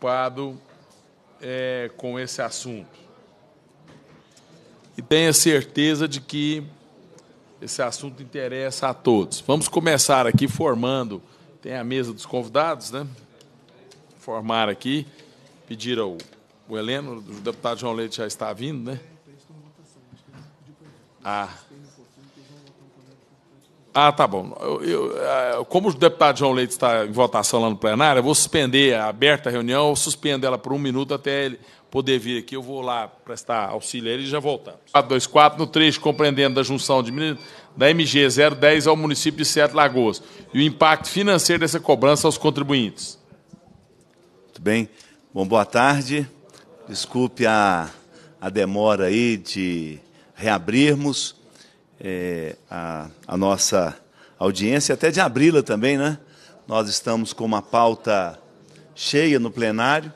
preocupado é, com esse assunto. E tenha certeza de que esse assunto interessa a todos. Vamos começar aqui formando, tem a mesa dos convidados, né? Formar aqui, pedir ao o Heleno, o deputado João Leite já está vindo, né? Ah. Ah, tá bom. Eu, eu, ah, como o deputado João Leite está em votação lá no plenário, eu vou suspender a aberta reunião, eu suspendo ela por um minuto até ele poder vir aqui. Eu vou lá prestar auxílio a ele e já voltamos. 424, no trecho compreendendo da junção de Minas, da MG 010 ao município de Sete Lagoas e o impacto financeiro dessa cobrança aos contribuintes. Muito bem. Bom, boa tarde. Desculpe a, a demora aí de reabrirmos é, a, a nossa audiência, até de abri-la também, né? Nós estamos com uma pauta cheia no plenário.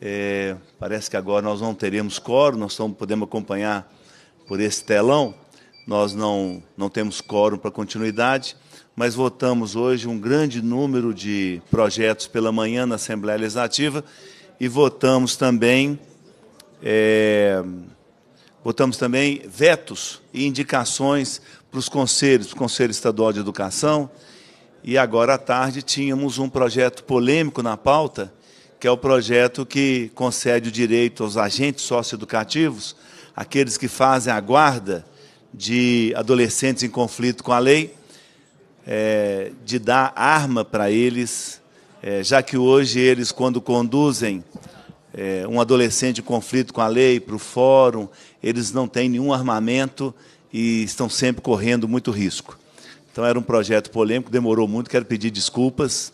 É, parece que agora nós não teremos quórum, nós não podemos acompanhar por esse telão. Nós não, não temos quórum para continuidade, mas votamos hoje um grande número de projetos pela manhã na Assembleia Legislativa e votamos também é, Botamos também vetos e indicações para os conselhos, o Conselho Estadual de Educação. E agora à tarde tínhamos um projeto polêmico na pauta, que é o projeto que concede o direito aos agentes socioeducativos, aqueles que fazem a guarda de adolescentes em conflito com a lei, é, de dar arma para eles, é, já que hoje eles, quando conduzem é, um adolescente em conflito com a lei para o fórum, eles não têm nenhum armamento e estão sempre correndo muito risco. Então era um projeto polêmico, demorou muito, quero pedir desculpas.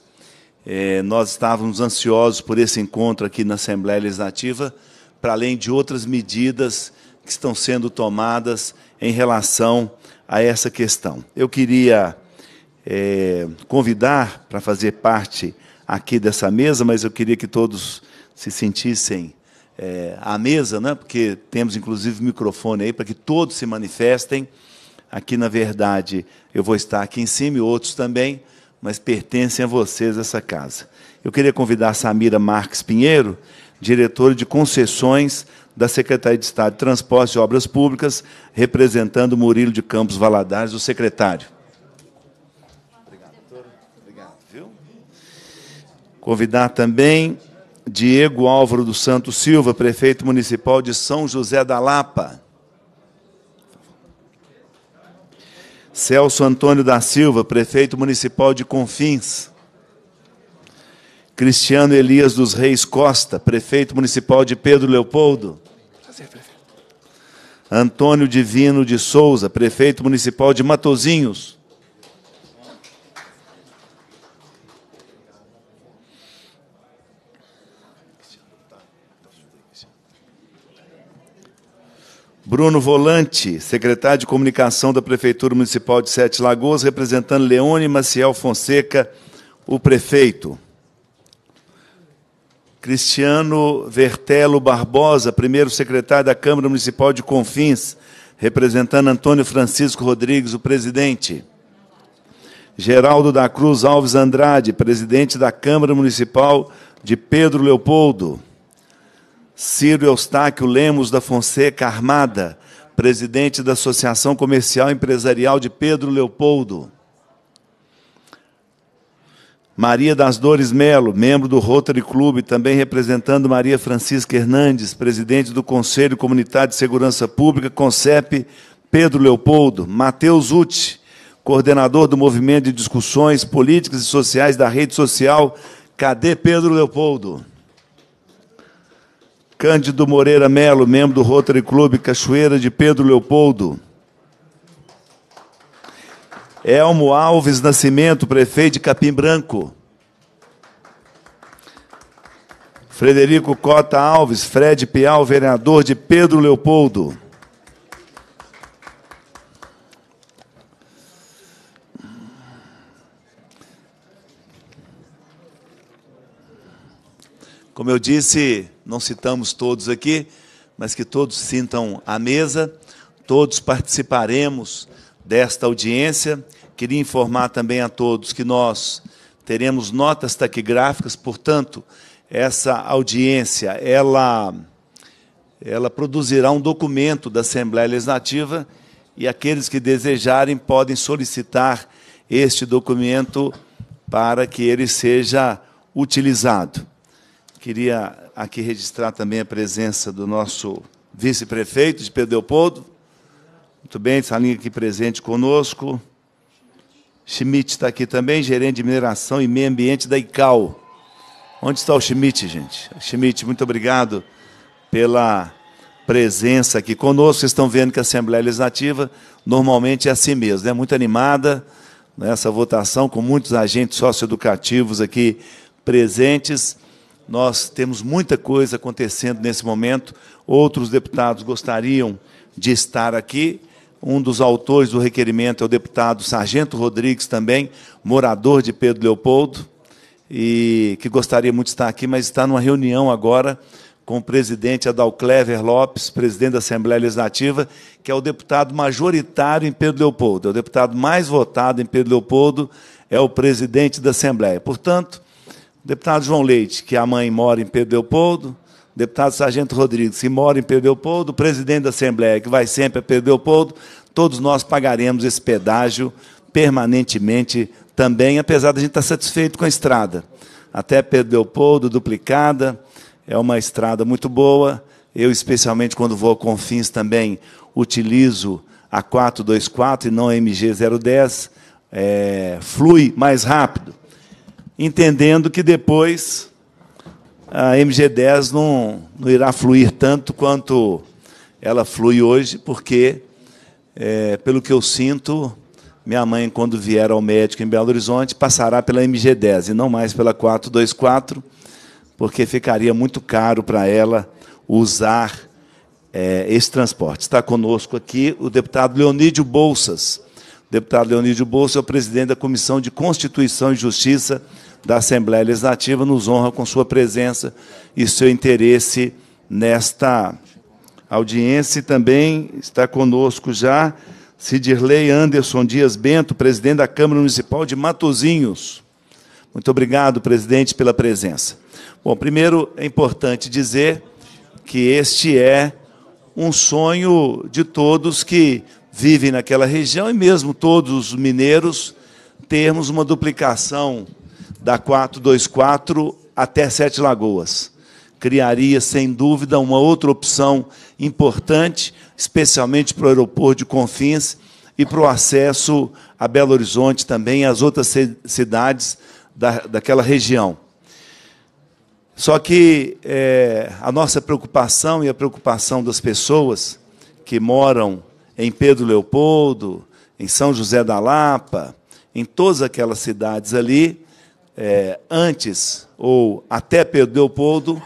É, nós estávamos ansiosos por esse encontro aqui na Assembleia Legislativa, para além de outras medidas que estão sendo tomadas em relação a essa questão. Eu queria é, convidar para fazer parte aqui dessa mesa, mas eu queria que todos se sentissem é, à mesa, né? porque temos inclusive microfone aí para que todos se manifestem. Aqui, na verdade, eu vou estar aqui em cima e outros também, mas pertencem a vocês essa casa. Eu queria convidar Samira Marques Pinheiro, diretora de concessões da Secretaria de Estado de Transportes e Obras Públicas, representando Murilo de Campos Valadares, o secretário. Obrigado, doutora. Obrigado, viu? Convidar também Diego Álvaro do Santo Silva, prefeito municipal de São José da Lapa. Celso Antônio da Silva, prefeito municipal de Confins. Cristiano Elias dos Reis Costa, prefeito municipal de Pedro Leopoldo. Antônio Divino de Souza, prefeito municipal de Matozinhos. Bruno Volante, secretário de Comunicação da Prefeitura Municipal de Sete Lagoas, representando Leone Maciel Fonseca, o prefeito. Cristiano Vertelo Barbosa, primeiro secretário da Câmara Municipal de Confins, representando Antônio Francisco Rodrigues, o presidente. Geraldo da Cruz Alves Andrade, presidente da Câmara Municipal de Pedro Leopoldo. Ciro Eustáquio Lemos da Fonseca Armada, presidente da Associação Comercial Empresarial de Pedro Leopoldo. Maria das Dores Melo, membro do Rotary Club, também representando Maria Francisca Hernandes, presidente do Conselho Comunitário de Segurança Pública, CONCEP, Pedro Leopoldo. Matheus Uti, coordenador do Movimento de Discussões Políticas e Sociais da Rede Social, cadê Pedro Leopoldo? Cândido Moreira Melo, membro do Rotary Clube Cachoeira de Pedro Leopoldo. Elmo Alves Nascimento, prefeito de Capim Branco. Frederico Cota Alves, Fred Pial, vereador de Pedro Leopoldo. Como eu disse, não citamos todos aqui, mas que todos sintam à mesa, todos participaremos desta audiência. Queria informar também a todos que nós teremos notas taquigráficas, portanto, essa audiência, ela ela produzirá um documento da Assembleia Legislativa e aqueles que desejarem podem solicitar este documento para que ele seja utilizado. Queria aqui registrar também a presença do nosso vice-prefeito de Pedro Leopoldo. Muito bem, Salinha aqui presente conosco. Schmidt está aqui também, gerente de mineração e meio ambiente da ICAO. Onde está o Schmidt, gente? Schmidt, muito obrigado pela presença aqui conosco. Vocês estão vendo que a Assembleia Legislativa normalmente é assim mesmo, é né? muito animada nessa né? votação, com muitos agentes socioeducativos aqui presentes. Nós temos muita coisa acontecendo nesse momento. Outros deputados gostariam de estar aqui. Um dos autores do requerimento é o deputado Sargento Rodrigues, também, morador de Pedro Leopoldo, e que gostaria muito de estar aqui, mas está numa reunião agora com o presidente Adal Clever Lopes, presidente da Assembleia Legislativa, que é o deputado majoritário em Pedro Leopoldo, é o deputado mais votado em Pedro Leopoldo, é o presidente da Assembleia. Portanto, deputado João Leite, que a mãe mora em Pedro Leopoldo, deputado Sargento Rodrigues, que mora em Pedro Leopoldo, presidente da Assembleia, que vai sempre a Pedro Leopoldo, todos nós pagaremos esse pedágio permanentemente também, apesar de a gente estar satisfeito com a estrada. Até Pedro Leopoldo, duplicada, é uma estrada muito boa. Eu, especialmente, quando vou com fins também utilizo a 424 e não a MG010. É, flui mais rápido entendendo que depois a MG10 não, não irá fluir tanto quanto ela flui hoje, porque, é, pelo que eu sinto, minha mãe, quando vier ao médico em Belo Horizonte, passará pela MG10 e não mais pela 424, porque ficaria muito caro para ela usar é, esse transporte. Está conosco aqui o deputado Leonídio Bolsas. O deputado Leonídio Bolsas é o presidente da Comissão de Constituição e Justiça da Assembleia Legislativa, nos honra com sua presença e seu interesse nesta audiência. E também está conosco já Sidirley Anderson Dias Bento, presidente da Câmara Municipal de Matozinhos. Muito obrigado, presidente, pela presença. Bom, primeiro é importante dizer que este é um sonho de todos que vivem naquela região e mesmo todos os mineiros termos uma duplicação da 424 até Sete Lagoas. Criaria, sem dúvida, uma outra opção importante, especialmente para o aeroporto de Confins e para o acesso a Belo Horizonte também, às outras cidades da, daquela região. Só que é, a nossa preocupação e a preocupação das pessoas que moram em Pedro Leopoldo, em São José da Lapa, em todas aquelas cidades ali, é, antes ou até Pedro Leopoldo,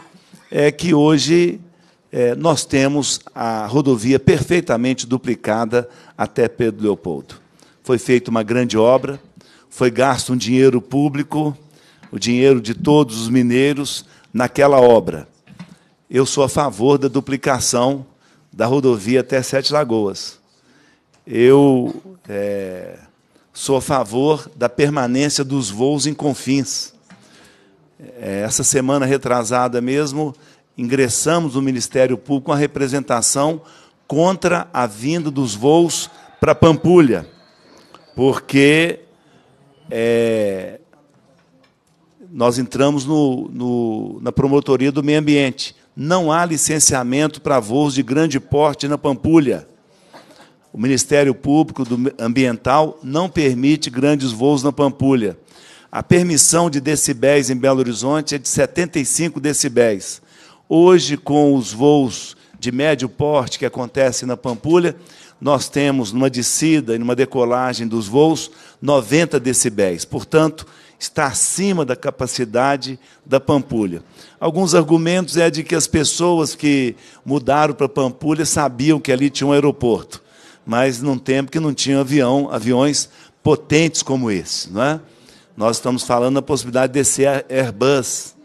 é que hoje é, nós temos a rodovia perfeitamente duplicada até Pedro Leopoldo. Foi feita uma grande obra, foi gasto um dinheiro público, o dinheiro de todos os mineiros, naquela obra. Eu sou a favor da duplicação da rodovia até Sete Lagoas. Eu é, sou a favor da permanência dos voos em confins. É, essa semana retrasada mesmo, ingressamos no Ministério Público com a representação contra a vinda dos voos para Pampulha, porque é, nós entramos no, no, na promotoria do meio ambiente. Não há licenciamento para voos de grande porte na Pampulha. O Ministério Público Ambiental não permite grandes voos na Pampulha. A permissão de decibéis em Belo Horizonte é de 75 decibéis. Hoje, com os voos de médio porte que acontecem na Pampulha, nós temos, numa descida e numa decolagem dos voos, 90 decibéis. Portanto, está acima da capacidade da Pampulha. Alguns argumentos é de que as pessoas que mudaram para Pampulha sabiam que ali tinha um aeroporto mas num tempo que não tinha avião, aviões potentes como esse. Não é? Nós estamos falando da possibilidade de ser Airbus,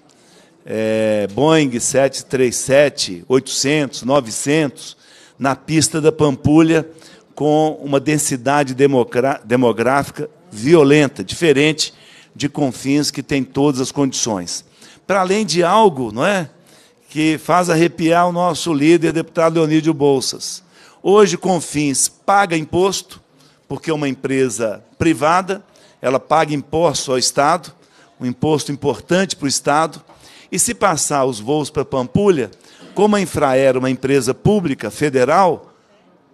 é, Boeing 737, 800, 900, na pista da Pampulha, com uma densidade demográfica violenta, diferente de Confins, que tem todas as condições. Para além de algo, não é? Que faz arrepiar o nosso líder, deputado Leonídio Bolsas Hoje, Confins paga imposto, porque é uma empresa privada, ela paga imposto ao Estado, um imposto importante para o Estado. E se passar os voos para Pampulha, como a Infraero é uma empresa pública federal,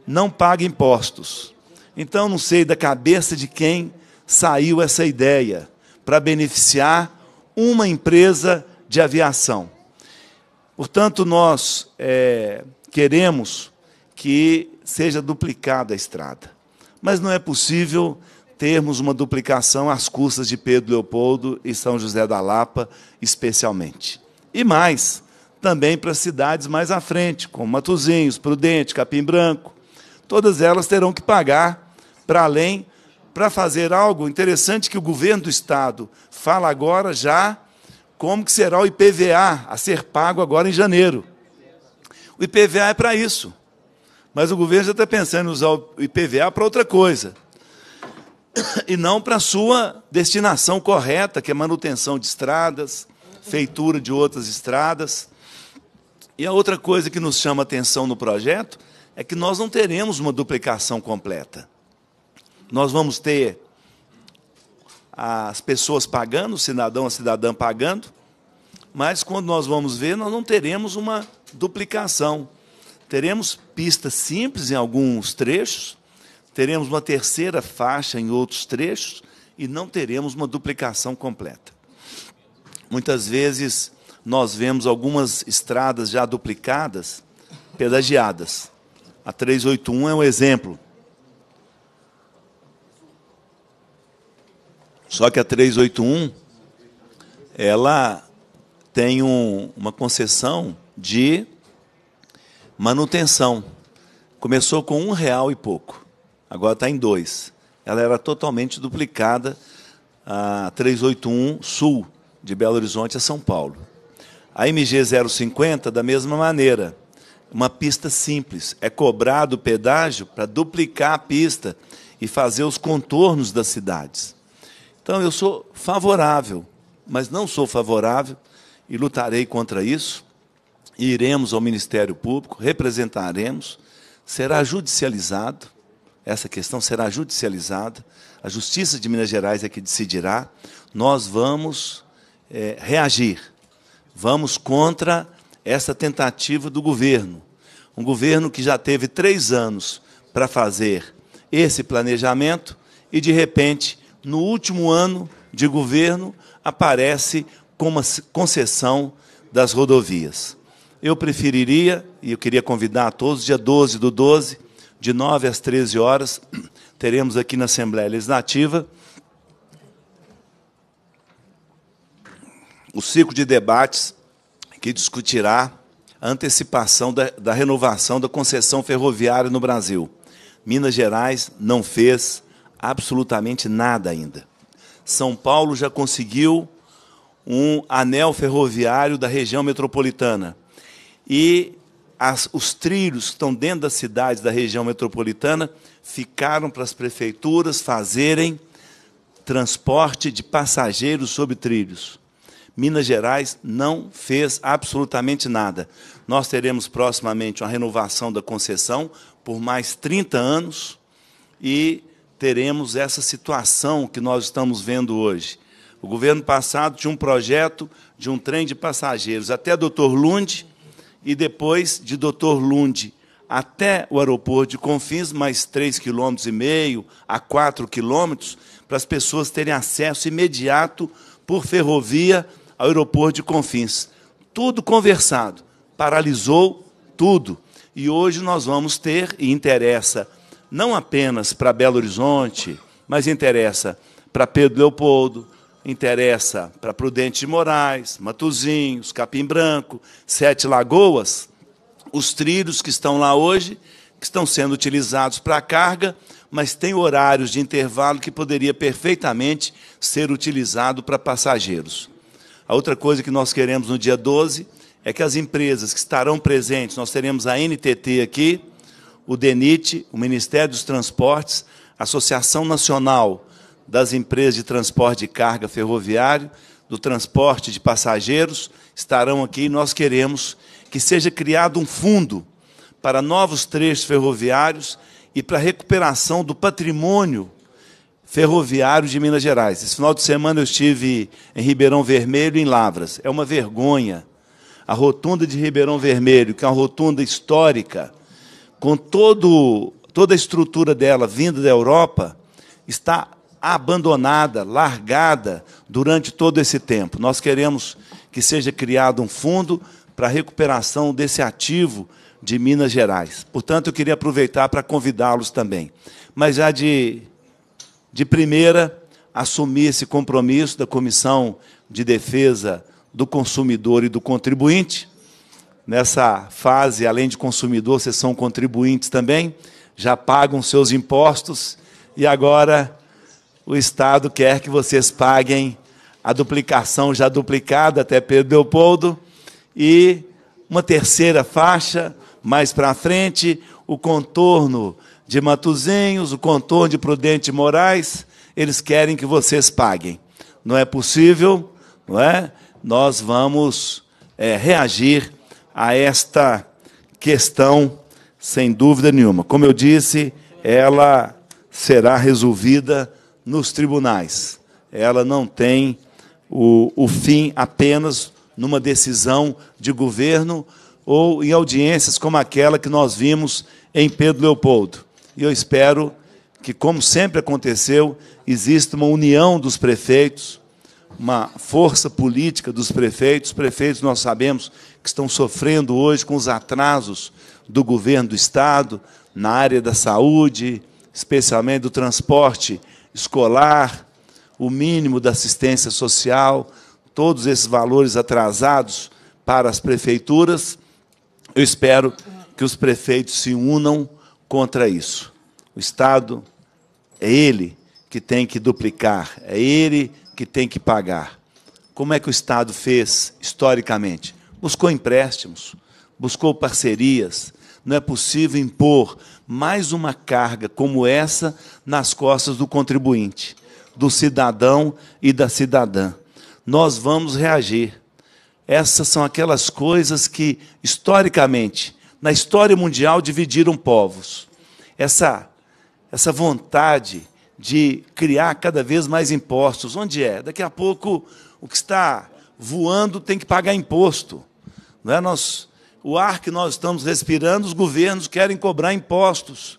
não paga impostos. Então, não sei da cabeça de quem saiu essa ideia para beneficiar uma empresa de aviação. Portanto, nós é, queremos que seja duplicada a estrada. Mas não é possível termos uma duplicação às custas de Pedro Leopoldo e São José da Lapa, especialmente. E mais, também para cidades mais à frente, como Matozinhos, Prudente, Capim Branco. Todas elas terão que pagar para além para fazer algo interessante que o governo do estado fala agora já como que será o IPVA a ser pago agora em janeiro. O IPVA é para isso, mas o governo já está pensando em usar o IPVA para outra coisa. E não para a sua destinação correta, que é manutenção de estradas, feitura de outras estradas. E a outra coisa que nos chama atenção no projeto é que nós não teremos uma duplicação completa. Nós vamos ter as pessoas pagando, o cidadão, a cidadã pagando, mas quando nós vamos ver, nós não teremos uma duplicação. Teremos pistas simples em alguns trechos, teremos uma terceira faixa em outros trechos e não teremos uma duplicação completa. Muitas vezes nós vemos algumas estradas já duplicadas, pedagiadas. A 381 é um exemplo. Só que a 381 ela tem um, uma concessão de manutenção. Começou com um real e pouco, agora está em dois. Ela era totalmente duplicada a 381 Sul, de Belo Horizonte a São Paulo. A MG 050, da mesma maneira, uma pista simples. É cobrado o pedágio para duplicar a pista e fazer os contornos das cidades. Então, eu sou favorável, mas não sou favorável e lutarei contra isso iremos ao Ministério Público, representaremos, será judicializado, essa questão será judicializada, a Justiça de Minas Gerais é que decidirá, nós vamos é, reagir, vamos contra essa tentativa do governo. Um governo que já teve três anos para fazer esse planejamento e, de repente, no último ano de governo, aparece com uma concessão das rodovias. Eu preferiria, e eu queria convidar a todos, dia 12 do 12, de 9 às 13 horas, teremos aqui na Assembleia Legislativa o ciclo de debates que discutirá a antecipação da, da renovação da concessão ferroviária no Brasil. Minas Gerais não fez absolutamente nada ainda. São Paulo já conseguiu um anel ferroviário da região metropolitana e as, os trilhos que estão dentro das cidades da região metropolitana ficaram para as prefeituras fazerem transporte de passageiros sobre trilhos. Minas Gerais não fez absolutamente nada. Nós teremos proximamente uma renovação da concessão por mais 30 anos e teremos essa situação que nós estamos vendo hoje. O governo passado tinha um projeto de um trem de passageiros até o Dr. Lund, e depois de Doutor Lund até o aeroporto de Confins, mais 3,5 km a 4 quilômetros, para as pessoas terem acesso imediato por ferrovia ao aeroporto de Confins. Tudo conversado, paralisou tudo. E hoje nós vamos ter, e interessa não apenas para Belo Horizonte, mas interessa para Pedro Leopoldo, interessa para Prudente de Moraes, Matuzinhos, Capim Branco, Sete Lagoas, os trilhos que estão lá hoje, que estão sendo utilizados para carga, mas tem horários de intervalo que poderia perfeitamente ser utilizado para passageiros. A outra coisa que nós queremos no dia 12 é que as empresas que estarão presentes, nós teremos a NTT aqui, o DENIT, o Ministério dos Transportes, a Associação Nacional das empresas de transporte de carga ferroviário, do transporte de passageiros, estarão aqui. Nós queremos que seja criado um fundo para novos trechos ferroviários e para a recuperação do patrimônio ferroviário de Minas Gerais. Esse final de semana eu estive em Ribeirão Vermelho, em Lavras. É uma vergonha. A rotunda de Ribeirão Vermelho, que é uma rotunda histórica, com todo, toda a estrutura dela vinda da Europa, está abandonada, largada durante todo esse tempo. Nós queremos que seja criado um fundo para a recuperação desse ativo de Minas Gerais. Portanto, eu queria aproveitar para convidá-los também. Mas já de, de primeira, assumir esse compromisso da Comissão de Defesa do Consumidor e do Contribuinte. Nessa fase, além de consumidor, vocês são contribuintes também, já pagam seus impostos e agora o Estado quer que vocês paguem a duplicação já duplicada até Pedro Leopoldo, e uma terceira faixa, mais para frente, o contorno de Matuzinhos, o contorno de Prudente Moraes, eles querem que vocês paguem. Não é possível, não é? Nós vamos é, reagir a esta questão, sem dúvida nenhuma. Como eu disse, ela será resolvida nos tribunais. Ela não tem o, o fim apenas numa decisão de governo ou em audiências como aquela que nós vimos em Pedro Leopoldo. E eu espero que, como sempre aconteceu, exista uma união dos prefeitos, uma força política dos prefeitos. Os prefeitos, nós sabemos que estão sofrendo hoje com os atrasos do governo do Estado, na área da saúde, especialmente do transporte escolar, o mínimo da assistência social, todos esses valores atrasados para as prefeituras. Eu espero que os prefeitos se unam contra isso. O Estado é ele que tem que duplicar, é ele que tem que pagar. Como é que o Estado fez historicamente? Buscou empréstimos, buscou parcerias. Não é possível impor mais uma carga como essa nas costas do contribuinte, do cidadão e da cidadã. Nós vamos reagir. Essas são aquelas coisas que, historicamente, na história mundial, dividiram povos. Essa, essa vontade de criar cada vez mais impostos. Onde é? Daqui a pouco, o que está voando tem que pagar imposto. Não é? Nós o ar que nós estamos respirando, os governos querem cobrar impostos.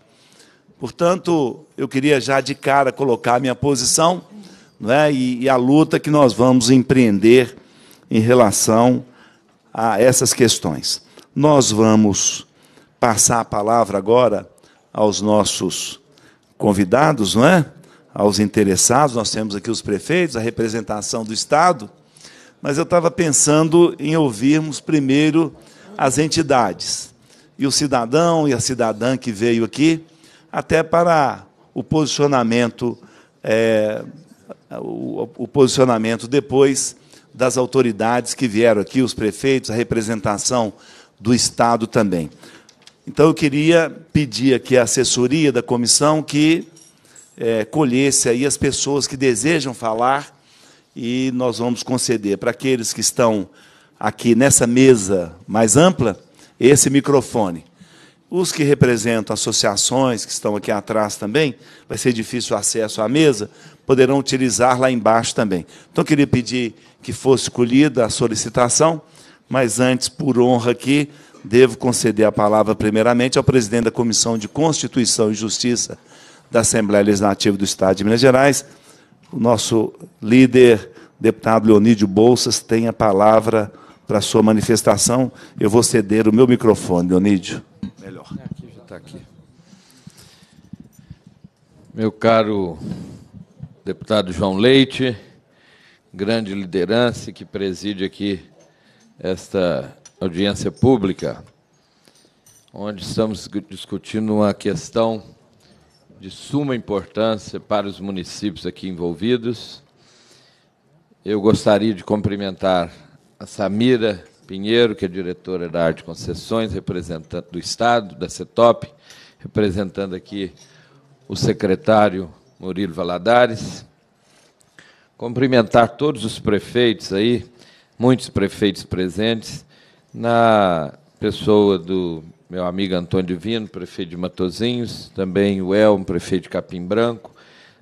Portanto, eu queria já de cara colocar a minha posição não é? e, e a luta que nós vamos empreender em relação a essas questões. Nós vamos passar a palavra agora aos nossos convidados, não é? aos interessados. Nós temos aqui os prefeitos, a representação do Estado, mas eu estava pensando em ouvirmos primeiro as entidades e o cidadão e a cidadã que veio aqui, até para o posicionamento, é, o, o posicionamento depois das autoridades que vieram aqui, os prefeitos, a representação do Estado também. Então, eu queria pedir aqui a assessoria da comissão que é, colhesse aí as pessoas que desejam falar e nós vamos conceder para aqueles que estão aqui nessa mesa mais ampla, esse microfone. Os que representam associações, que estão aqui atrás também, vai ser difícil o acesso à mesa, poderão utilizar lá embaixo também. Então, eu queria pedir que fosse colhida a solicitação, mas antes, por honra aqui, devo conceder a palavra primeiramente ao presidente da Comissão de Constituição e Justiça da Assembleia Legislativa do Estado de Minas Gerais, o nosso líder, deputado Leonídio Bolsas, tem a palavra para a sua manifestação, eu vou ceder o meu microfone, Leonídio. Melhor. É, aqui já está aqui. Meu caro deputado João Leite, grande liderança que preside aqui esta audiência pública, onde estamos discutindo uma questão de suma importância para os municípios aqui envolvidos. Eu gostaria de cumprimentar a Samira Pinheiro, que é diretora da Arte Concessões, representante do Estado, da CETOP, representando aqui o secretário Murilo Valadares. Cumprimentar todos os prefeitos aí, muitos prefeitos presentes, na pessoa do meu amigo Antônio Divino, prefeito de Matozinhos, também o Elmo, prefeito de Capim Branco,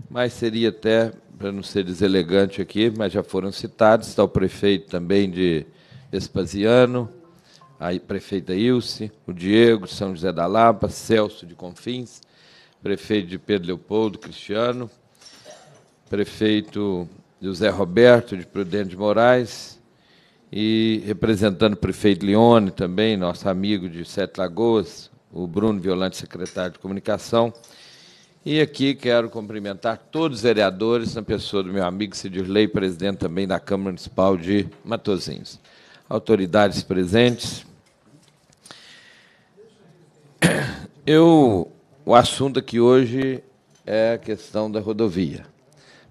mas seria até para não ser deselegante aqui, mas já foram citados, está o prefeito também de Espasiano, a prefeita Ilse, o Diego de São José da Lapa, Celso de Confins, prefeito de Pedro Leopoldo, Cristiano, prefeito José Roberto de Prudente de Moraes, e representando o prefeito Leone também, nosso amigo de Sete Lagoas, o Bruno Violante, secretário de Comunicação, e aqui quero cumprimentar todos os vereadores, na pessoa do meu amigo Cidirley, presidente também da Câmara Municipal de Matozinhos. Autoridades presentes. Eu, o assunto aqui hoje é a questão da rodovia.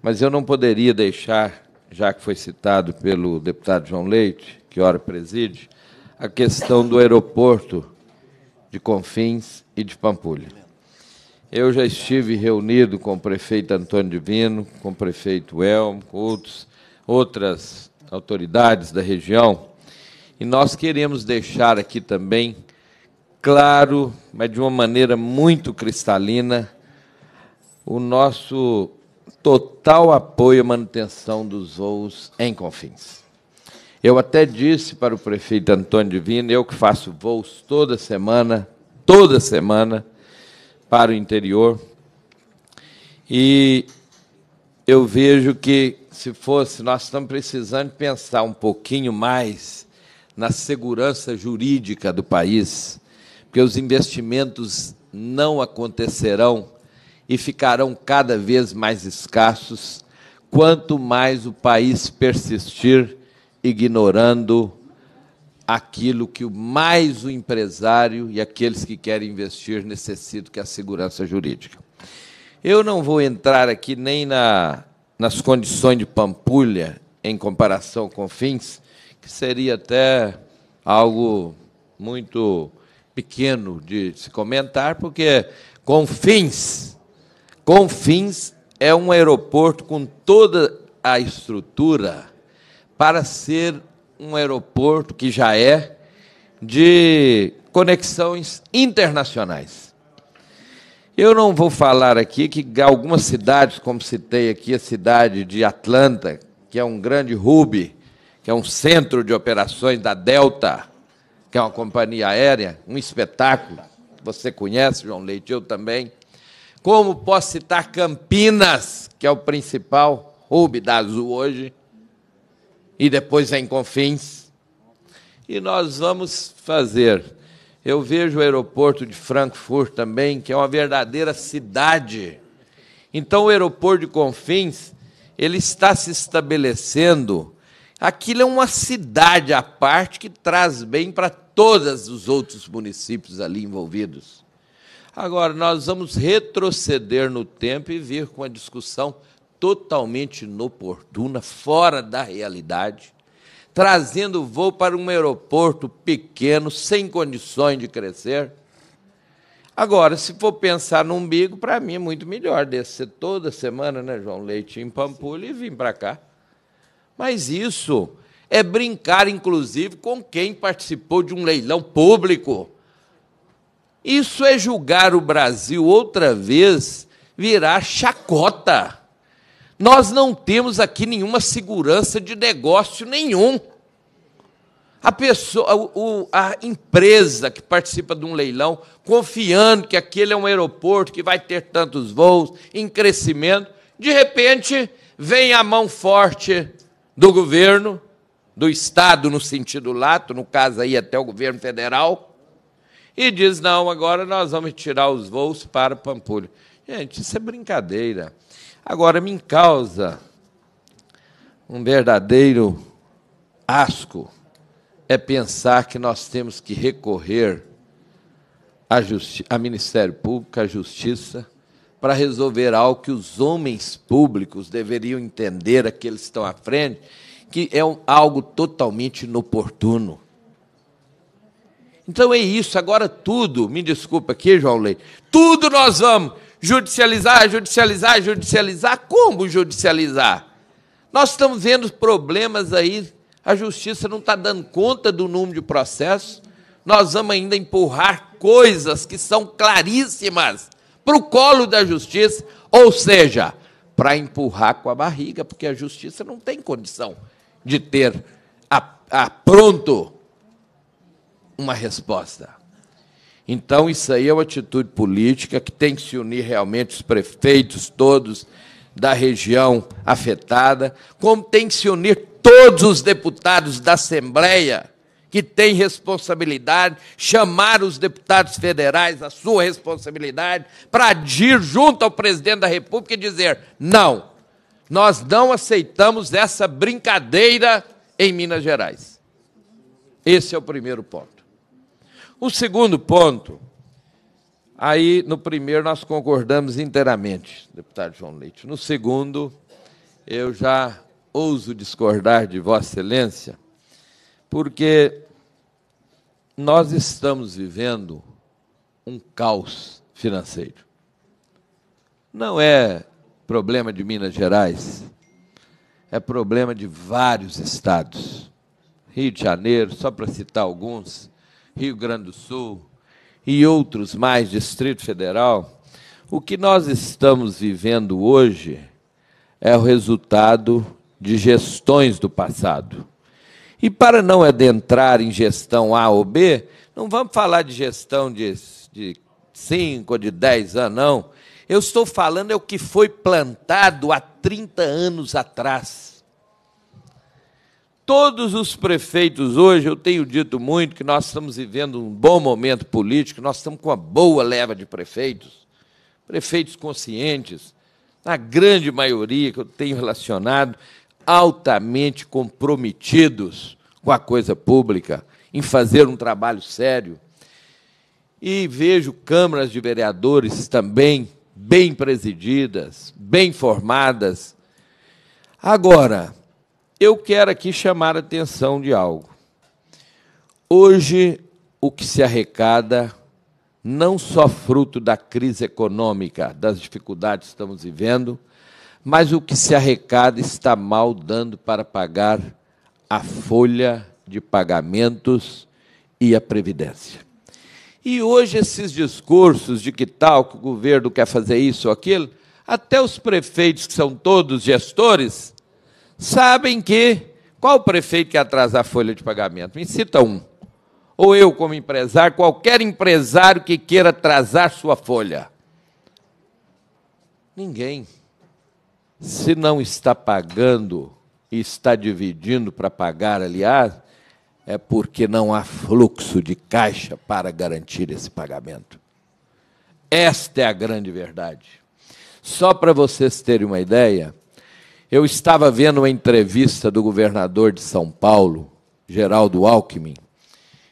Mas eu não poderia deixar, já que foi citado pelo deputado João Leite, que ora preside, a questão do aeroporto de Confins e de Pampulha. Eu já estive reunido com o prefeito Antônio Divino, com o prefeito Elmo, com outros, outras autoridades da região, e nós queremos deixar aqui também claro, mas de uma maneira muito cristalina, o nosso total apoio à manutenção dos voos em Confins. Eu até disse para o prefeito Antônio Divino, eu que faço voos toda semana, toda semana, para o interior. E eu vejo que, se fosse, nós estamos precisando pensar um pouquinho mais na segurança jurídica do país, porque os investimentos não acontecerão e ficarão cada vez mais escassos quanto mais o país persistir ignorando aquilo que mais o empresário e aqueles que querem investir necessitam, que é a segurança jurídica. Eu não vou entrar aqui nem na, nas condições de Pampulha em comparação com Fins, que seria até algo muito pequeno de se comentar, porque com Fins, com Fins é um aeroporto com toda a estrutura para ser um aeroporto que já é de conexões internacionais. Eu não vou falar aqui que algumas cidades, como citei aqui a cidade de Atlanta, que é um grande hub, que é um centro de operações da Delta, que é uma companhia aérea, um espetáculo. Você conhece, João Leite, eu também. Como posso citar Campinas, que é o principal hub da Azul hoje, e depois em Confins. E nós vamos fazer. Eu vejo o aeroporto de Frankfurt também, que é uma verdadeira cidade. Então, o aeroporto de Confins, ele está se estabelecendo. Aquilo é uma cidade à parte que traz bem para todos os outros municípios ali envolvidos. Agora, nós vamos retroceder no tempo e vir com a discussão totalmente inoportuna, fora da realidade, trazendo o voo para um aeroporto pequeno, sem condições de crescer. Agora, se for pensar no umbigo, para mim é muito melhor descer toda semana, né, João Leite, em Pampulha e vir para cá. Mas isso é brincar, inclusive, com quem participou de um leilão público. Isso é julgar o Brasil outra vez virar chacota. Nós não temos aqui nenhuma segurança de negócio nenhum. A pessoa, a empresa que participa de um leilão, confiando que aquele é um aeroporto que vai ter tantos voos, em crescimento, de repente vem a mão forte do governo, do Estado no sentido lato, no caso aí até o governo federal, e diz: não, agora nós vamos tirar os voos para Pampulha. Gente, isso é brincadeira. Agora me causa um verdadeiro asco é pensar que nós temos que recorrer a, a Ministério Público, à Justiça, para resolver algo que os homens públicos deveriam entender, aqueles que estão à frente, que é um, algo totalmente inoportuno. Então é isso, agora tudo, me desculpa aqui, João Leite, tudo nós vamos Judicializar, judicializar, judicializar. Como judicializar? Nós estamos vendo problemas aí. A justiça não está dando conta do número de processos. Nós vamos ainda empurrar coisas que são claríssimas para o colo da justiça, ou seja, para empurrar com a barriga, porque a justiça não tem condição de ter a, a pronto uma resposta. Então, isso aí é uma atitude política que tem que se unir realmente os prefeitos todos da região afetada, como tem que se unir todos os deputados da Assembleia que têm responsabilidade, chamar os deputados federais, a sua responsabilidade, para agir junto ao presidente da República e dizer: não, nós não aceitamos essa brincadeira em Minas Gerais. Esse é o primeiro ponto. O segundo ponto, aí no primeiro nós concordamos inteiramente, deputado João Leite. No segundo, eu já ouso discordar de Vossa Excelência, porque nós estamos vivendo um caos financeiro. Não é problema de Minas Gerais, é problema de vários estados. Rio de Janeiro, só para citar alguns, Rio Grande do Sul e outros mais, Distrito Federal, o que nós estamos vivendo hoje é o resultado de gestões do passado. E para não adentrar em gestão A ou B, não vamos falar de gestão de, de 5 ou de 10 anos, não. Eu estou falando é o que foi plantado há 30 anos atrás. Todos os prefeitos hoje, eu tenho dito muito que nós estamos vivendo um bom momento político, nós estamos com uma boa leva de prefeitos, prefeitos conscientes, na grande maioria que eu tenho relacionado, altamente comprometidos com a coisa pública, em fazer um trabalho sério. E vejo câmaras de vereadores também bem presididas, bem formadas. Agora, eu quero aqui chamar a atenção de algo. Hoje, o que se arrecada, não só fruto da crise econômica, das dificuldades que estamos vivendo, mas o que se arrecada está mal dando para pagar a folha de pagamentos e a previdência. E hoje esses discursos de que tal que o governo quer fazer isso ou aquilo, até os prefeitos que são todos gestores sabem que. Qual o prefeito que atrasa a folha de pagamento? Me cita um. Ou eu, como empresário, qualquer empresário que queira atrasar sua folha. Ninguém. Se não está pagando e está dividindo para pagar, aliás, é porque não há fluxo de caixa para garantir esse pagamento. Esta é a grande verdade. Só para vocês terem uma ideia, eu estava vendo uma entrevista do governador de São Paulo, Geraldo Alckmin,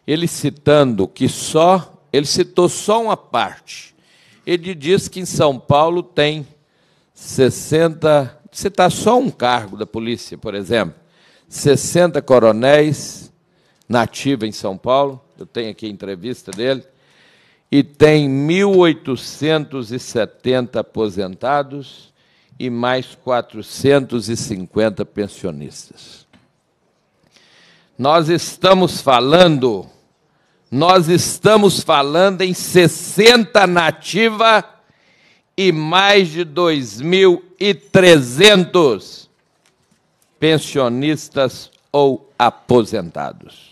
ele citando que só, ele citou só uma parte. Ele diz que em São Paulo tem 60, citar tá só um cargo da polícia, por exemplo, 60 coronéis nativos em São Paulo, eu tenho aqui a entrevista dele, e tem 1.870 aposentados e mais 450 pensionistas. Nós estamos falando, nós estamos falando em 60 nativa e mais de 2.300 pensionistas ou aposentados.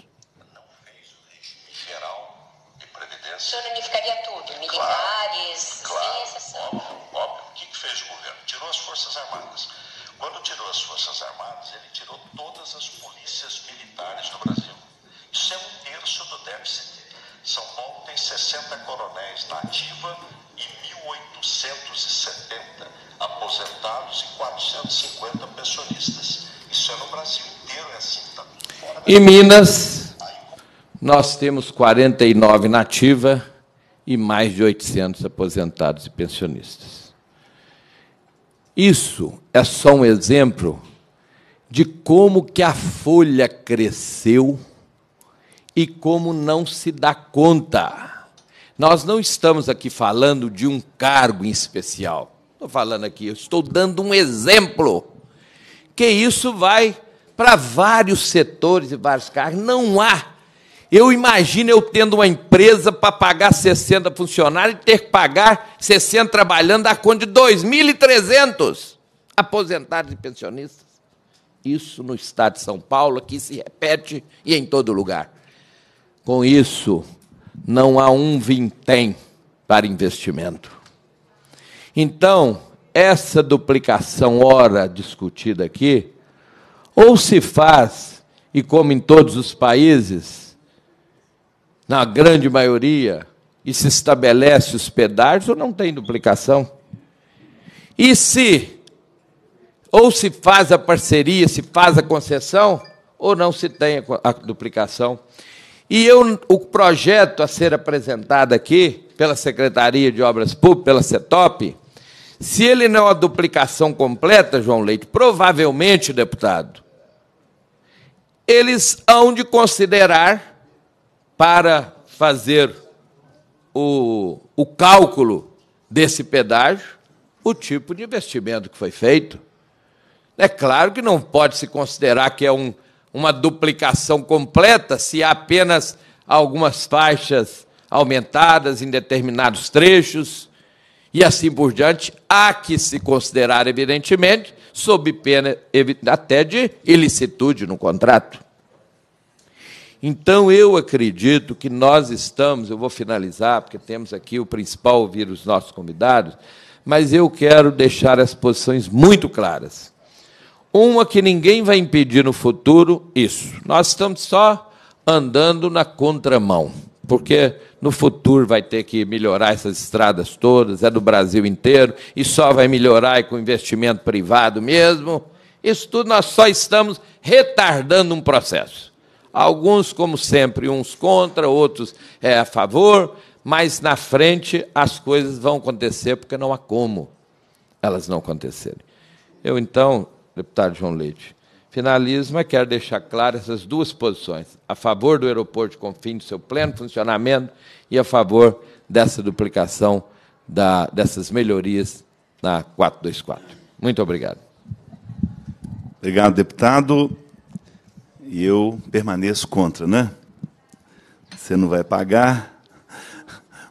Em Minas, nós temos 49 nativa e mais de 800 aposentados e pensionistas. Isso é só um exemplo de como que a folha cresceu e como não se dá conta. Nós não estamos aqui falando de um cargo em especial. Estou falando aqui, eu estou dando um exemplo que isso vai para vários setores e vários cargos. Não há. Eu imagino eu tendo uma empresa para pagar 60 funcionários e ter que pagar 60 trabalhando a conta de 2.300 aposentados e pensionistas. Isso no estado de São Paulo, que se repete e em todo lugar. Com isso, não há um vintém para investimento. Então, essa duplicação, ora discutida aqui, ou se faz, e como em todos os países, na grande maioria, e se estabelece os pedágios, ou não tem duplicação. E se ou se faz a parceria, se faz a concessão, ou não se tem a duplicação. E eu, o projeto a ser apresentado aqui pela Secretaria de Obras Públicas, pela CETOP, se ele não é a duplicação completa, João Leite, provavelmente, deputado, eles hão de considerar para fazer o, o cálculo desse pedágio o tipo de investimento que foi feito. É claro que não pode se considerar que é um, uma duplicação completa se há apenas algumas faixas aumentadas em determinados trechos e assim por diante, há que se considerar, evidentemente, sob pena até de ilicitude no contrato. Então, eu acredito que nós estamos, eu vou finalizar, porque temos aqui o principal ouvir os nossos convidados, mas eu quero deixar as posições muito claras. Uma que ninguém vai impedir no futuro, isso. Nós estamos só andando na contramão, porque no futuro vai ter que melhorar essas estradas todas, é do Brasil inteiro, e só vai melhorar com investimento privado mesmo. Isso tudo nós só estamos retardando um processo. Alguns, como sempre, uns contra, outros é, a favor, mas na frente as coisas vão acontecer porque não há como elas não acontecerem. Eu, então, deputado João Leite, finalizo, mas é quero deixar claras essas duas posições: a favor do aeroporto com fim do seu pleno funcionamento e a favor dessa duplicação da, dessas melhorias na 424. Muito obrigado. Obrigado, deputado. E eu permaneço contra, né? Você não vai pagar,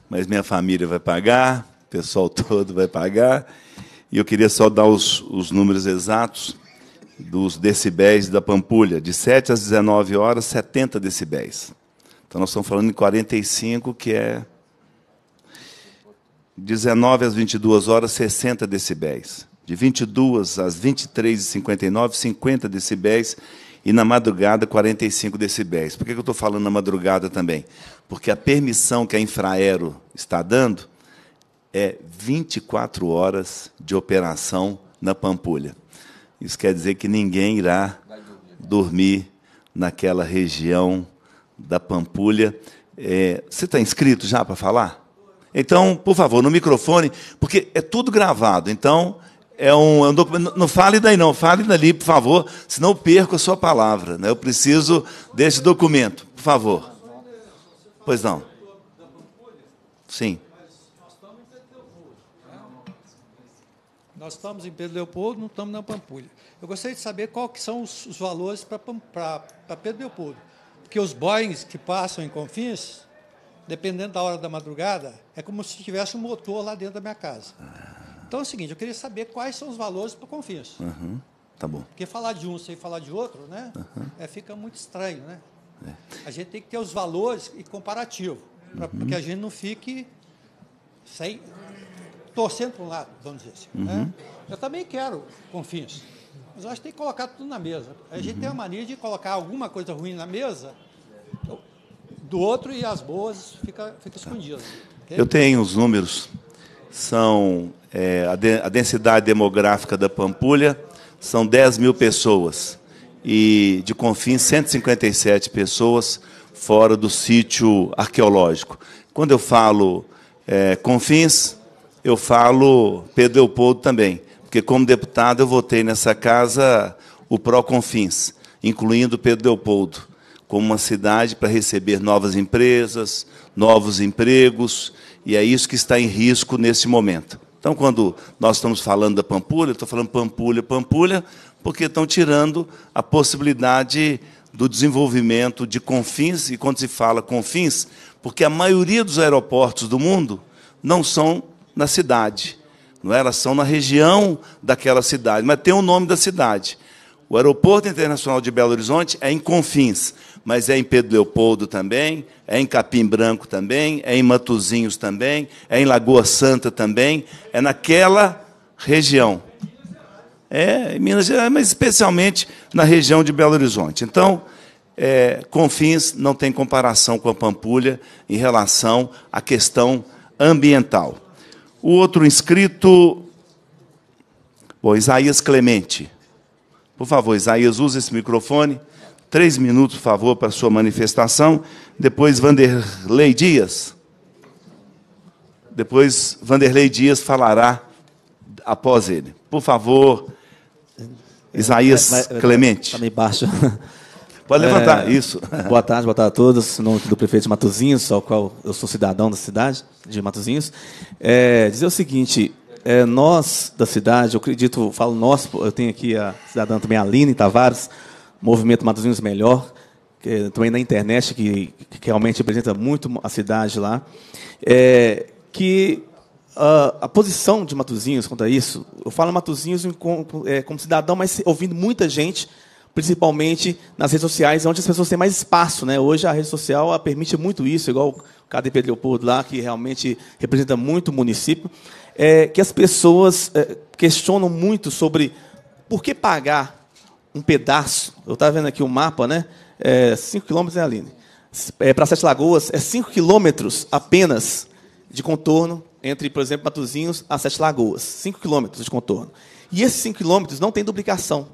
mas minha família vai pagar, o pessoal todo vai pagar. E eu queria só dar os, os números exatos dos decibéis da Pampulha, de 7 às 19 horas, 70 decibéis. Então nós estamos falando em 45, que é 19 às 22 horas, 60 decibéis. De 22 às 23h59, 50 decibéis. E na madrugada, 45 decibéis. Por que eu estou falando na madrugada também? Porque a permissão que a Infraero está dando é 24 horas de operação na Pampulha. Isso quer dizer que ninguém irá dormir naquela região da Pampulha. É, você está inscrito já para falar? Então, por favor, no microfone, porque é tudo gravado. Então, é um, é um documento. Não fale daí, não. Fale dali, por favor, senão eu perco a sua palavra. Né? Eu preciso desse documento, por favor. Pois não. Sim. Nós estamos em Pedro Leopoldo, não estamos na Pampulha. Eu gostaria de saber quais são os, os valores para Pedro Leopoldo. Porque os Boeings que passam em Confins, dependendo da hora da madrugada, é como se tivesse um motor lá dentro da minha casa. Então é o seguinte, eu queria saber quais são os valores para Confins. Uhum, tá bom. Porque falar de um sem falar de outro, né? Uhum. É, fica muito estranho, né? É. A gente tem que ter os valores e comparativo, uhum. para que a gente não fique sem, torcendo para um lado, vamos dizer assim. Uhum. Né? Eu também quero confins, mas acho que tem que colocar tudo na mesa. A gente uhum. tem a mania de colocar alguma coisa ruim na mesa do outro e as boas fica, fica escondidas. Eu tenho os números, são é, a, de, a densidade demográfica da Pampulha são 10 mil pessoas e de Confins 157 pessoas fora do sítio arqueológico. Quando eu falo é, Confins, eu falo Pedro Leopoldo também, porque como deputado eu votei nessa casa o Proconfins, incluindo Pedro Leopoldo, como uma cidade para receber novas empresas, novos empregos, e é isso que está em risco nesse momento. Então, quando nós estamos falando da Pampulha, estou falando Pampulha, Pampulha, porque estão tirando a possibilidade do desenvolvimento de confins, e quando se fala confins, porque a maioria dos aeroportos do mundo não são na cidade. Não é? Elas são na região daquela cidade, mas tem o nome da cidade. O Aeroporto Internacional de Belo Horizonte é em Confins, mas é em Pedro Leopoldo também, é em Capim Branco também, é em Matuzinhos também, é em Lagoa Santa também, é naquela região. É, em Minas Gerais, mas especialmente na região de Belo Horizonte. Então, é, Confins não tem comparação com a Pampulha em relação à questão ambiental. O outro inscrito, bom, Isaías Clemente. Por favor, Isaías, use esse microfone. Três minutos, por favor, para a sua manifestação. Depois, Vanderlei Dias. Depois, Vanderlei Dias falará após ele. Por favor, Isaías Clemente. Está meio baixo. Pode é, levantar, é, isso. Boa tarde, boa tarde a todos. Em nome do prefeito de Matozinhos, ao qual eu sou cidadão da cidade de Matozinhos. É, dizer o seguinte, é, nós da cidade, eu acredito, falo nós, eu tenho aqui a cidadã também, a Aline Tavares, Movimento Matozinhos Melhor, que, é também na internet, que, que, realmente representa muito a cidade lá, é, que a, a posição de Matozinhos quanto a isso, eu falo Matozinhos como, como cidadão, mas ouvindo muita gente principalmente nas redes sociais, é onde as pessoas têm mais espaço. Né? Hoje a rede social permite muito isso, igual o KDP de Leopoldo lá, que realmente representa muito o município, é, que as pessoas é, questionam muito sobre por que pagar um pedaço. Eu estava vendo aqui o um mapa, né? 5 é, quilômetros, né, Aline? É, Para Sete Lagoas, é 5 quilômetros apenas de contorno entre, por exemplo, Matuzinhos a Sete Lagoas. 5 quilômetros de contorno. E esses 5 quilômetros não tem duplicação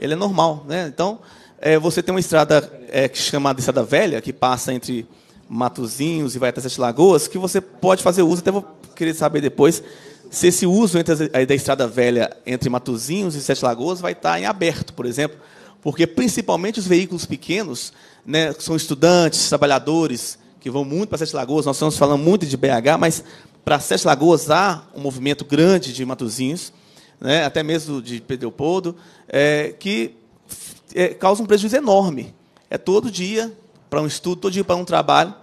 ele é normal. Né? Então, é, você tem uma estrada é, chamada Estrada Velha, que passa entre Matozinhos e vai até Sete Lagoas, que você pode fazer uso, até vou querer saber depois, se esse uso entre, da Estrada Velha entre Matozinhos e Sete Lagoas vai estar tá em aberto, por exemplo, porque principalmente os veículos pequenos, né, são estudantes, trabalhadores, que vão muito para Sete Lagoas, nós estamos falando muito de BH, mas para Sete Lagoas há um movimento grande de Matozinhos, né, até mesmo de Pedro Podo, é, que é, um prejuízo enorme. É todo dia para um estudo, todo dia para um trabalho,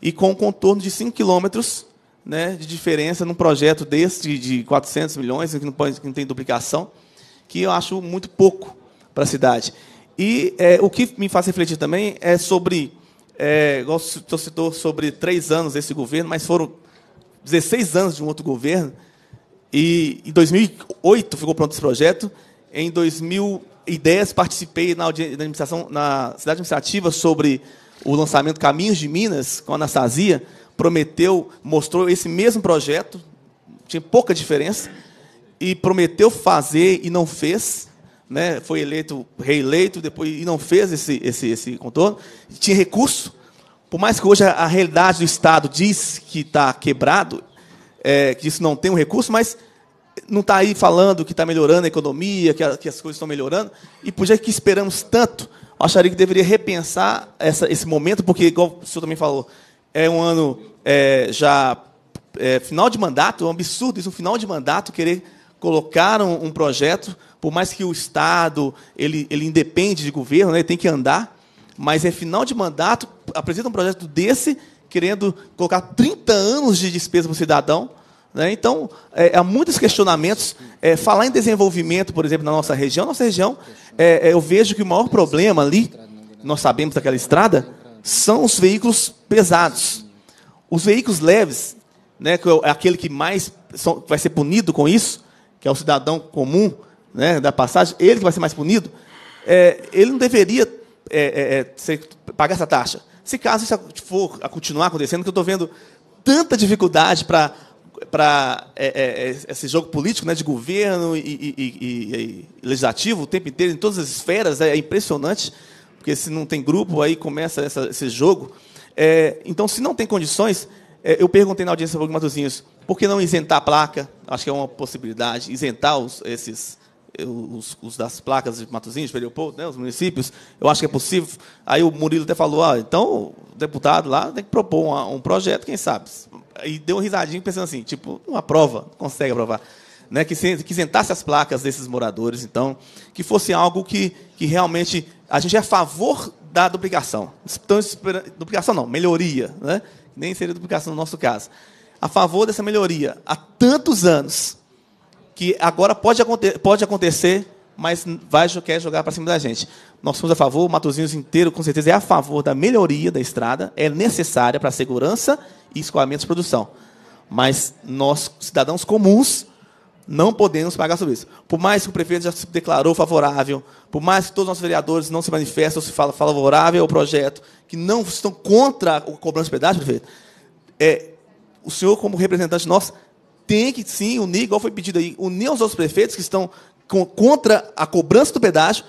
e com um contorno de 5 quilômetros né, de diferença num projeto desse de 400 milhões, que não, pode, que não tem duplicação, que eu acho muito pouco para a cidade. E é, o que me faz refletir também é sobre, é, igual o citou, sobre três anos desse governo, mas foram 16 anos de um outro governo, e em 2008 ficou pronto esse projeto. Em 2010 participei na, administração, na cidade administrativa sobre o lançamento Caminhos de Minas com a Anastasia. Prometeu, mostrou esse mesmo projeto, tinha pouca diferença, e prometeu fazer e não fez. Né? Foi eleito, reeleito, depois e não fez esse, esse, esse contorno. Tinha recurso. Por mais que hoje a realidade do Estado diz que está quebrado, é, que isso não tem um recurso, mas não está aí falando que está melhorando a economia, que, a, que as coisas estão melhorando, e por já é que esperamos tanto, acharia que deveria repensar essa, esse momento, porque, igual o senhor também falou, é um ano é, já é, final de mandato, é um absurdo isso, um final de mandato, querer colocar um, um, projeto, por mais que o Estado ele, ele independe de governo, né, ele tem que andar, mas é final de mandato, apresenta um projeto desse querendo colocar 30 anos de despesa para o cidadão. Né? Então, é, há muitos questionamentos. É, falar em desenvolvimento, por exemplo, na nossa região, nossa região, é, é, eu vejo que o maior problema ali, nós sabemos daquela estrada, são os veículos pesados. Os veículos leves, né, que é, é aquele que mais são, vai ser punido com isso, que é o cidadão comum né, da passagem, ele que vai ser mais punido, é, ele não deveria ser, pagar essa taxa. Se caso isso for a continuar acontecendo, que eu estou vendo tanta dificuldade para para é, é, é, esse jogo político né, de governo e, e, e, e, legislativo o tempo inteiro, em todas as esferas, é, é, impressionante, porque se não tem grupo, aí começa essa, esse jogo. É, então, se não tem condições, é, eu perguntei na audiência para Matozinhos, por que não isentar a placa? Acho que é uma possibilidade, isentar os, esses os, os, das placas de Matozinhos, Periopolto, né, os municípios, eu acho que é possível. Aí o Murilo até falou, ah, então o deputado lá tem que propor um projeto, quem sabe. E deu um risadinho pensando assim, tipo, não aprova, não consegue aprovar. Né, que, se, que sentasse as placas desses moradores, então, que fosse algo que, que realmente a gente é a favor da duplicação. Então, duplicação não, melhoria, né? nem seria duplicação no nosso caso. A favor dessa melhoria há tantos anos que agora pode, aconte pode acontecer, mas vai quer jogar para cima da gente. Nós somos a favor, o Matozinhos inteiro com certeza é a favor da melhoria da estrada, é necessária para a segurança e escoamento de produção. Mas nós, cidadãos comuns, não podemos pagar sobre isso. Por mais que o prefeito já se declarou favorável, por mais que todos os nossos vereadores não se manifestem ou se falem favorável ao projeto, que não estão contra o cobrança de pedágio, prefeito, é, o senhor, como representante nosso, tem que sim unir, igual foi pedido aí, unir aos outros prefeitos que estão com, contra a cobrança do pedágio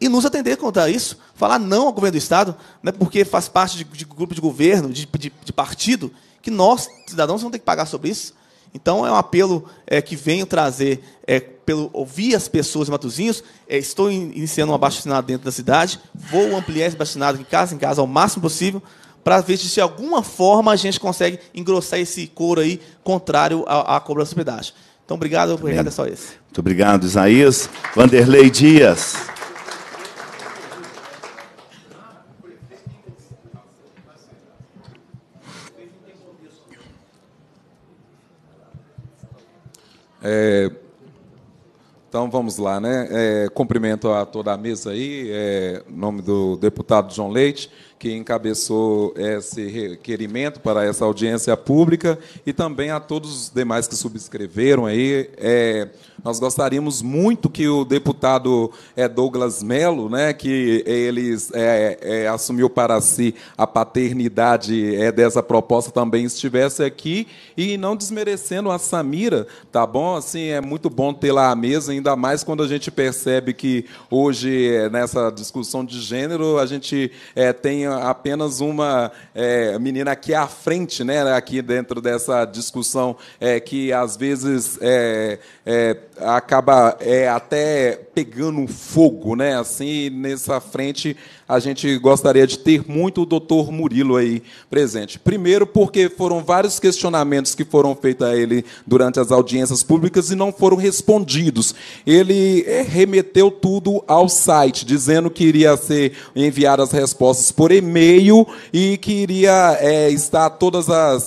e nos atender contra isso, falar não ao governo do Estado, né, porque faz parte de, de grupo de governo, de, de, de, partido, que nós, cidadãos, vamos ter que pagar sobre isso. Então, é um apelo é, que venho trazer, é, pelo ouvir as pessoas em Matozinhos. É, estou in, iniciando um abaixo dentro da cidade, vou ampliar esse abaixo-assinado de casa em casa ao máximo possível, para ver se de alguma forma a gente consegue engrossar esse couro aí, contrário à, à cobrança de pedágio. Então, obrigado, obrigado é só esse. Muito obrigado, Isaías. Vanderlei Dias. É, então vamos lá, né? É, cumprimento a toda a mesa aí, é, em é, nome do deputado João Leite, que encabeçou esse requerimento para essa audiência pública e também a todos os demais que subscreveram aí. É, nós gostaríamos muito que o deputado é, Douglas Melo, né, que ele é, é, assumiu para si a paternidade é, dessa proposta, também estivesse aqui e não desmerecendo a Samira, tá bom? Assim é muito bom tê-la à mesa, ainda mais quando a gente percebe que hoje é, nessa discussão de gênero a gente tem apenas uma é, menina aqui à frente, né, aqui dentro dessa discussão é, que às vezes é, é, acaba é, até pegando fogo, né? Assim, nessa frente a gente gostaria de ter muito o doutor Murilo aí presente. Primeiro, porque foram vários questionamentos que foram feitos a ele durante as audiências públicas e não foram respondidos. Ele é, remeteu tudo ao site, dizendo que iria ser enviadas as respostas por e-mail e que iria é, estar todos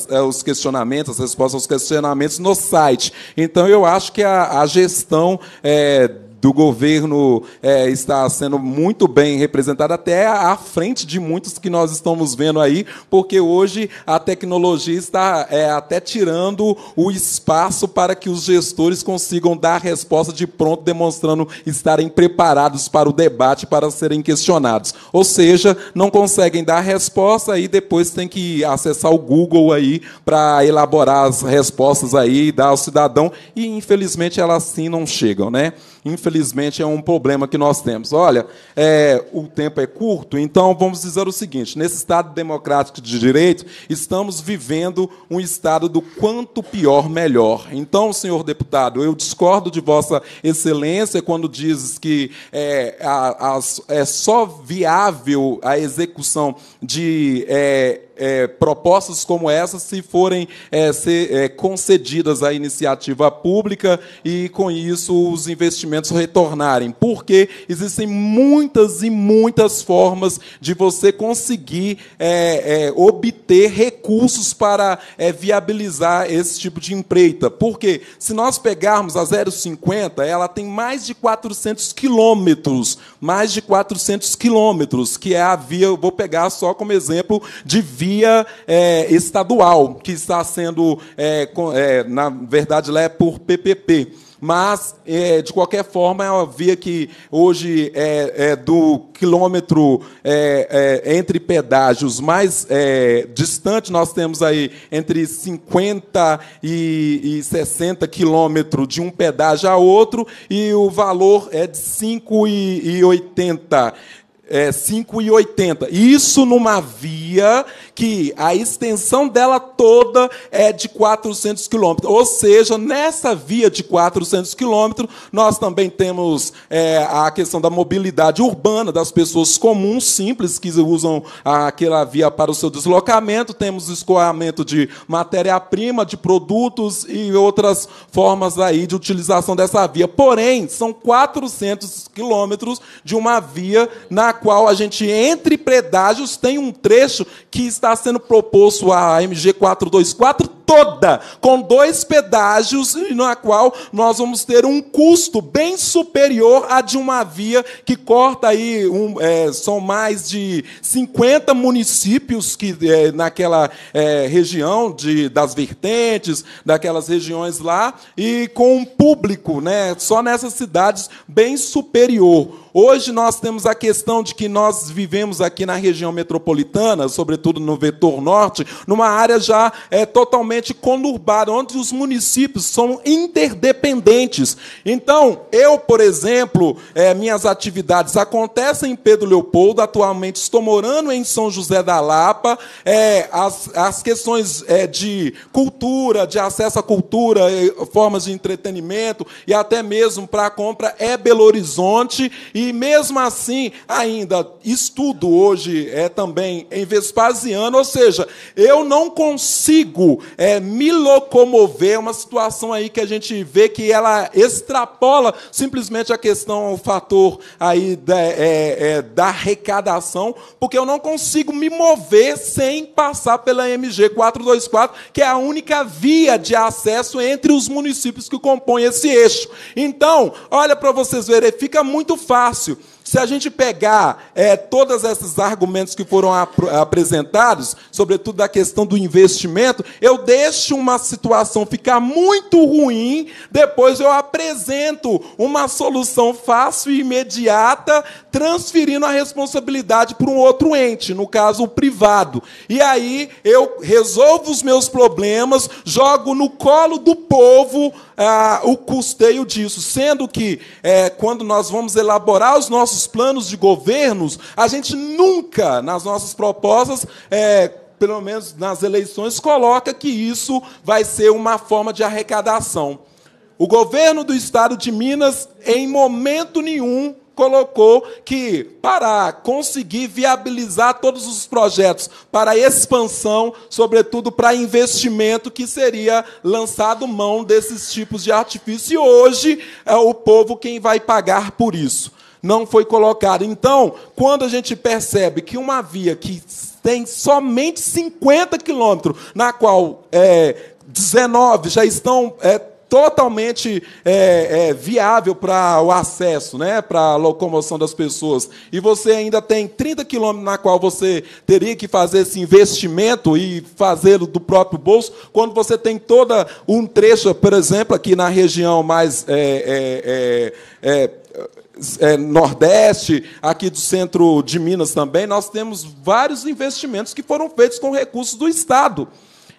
é, os questionamentos, as respostas aos questionamentos no site. Então, eu acho que a, a gestão é, do governo é, está sendo muito bem representada, até à frente de muitos que nós estamos vendo aí, porque hoje a tecnologia está é, até tirando o espaço para que os gestores consigam dar a resposta de pronto, demonstrando estarem preparados para o debate, para serem questionados. Ou seja, não conseguem dar a resposta e depois tem que acessar o Google aí para elaborar as respostas aí, dar ao cidadão, e infelizmente elas sim não chegam, né? Infelizmente, é um problema que nós temos. Olha, é, o tempo é curto, então vamos dizer o seguinte: nesse Estado democrático de direito, estamos vivendo um Estado do quanto pior, melhor. Então, senhor deputado, eu discordo de Vossa Excelência quando diz que é, a, a, é só viável a execução de. É, é, propostas como essa, se forem é, ser é, concedidas à iniciativa pública e, com isso, os investimentos retornarem. Porque existem muitas e muitas formas de você conseguir é, é, obter recursos para viabilizar esse tipo de empreita. Porque, se nós pegarmos a 050, ela tem mais de 400 quilômetros, mais de 400 quilômetros, que é a via, eu vou pegar só como exemplo, de via via é, estadual, que está sendo, é, é, na verdade, lá é por PPP. Mas, é, de qualquer forma, é uma via que hoje é, é do quilômetro é, entre pedágios mais distante, nós temos aí entre 50 e, e 60 quilômetros de um pedágio a outro, e o valor é de 5,80 é, 5,80. Isso numa via que a extensão dela toda é de 400 quilômetros. Ou seja, nessa via de 400 quilômetros, nós também temos é, a questão da mobilidade urbana, das pessoas comuns, simples, que usam aquela via para o seu deslocamento. Temos escoamento de matéria-prima, de produtos e outras formas aí de utilização dessa via. Porém, são 400 quilômetros de uma via na qual a gente, entre predágios, tem um trecho que está sendo proposto à MG 424 toda, com dois pedágios, na qual nós vamos ter um custo bem superior a de uma via que corta aí, um, é, são mais de 50 municípios que é, naquela é, região de, das vertentes, daquelas regiões lá, e com um público, né, só nessas cidades, bem superior. Hoje nós temos a questão de que nós vivemos aqui na região metropolitana, sobretudo no vetor norte, numa área já é, totalmente ambiente conurbado, onde os municípios são interdependentes. Então, eu, por exemplo, é, minhas atividades acontecem em Pedro Leopoldo, atualmente estou morando em São José da Lapa. É, as, as questões é, de cultura, de acesso à cultura, é, formas de entretenimento e até mesmo para a compra é Belo Horizonte. E mesmo assim, ainda estudo hoje é também em Vespasiano, ou seja, eu não consigo é, é, me locomover, é uma situação aí que a gente vê que ela extrapola simplesmente a questão, o fator aí da, é, é, da arrecadação, porque eu não consigo me mover sem passar pela MG 424, que é a única via de acesso entre os municípios que compõem esse eixo. Então, olha para vocês verem, fica muito fácil. Se a gente pegar é, todos esses argumentos que foram ap apresentados, sobretudo da questão do investimento, eu deixo uma situação ficar muito ruim, depois eu apresento uma solução fácil e imediata, transferindo a responsabilidade para um outro ente, no caso o privado. E aí eu resolvo os meus problemas, jogo no colo do povo ah, o custeio disso, sendo que é, quando nós vamos elaborar os nossos planos de governos, a gente nunca, nas nossas propostas, é, pelo menos nas eleições, coloca que isso vai ser uma forma de arrecadação. O governo do estado de Minas, em momento nenhum, colocou que para conseguir viabilizar todos os projetos para expansão, sobretudo para investimento, que seria lançado mão desses tipos de artifício. E hoje é o povo quem vai pagar por isso. Não foi colocado. Então, quando a gente percebe que uma via que tem somente 50 quilômetros, na qual é, 19 já estão é, totalmente é, é, viável para o acesso, né, para a locomoção das pessoas, e você ainda tem 30 quilômetros na qual você teria que fazer esse investimento e fazê-lo do próprio bolso, quando você tem toda um trecho, por exemplo, aqui na região mais é, é, é, é, é Nordeste, aqui do centro de Minas também, nós temos vários investimentos que foram feitos com recursos do Estado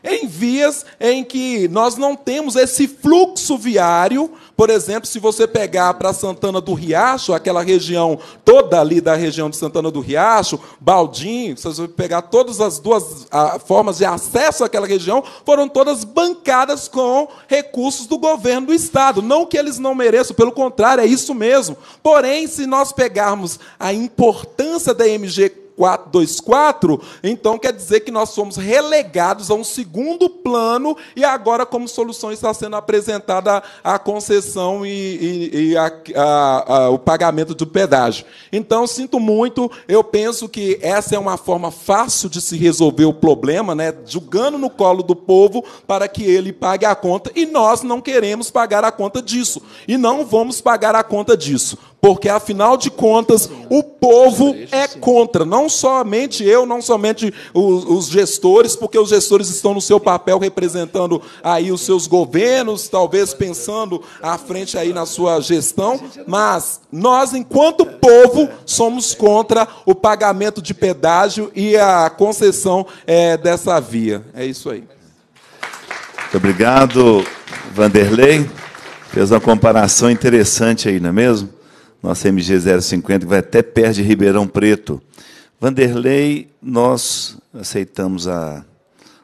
em vias em que nós não temos esse fluxo viário. Por exemplo, se você pegar para Santana do Riacho, aquela região toda ali da região de Santana do Riacho, Baldim, se você pegar todas as duas ah, formas de acesso àquela região, foram todas bancadas com recursos do governo do Estado. Não que eles não mereçam, pelo contrário, é isso mesmo. Porém, se nós pegarmos a importância da MG 424, então quer dizer que nós somos relegados a um segundo plano e agora, como solução, está sendo apresentada a concessão e, e, e a, a, a, o pagamento do pedágio. Então, sinto muito, eu penso que essa é uma forma fácil de se resolver o problema, né? jogando no colo do povo para que ele pague a conta, e nós não queremos pagar a conta disso, e não vamos pagar a conta disso porque afinal de contas o povo é contra, não somente eu, não somente os, os gestores, porque os gestores estão no seu papel representando aí os seus governos, talvez pensando à frente aí na sua gestão, mas nós, enquanto povo, somos contra o pagamento de pedágio e a concessão é, dessa via. É isso aí. Muito obrigado, Vanderlei. Fez uma comparação interessante aí, não é mesmo? Nossa MG 050 vai até perto de Ribeirão Preto. Vanderlei, nós aceitamos a,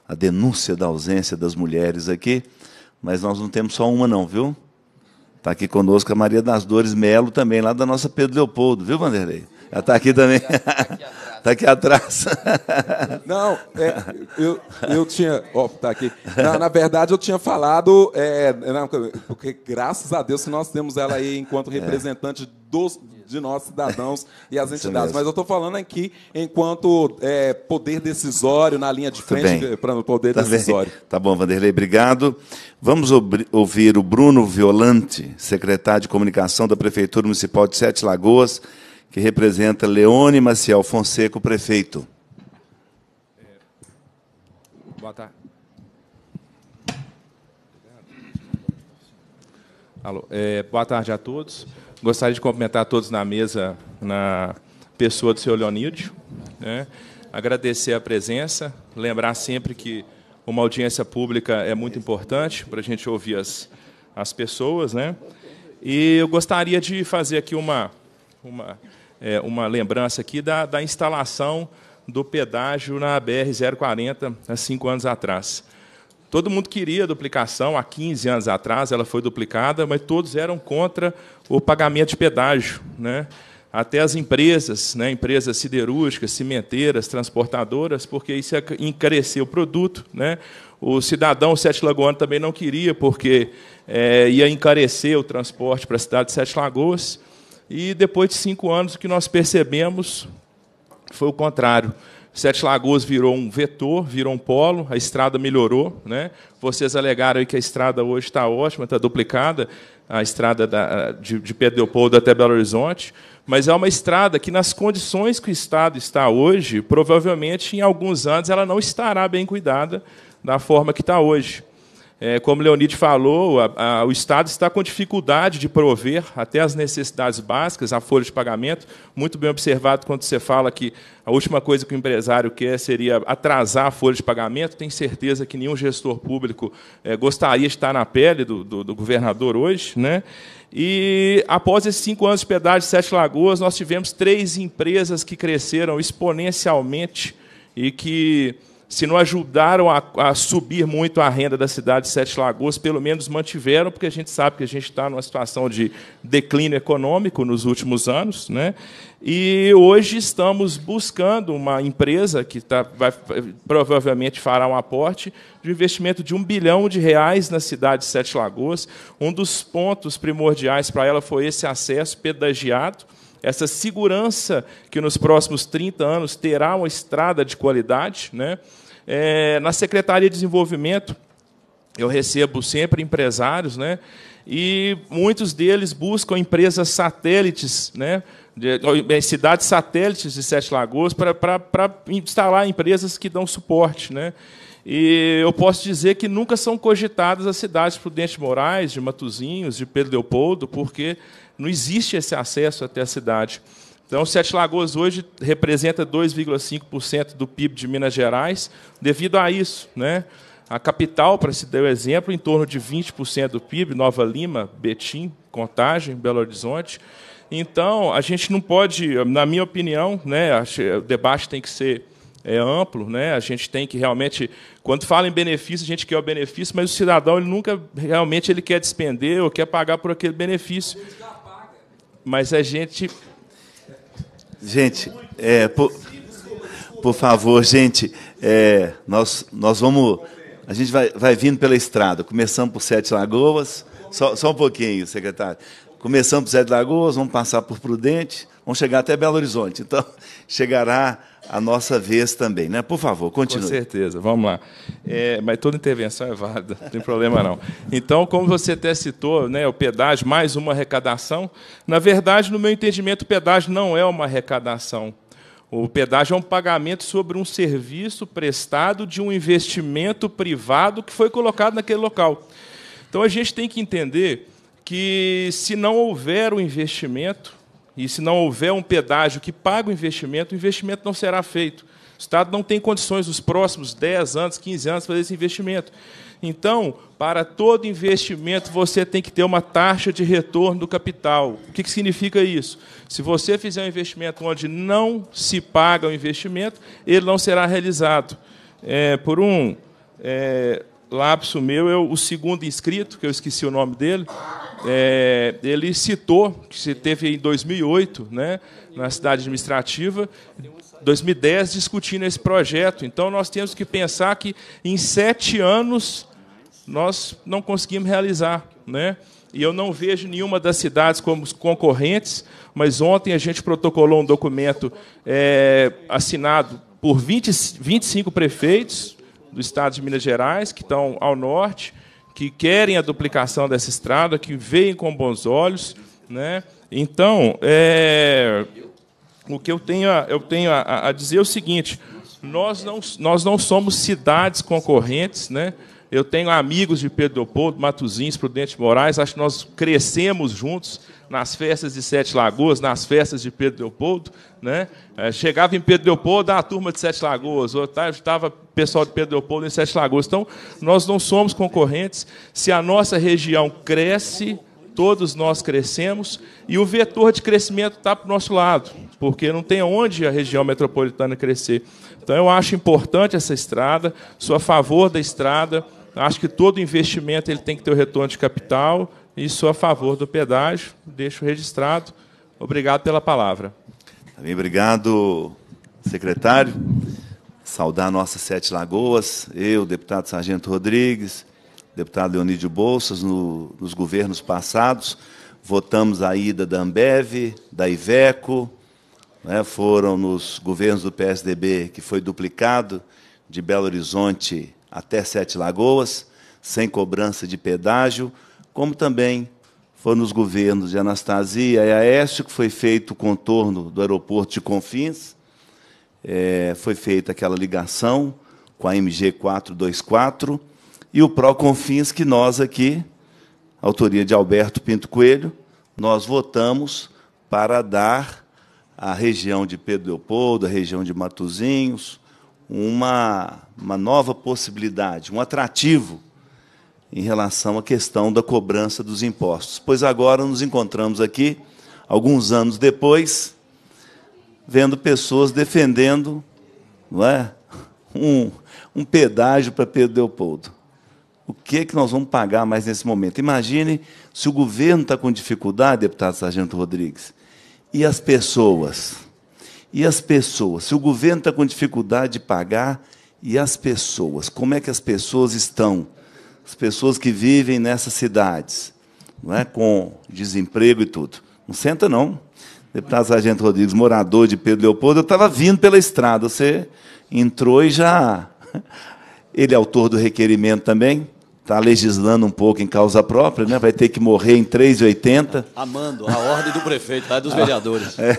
a denúncia da ausência das mulheres aqui, mas nós não temos só uma, não, viu? Está aqui conosco a Maria das Dores Melo também, lá da nossa Pedro Leopoldo, viu, Vanderlei? Ela está aqui também. Está aqui atrás. Tá Não, é, eu, eu tinha. Ó, tá aqui. Na, na verdade, eu tinha falado. É, porque graças a Deus que nós temos ela aí enquanto é. representante dos, de nós, cidadãos e as entidades. Mas eu estou falando aqui enquanto é, poder decisório na linha de frente para o poder tá decisório. Bem. Tá bom, Vanderlei, obrigado. Vamos ouvir o Bruno Violante, secretário de Comunicação da Prefeitura Municipal de Sete Lagoas que representa Leone Maciel Fonseca, prefeito. Boa tarde. Alô, é, boa tarde a todos. Gostaria de cumprimentar todos na mesa, na pessoa do senhor Leonídio. Né? Agradecer a presença, lembrar sempre que uma audiência pública é muito importante para a gente ouvir as, as pessoas. Né? E eu gostaria de fazer aqui uma, uma é, uma lembrança aqui da, da instalação do pedágio na BR-040, há cinco anos atrás. Todo mundo queria a duplicação, há 15 anos atrás ela foi duplicada, mas todos eram contra o pagamento de pedágio. Né? Até as empresas, né? empresas siderúrgicas, cimenteiras, transportadoras, porque isso ia encarecer o produto. Né? O cidadão Sete Lagoano também não queria, porque é, ia encarecer o transporte para a cidade de Sete Lagoas. E depois de cinco anos, o que nós percebemos foi o contrário. Sete Lagoas virou um vetor, virou um polo, a estrada melhorou. Né? Vocês alegaram que a estrada hoje está ótima, está duplicada, a estrada da, de, de Pedro Leopoldo até Belo Horizonte, mas é uma estrada que, nas condições que o Estado está hoje, provavelmente em alguns anos ela não estará bem cuidada da forma que está hoje. É, como Leonide falou, a, a, o Estado está com dificuldade de prover até as necessidades básicas, a folha de pagamento. Muito bem observado quando você fala que a última coisa que o empresário quer seria atrasar a folha de pagamento. Tenho certeza que nenhum gestor público é, gostaria de estar na pele do, do, do governador hoje. Né? E após esses cinco anos de pedágio de Sete Lagoas, nós tivemos três empresas que cresceram exponencialmente e que se não ajudaram a, a, subir muito a renda da cidade de Sete Lagoas, pelo menos mantiveram, porque a gente sabe que a gente está numa situação de declínio econômico nos últimos anos. Né? E hoje estamos buscando uma empresa que tá, vai, provavelmente fará um aporte de investimento de um bilhão de reais na cidade de Sete Lagoas. Um dos pontos primordiais para ela foi esse acesso pedagiado essa segurança que nos próximos 30 anos terá uma estrada de qualidade. Né? É, na Secretaria de Desenvolvimento, eu recebo sempre empresários, né? e muitos deles buscam empresas satélites, né? É, cidades satélites de Sete Lagoas, para instalar empresas que dão suporte. Né? E eu posso dizer que nunca são cogitadas as cidades Prudente Moraes, de Matozinhos, de Pedro Leopoldo, porque não existe esse acesso até a cidade. Então, Sete Lagoas hoje representa 2,5% do PIB de Minas Gerais, devido a isso. Né? A capital, para se dar o um exemplo, em torno de 20% do PIB, Nova Lima, Betim, Contagem, Belo Horizonte. Então, a gente não pode, na minha opinião, né, o debate tem que ser é, amplo, né? a gente tem que realmente, quando fala em benefício, a gente quer o benefício, mas o cidadão ele nunca realmente ele quer despender ou quer pagar por aquele benefício. Mas a gente. Gente, é, por, por favor, gente, é, nós, nós vamos. A gente vai, vai vindo pela estrada. Começamos por Sete Lagoas. Só, só um pouquinho, secretário. Começamos por Sete Lagoas, vamos passar por Prudente, vamos chegar até Belo Horizonte. Então, chegará a nossa vez também, né? Por favor, continue. Com certeza, vamos lá. É, mas toda intervenção é válida, não tem problema não. Então, como você até citou, né, o pedágio mais uma arrecadação. Na verdade, no meu entendimento, o pedágio não é uma arrecadação. O pedágio é um pagamento sobre um serviço prestado de um investimento privado que foi colocado naquele local. Então a gente tem que entender que se não houver o investimento, e se não houver um pedágio que pague o investimento, o investimento não será feito. O Estado não tem condições nos próximos 10 anos, 15 anos, fazer esse investimento. Então, para todo investimento, você tem que ter uma taxa de retorno do capital. O que, significa isso? Se você fizer um investimento onde não se paga o investimento, ele não será realizado. É, por um é, lapso meu, eu, o segundo inscrito, que eu esqueci o nome dele, é, ele citou que se teve em 2008, né, na cidade administrativa, 2010 discutindo esse projeto. Então nós temos que pensar que em sete anos nós não conseguimos realizar, né? E eu não vejo nenhuma das cidades como concorrentes, mas ontem a gente protocolou um documento é, assinado por 20, 25 prefeitos do estado de Minas Gerais, que estão ao norte, que querem a duplicação dessa estrada, que veem com bons olhos. Né? Então, é, o que eu tenho, a, eu tenho a, a dizer é o seguinte: nós não, nós não somos cidades concorrentes, né? Eu tenho amigos de Pedro Leopoldo, Matuzins, Prudente Moraes. Acho que nós crescemos juntos nas festas de Sete Lagoas, nas festas de Pedro Leopoldo. Né? É, chegava em Pedro Leopoldo ah, a turma de Sete Lagoas, ou tá, estava pessoal de Pedro Leopoldo em Sete Lagoas. Então, nós não somos concorrentes. Se a nossa região cresce, todos nós crescemos, e o vetor de crescimento está para o nosso lado, porque não tem onde a região metropolitana crescer. Então, eu acho importante essa estrada, sou a favor da estrada Acho que todo investimento ele tem que ter o retorno de capital e sou a favor do pedágio, deixo registrado. Obrigado pela palavra. Também obrigado, secretário. Saudar nossas Sete Lagoas, eu, deputado Sargento Rodrigues, deputado Leonídio Bolsas, no, nos governos passados, votamos a ida da Ambev, da Iveco, né, foram nos governos do PSDB que foi duplicado, de Belo Horizonte até Sete Lagoas, sem cobrança de pedágio, como também foram os governos de Anastasia e Aécio, que foi feito o contorno do aeroporto de Confins, é, foi feita aquela ligação com a MG 424, e o Pro Confins que nós aqui, autoria de Alberto Pinto Coelho, nós votamos para dar à região de Pedro Leopoldo, à região de Matozinhos, uma, uma nova possibilidade, um atrativo em relação à questão da cobrança dos impostos. Pois agora nos encontramos aqui, alguns anos depois, vendo pessoas defendendo não é, um, um pedágio para Pedro Leopoldo. O que, é que nós vamos pagar mais nesse momento? Imagine se o governo está com dificuldade, deputado Sargento Rodrigues, e as pessoas. E as pessoas? Se o governo está com dificuldade de pagar, e as pessoas? Como é que as pessoas estão? As pessoas que vivem nessas cidades, não é? com desemprego e tudo. Não senta, não. Deputado Sargento Rodrigues, morador de Pedro Leopoldo, eu estava vindo pela estrada. Você entrou e já. Ele é autor do requerimento também está legislando um pouco em causa própria, né? vai ter que morrer em 3,80. Amando, a ordem do prefeito, lá dos é. vereadores. É.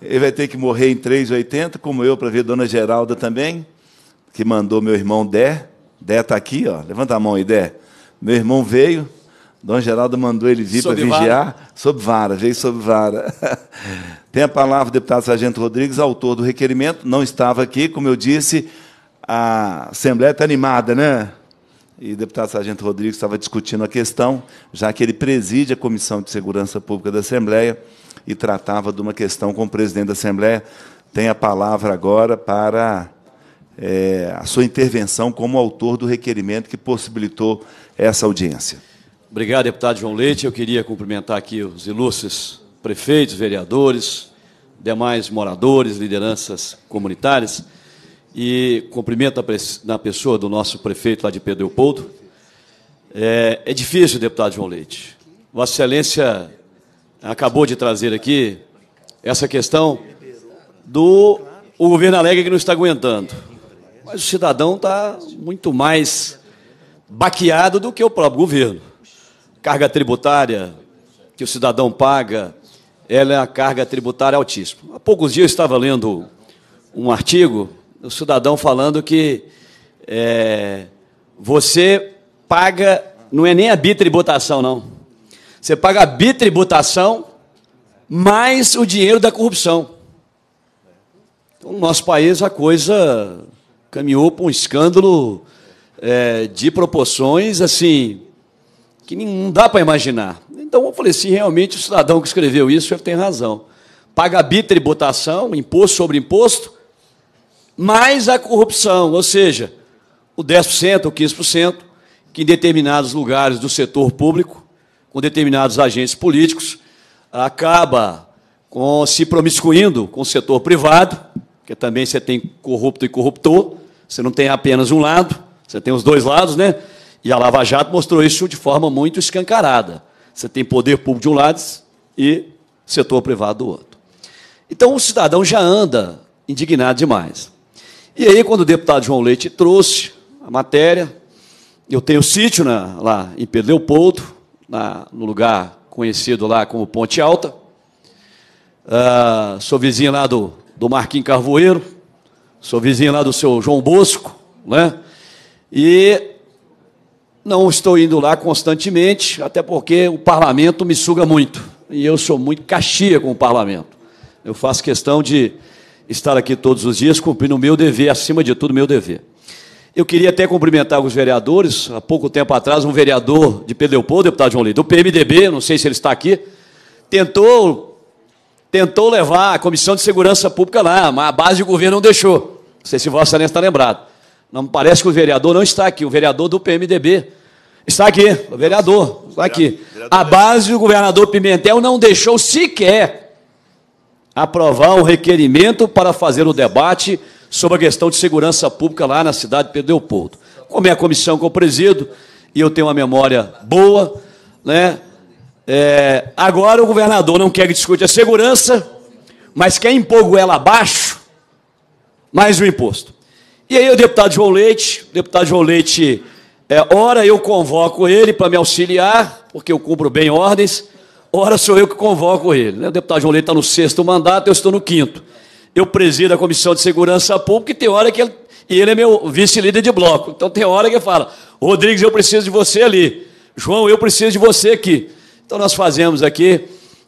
Ele vai ter que morrer em 3,80, como eu, para ver Dona Geralda também, que mandou meu irmão Dé. Dé está aqui, ó. levanta a mão aí, Dé. Meu irmão veio, Dona Geralda mandou ele vir para vigiar. Sob vara, veio sob vara. Tem a palavra o deputado Sargento Rodrigues, autor do requerimento, não estava aqui, como eu disse, a Assembleia está animada, né? e o deputado Sargento Rodrigues estava discutindo a questão, já que ele preside a Comissão de Segurança Pública da Assembleia e tratava de uma questão com o presidente da Assembleia. Tem a palavra agora para é, a sua intervenção como autor do requerimento que possibilitou essa audiência. Obrigado, deputado João Leite. Eu queria cumprimentar aqui os ilustres prefeitos, vereadores, demais moradores, lideranças comunitárias e cumprimento na pessoa do nosso prefeito lá de Pedro Leopoldo. É, é difícil, deputado João Leite. Vossa Excelência acabou de trazer aqui essa questão do o governo alegre que não está aguentando. Mas o cidadão está muito mais baqueado do que o próprio governo. Carga tributária que o cidadão paga, ela é a carga tributária altíssima. Há poucos dias eu estava lendo um artigo o cidadão falando que é, você paga, não é nem a bitributação, não. Você paga a bitributação mais o dinheiro da corrupção. Então, no nosso país, a coisa caminhou para um escândalo é, de proporções assim que não dá para imaginar. Então eu falei assim, realmente o cidadão que escreveu isso tem razão. Paga bitributação, imposto sobre imposto, mais a corrupção, ou seja, o 10% ou 15%, que em determinados lugares do setor público, com determinados agentes políticos, acaba com, se promiscuindo com o setor privado, que também você tem corrupto e corruptor, você não tem apenas um lado, você tem os dois lados, né? E a Lava Jato mostrou isso de forma muito escancarada. Você tem poder público de um lado e setor privado do outro. Então o cidadão já anda indignado demais. E aí, quando o deputado João Leite trouxe a matéria, eu tenho sítio na, lá em Pedro Leopoldo, na, no lugar conhecido lá como Ponte Alta. Uh, sou vizinho lá do, do Marquinhos Carvoeiro, sou vizinho lá do seu João Bosco, né? E não estou indo lá constantemente, até porque o parlamento me suga muito. E eu sou muito caxia com o parlamento. Eu faço questão de estar aqui todos os dias cumprindo o meu dever, acima de tudo, meu dever. Eu queria até cumprimentar os vereadores. Há pouco tempo atrás, um vereador de Pedro deputado João Leite, do PMDB, não sei se ele está aqui, tentou, tentou levar a Comissão de Segurança Pública lá, mas a base do governo não deixou. Não sei se Vossa Excelência está lembrado. Não parece que o vereador não está aqui, o vereador do PMDB. Está aqui, o vereador, está aqui. A é. base do governador Pimentel não deixou sequer aprovar o requerimento para fazer o debate sobre a questão de segurança pública lá na cidade de Pedro Leopoldo. Como é a comissão que eu presido, e eu tenho uma memória boa, né? É, agora o governador não quer que discute a segurança, mas quer impor goela abaixo, mais um imposto. E aí o deputado João Leite, deputado João Leite, é, ora eu convoco ele para me auxiliar, porque eu cumpro bem ordens, Ora, sou eu que convoco ele. Né? O deputado João Leite está no sexto mandato, eu estou no quinto. Eu presido a Comissão de Segurança Pública e tem hora que ele, e ele é meu vice-líder de bloco. Então tem hora que ele fala, Rodrigues, eu preciso de você ali. João, eu preciso de você aqui. Então nós fazemos aqui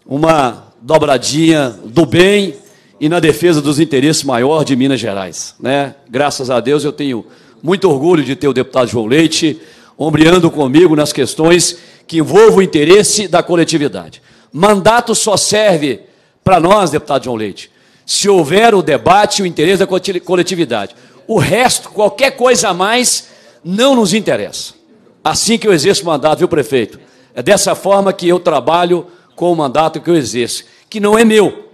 uma dobradinha do bem e na defesa dos interesses maior de Minas Gerais. Né? Graças a Deus eu tenho muito orgulho de ter o deputado João Leite ombreando comigo nas questões que envolva o interesse da coletividade. Mandato só serve para nós, deputado João Leite, se houver o debate e o interesse da coletividade. O resto, qualquer coisa a mais, não nos interessa. Assim que eu exerço o mandato, viu, prefeito? É dessa forma que eu trabalho com o mandato que eu exerço, que não é meu.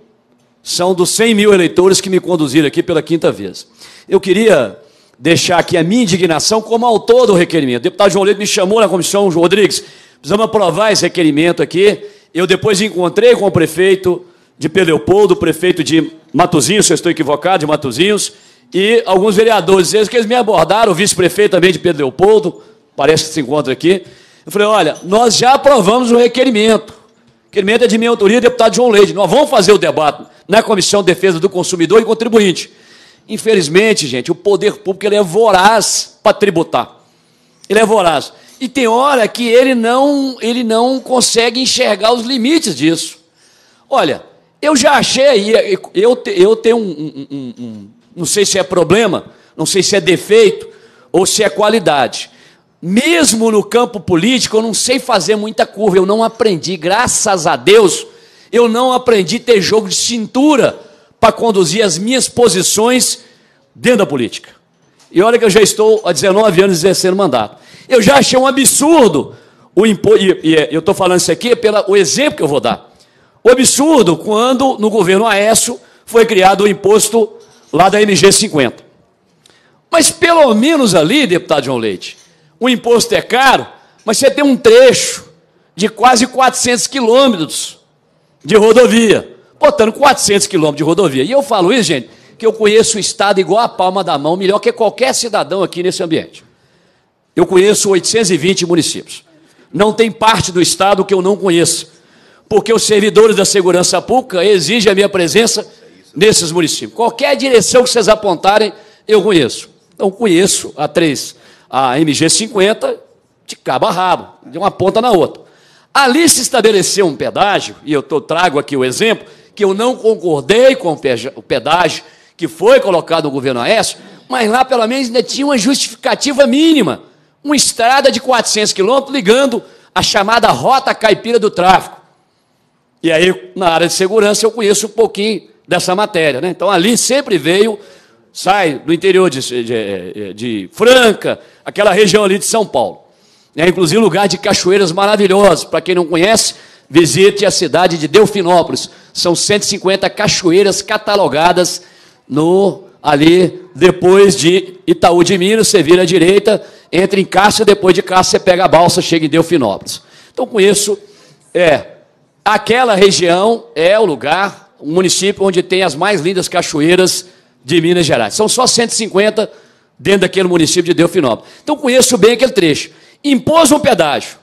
São dos 100 mil eleitores que me conduziram aqui pela quinta vez. Eu queria deixar aqui a minha indignação como autor do requerimento. O deputado João Leite me chamou na comissão, João Rodrigues, Precisamos aprovar esse requerimento aqui. Eu depois encontrei com o prefeito de Peleopoldo, o prefeito de Matozinhos, se eu estou equivocado, de Matozinhos, e alguns vereadores. Eles que eles me abordaram, o vice-prefeito também de Pedro Leopoldo, parece que se encontra aqui. Eu falei, olha, nós já aprovamos o requerimento. O requerimento é de minha autoria, deputado João Leite. Nós vamos fazer o debate na Comissão de Defesa do Consumidor e Contribuinte. Infelizmente, gente, o poder público ele é voraz para tributar. Ele é voraz. E tem hora que ele não, ele não consegue enxergar os limites disso. Olha, eu já achei, é, eu, eu tenho um, um, um, um não sei se é problema, não sei se é defeito ou se é qualidade. Mesmo no campo político, eu não sei fazer muita curva, eu não aprendi, graças a Deus, eu não aprendi ter jogo de cintura para conduzir as minhas posições dentro da política. E olha que eu já estou há 19 anos exercendo mandato. Eu já achei um absurdo o imposto. E, e, é, eu estou falando isso aqui pelo exemplo que eu vou dar. O absurdo quando no governo Aécio foi criado o imposto lá da MG 50. Mas pelo menos ali, deputado João Leite, o imposto é caro, mas você tem um trecho de quase 400 quilômetros de rodovia, botando 400 quilômetros de rodovia. E eu falo isso, gente, que eu conheço o Estado igual a palma da mão, melhor que qualquer cidadão aqui nesse ambiente. Eu conheço 820 municípios. Não tem parte do Estado que eu não conheça, porque os servidores da segurança pública exigem a minha presença nesses municípios. Qualquer direção que vocês apontarem, eu conheço. Então, conheço a 3, a MG50, de cabo a rabo, de uma ponta na outra. Ali se estabeleceu um pedágio, e eu trago aqui o exemplo, que eu não concordei com o pedágio, que foi colocado no governo Aécio, mas lá pelo menos ainda tinha uma justificativa mínima. Uma estrada de 400 quilômetros ligando a chamada rota caipira do tráfico. E aí, na área de segurança, eu conheço um pouquinho dessa matéria. Né? Então, ali sempre veio, sai do interior de, de, de Franca, aquela região ali de São Paulo. É, inclusive, lugar de cachoeiras maravilhosas. Para quem não conhece, visite a cidade de Delfinópolis. São 150 cachoeiras catalogadas no ali depois de Itaú de Minas, você vira à direita, entra em Cássia, depois de Cássia você pega a balsa, chega em Delfinópolis. Então com isso, é aquela região é o lugar, o município onde tem as mais lindas cachoeiras de Minas Gerais. São só 150 dentro daquele município de Delfinópolis. Então conheço bem aquele trecho. Impôs um pedágio.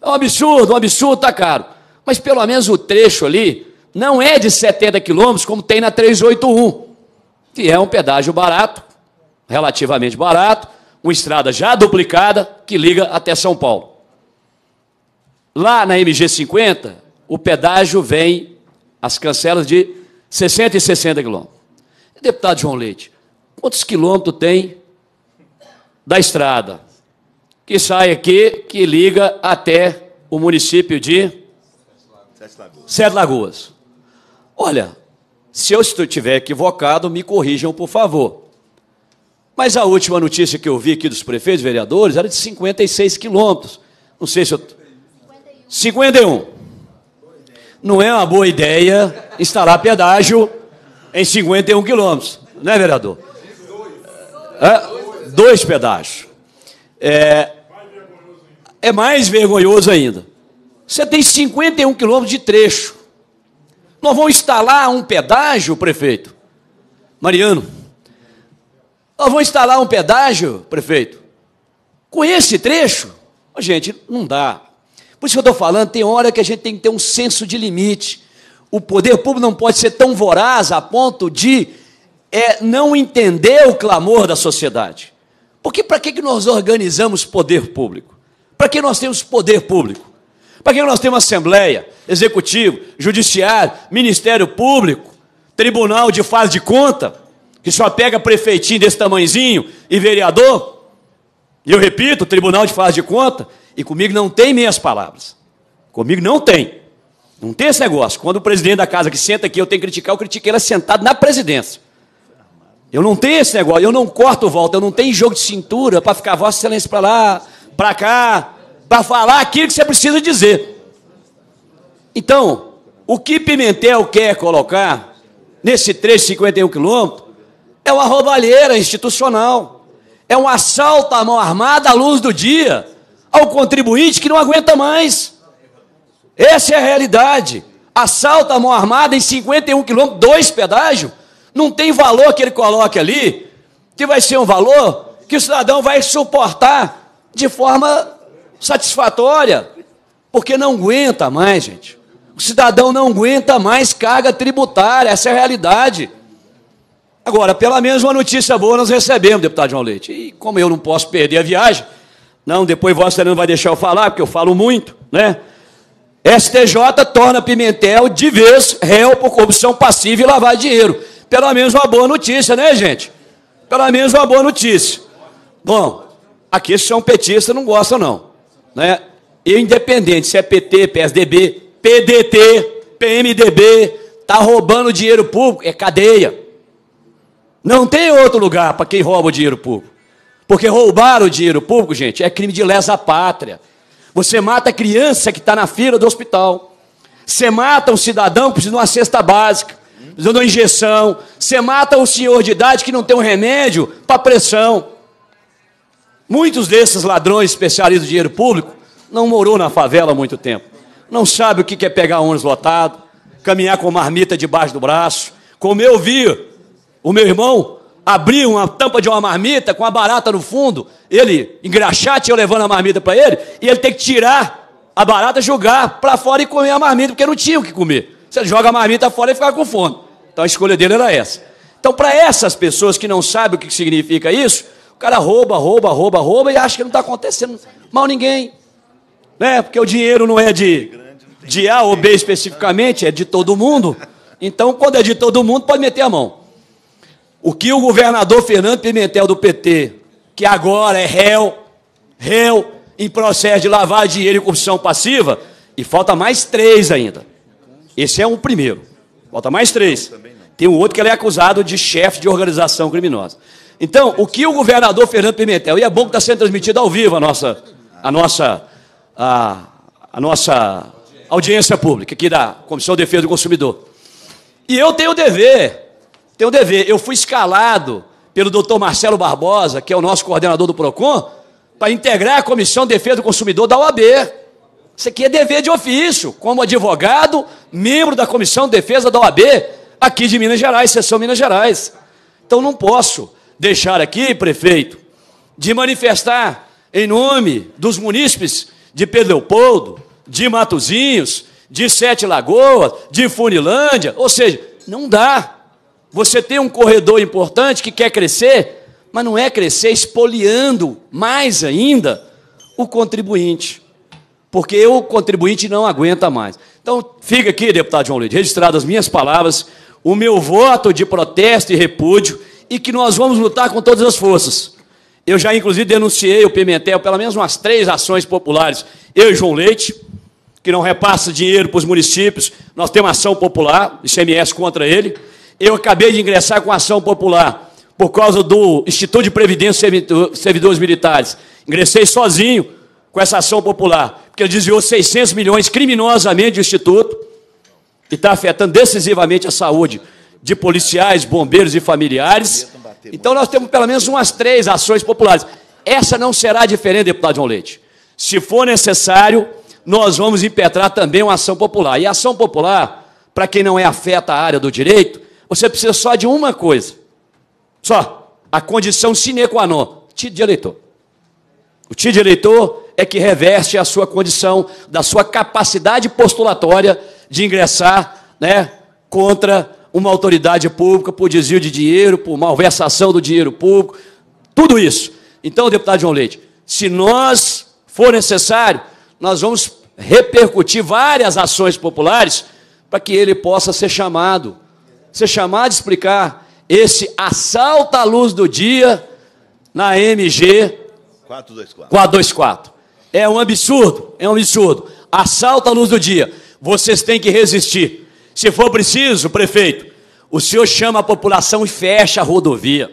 É um absurdo, um absurdo, tá caro. Mas pelo menos o trecho ali não é de 70 quilômetros como tem na 381 que é um pedágio barato, relativamente barato, uma estrada já duplicada que liga até São Paulo. Lá na MG50, o pedágio vem as cancelas de 60 e 60 quilômetros. Deputado João Leite, quantos quilômetros tem da estrada que sai aqui, que liga até o município de Sete Lagoas? Sete Lagoas. Olha, se eu estiver equivocado, me corrijam, por favor. Mas a última notícia que eu vi aqui dos prefeitos, vereadores, era de 56 quilômetros. Não sei se eu. 51. Não é uma boa ideia instalar pedágio em 51 quilômetros, né, vereador? É, dois pedágios. É, é mais vergonhoso ainda. Você tem 51 quilômetros de trecho. Nós vamos instalar um pedágio, prefeito? Mariano, nós vamos instalar um pedágio, prefeito? Com esse trecho? Oh, gente, não dá. Por isso que eu estou falando, tem hora que a gente tem que ter um senso de limite. O poder público não pode ser tão voraz a ponto de é, não entender o clamor da sociedade. Porque para que, que nós organizamos poder público? Para que nós temos poder público? Para que nós temos Assembleia, Executivo, Judiciário, Ministério Público, Tribunal de Faz de Conta, que só pega prefeitinho desse tamanhozinho e vereador? E eu repito, Tribunal de Faz de Conta, e comigo não tem meias palavras. Comigo não tem. Não tem esse negócio. Quando o presidente da casa que senta aqui, eu tenho que criticar, eu critiquei ele sentado na presidência. Eu não tenho esse negócio, eu não corto volta, eu não tenho jogo de cintura para ficar Vossa Excelência para lá, para cá para falar aquilo que você precisa dizer. Então, o que Pimentel quer colocar nesse 351 de quilômetros é uma roubalheira institucional, é um assalto à mão armada à luz do dia ao contribuinte que não aguenta mais. Essa é a realidade. Assalto à mão armada em 51 quilômetros, dois pedágio, não tem valor que ele coloque ali, que vai ser um valor que o cidadão vai suportar de forma satisfatória, porque não aguenta mais, gente. O cidadão não aguenta mais carga tributária, essa é a realidade. Agora, pelo menos uma notícia boa nós recebemos, deputado João Leite. E como eu não posso perder a viagem, não, depois Vossa não vai deixar eu falar, porque eu falo muito, né? STJ torna Pimentel de vez réu por corrupção passiva e lavar dinheiro. Pelo menos uma boa notícia, né, gente? Pelo menos uma boa notícia. Bom, aqui esse são petistas não gostam, não né? Eu independente, se é PT, PSDB, PDT, PMDB, tá roubando dinheiro público, é cadeia. Não tem outro lugar para quem rouba o dinheiro público. Porque roubar o dinheiro público, gente, é crime de lesa pátria. Você mata a criança que está na fila do hospital. Você mata um cidadão que precisa de uma cesta básica, precisa de uma injeção. Você mata o senhor de idade que não tem um remédio para pressão. Muitos desses ladrões especialistas em dinheiro público não morou na favela há muito tempo. Não sabe o que é pegar ônibus lotado, caminhar com marmita debaixo do braço. Como eu vi o meu irmão abrir uma tampa de uma marmita com a barata no fundo, ele engraxate eu levando a marmita para ele, e ele tem que tirar a barata, jogar para fora e comer a marmita, porque não tinha o que comer. Você joga a marmita fora e fica com fome. Então a escolha dele era essa. Então, para essas pessoas que não sabem o que significa isso, o cara rouba, rouba, rouba, rouba e acha que não está acontecendo mal ninguém. Né? Porque o dinheiro não é de, de A ou B especificamente, é de todo mundo. Então, quando é de todo mundo, pode meter a mão. O que o governador Fernando Pimentel do PT, que agora é réu, réu em processo de lavar dinheiro e corrupção passiva, e falta mais três ainda. Esse é um primeiro. Falta mais três. Tem um outro que ele é acusado de chefe de organização criminosa. Então, o que o governador Fernando Pimentel, e é bom que está sendo transmitido ao vivo a nossa, a nossa, a, a nossa audiência pública aqui da Comissão de Defesa do Consumidor. E eu tenho o dever, tenho o dever, eu fui escalado pelo doutor Marcelo Barbosa, que é o nosso coordenador do PROCON, para integrar a Comissão de Defesa do Consumidor da OAB. Isso aqui é dever de ofício, como advogado, membro da Comissão de Defesa da OAB, aqui de Minas Gerais, sessão Minas Gerais. Então não posso deixar aqui, prefeito, de manifestar em nome dos munícipes de Pedro Leopoldo, de Matozinhos, de Sete Lagoas, de Funilândia, ou seja, não dá. Você tem um corredor importante que quer crescer, mas não é crescer expoliando mais ainda o contribuinte. Porque o contribuinte não aguenta mais. Então, fica aqui, deputado João Leite, registradas as minhas palavras, o meu voto de protesto e repúdio e que nós vamos lutar com todas as forças. Eu já, inclusive, denunciei o Pimentel pelo menos umas três ações populares. Eu e João Leite, que não repassa dinheiro para os municípios, nós temos ação popular, ICMS contra ele. Eu acabei de ingressar com ação popular por causa do Instituto de Previdência Servidores Militares. Ingressei sozinho com essa ação popular, porque ele desviou 600 milhões criminosamente do Instituto e está afetando decisivamente a saúde de policiais, bombeiros e familiares. Então nós temos pelo menos umas três ações populares. Essa não será diferente, deputado João Leite. Se for necessário, nós vamos impetrar também uma ação popular. E a ação popular, para quem não é afeta a área do direito, você precisa só de uma coisa. Só. A condição sine qua non. Título de eleitor. O título de eleitor é que reveste a sua condição, da sua capacidade postulatória de ingressar né, contra uma autoridade pública por desvio de dinheiro, por malversação do dinheiro público, tudo isso. Então, deputado João Leite, se nós for necessário, nós vamos repercutir várias ações populares para que ele possa ser chamado, ser chamado a explicar esse assalto à luz do dia na MG 424. 424. É um absurdo, é um absurdo. Assalto à luz do dia. Vocês têm que resistir. Se for preciso, prefeito, o senhor chama a população e fecha a rodovia.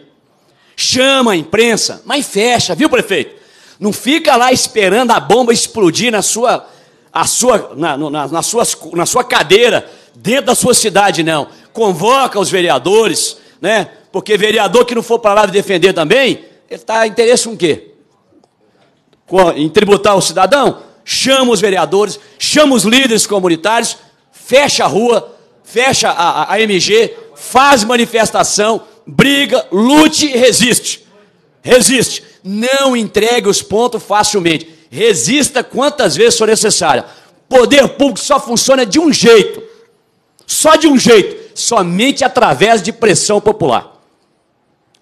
Chama a imprensa, mas fecha, viu, prefeito? Não fica lá esperando a bomba explodir na sua, a sua, na, na, na, sua, na sua cadeira, dentro da sua cidade, não. Convoca os vereadores, né? Porque vereador que não for para lá defender também, ele está interesse em quê? Em tributar o cidadão? Chama os vereadores, chama os líderes comunitários fecha a rua, fecha a, a, MG, faz manifestação, briga, lute e resiste. Resiste. Não entregue os pontos facilmente. Resista quantas vezes for necessária. Poder público só funciona de um jeito. Só de um jeito. Somente através de pressão popular.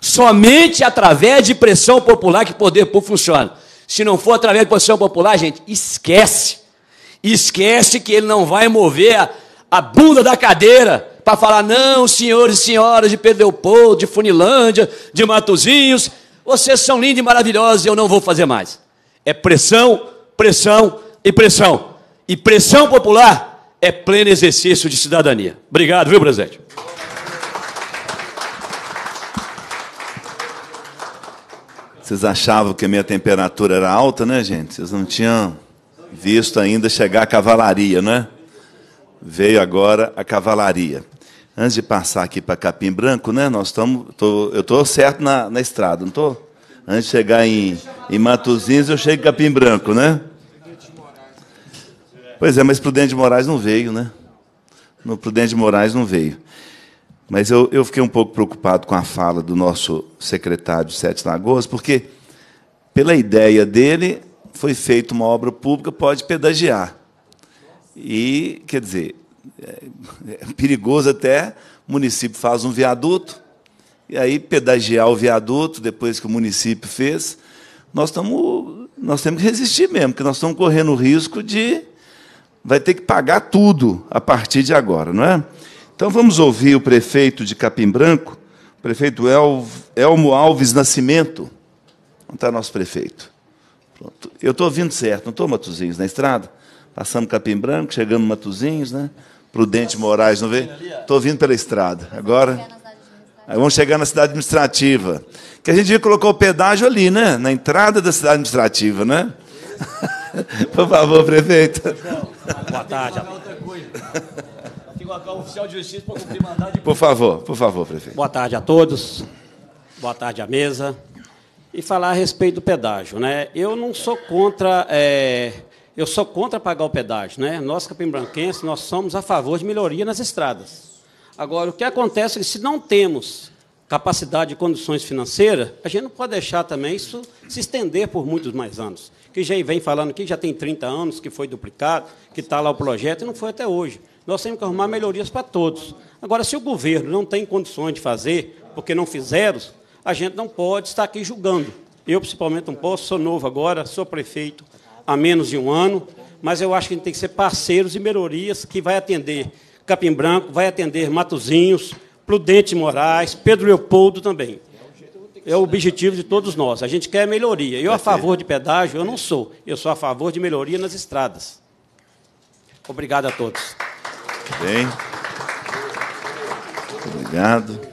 Somente através de pressão popular que poder público funciona. Se não for através de pressão popular, gente, esquece. E esquece que ele não vai mover a, a bunda da cadeira para falar, não, senhores e senhoras de Pedreupoldo, de Funilândia, de Matozinhos, vocês são lindos e maravilhosos, eu não vou fazer mais. É pressão, pressão e pressão. E pressão popular é pleno exercício de cidadania. Obrigado, viu, presidente? Vocês achavam que a minha temperatura era alta, né, gente? Vocês não tinham visto ainda chegar a cavalaria, né? Veio agora a cavalaria. Antes de passar aqui para Capim Branco, né? Nós estamos. eu estou certo na, na estrada, não estou? Antes de chegar em, em Matozinhos, eu chego em Capim Branco, né? Pois é, mas Prudente de Moraes não veio, né? No Prudente de Moraes não veio. Mas eu, eu, fiquei um pouco preocupado com a fala do nosso secretário de Sete Lagoas, porque, pela ideia dele, foi feita uma obra pública, pode pedagiar. E, quer dizer, é, é perigoso até, o município faz um viaduto, e aí pedagiar o viaduto, depois que o município fez, nós, tamo, nós temos que resistir mesmo, porque nós estamos correndo o risco de vai ter que pagar tudo a partir de agora, não é? Então vamos ouvir o prefeito de Capim Branco, o prefeito El, Elmo Alves Nascimento. Onde está nosso prefeito? Pronto. Eu estou vindo certo, não estou, Matuzinhos, na estrada? Passando Capim Branco, chegando Matuzinhos, né? Prudente Moraes, não vê? Estou vindo pela estrada. Agora. Aí vamos chegar na cidade administrativa. Que a gente devia colocar o pedágio ali, né? Na entrada da cidade administrativa, né? Por favor, prefeito. Boa tarde. Por favor, por favor, prefeito. Boa tarde a todos. Boa tarde à mesa e falar a respeito do pedágio. Né? Eu não sou contra. É, eu sou contra pagar o pedágio. Né? Nós, capimbranquenses, nós somos a favor de melhoria nas estradas. Agora, o que acontece é que, se não temos capacidade e condições financeiras, a gente não pode deixar também isso se estender por muitos mais anos. Que já vem falando que já tem 30 anos, que foi duplicado, que está lá o projeto e não foi até hoje. Nós temos que arrumar melhorias para todos. Agora, se o governo não tem condições de fazer, porque não fizeram, a gente não pode estar aqui julgando. Eu, principalmente, não posso, sou novo agora, sou prefeito há menos de um ano, mas eu acho que a gente tem que ser parceiros e melhorias que vai atender Capim Branco, vai atender Matozinhos, Prudente Moraes, Pedro Leopoldo também. É o objetivo de todos nós. A gente quer melhoria. Eu a favor de pedágio, eu não sou. Eu sou a favor de melhoria nas estradas. Obrigado a todos. Bem. Obrigado.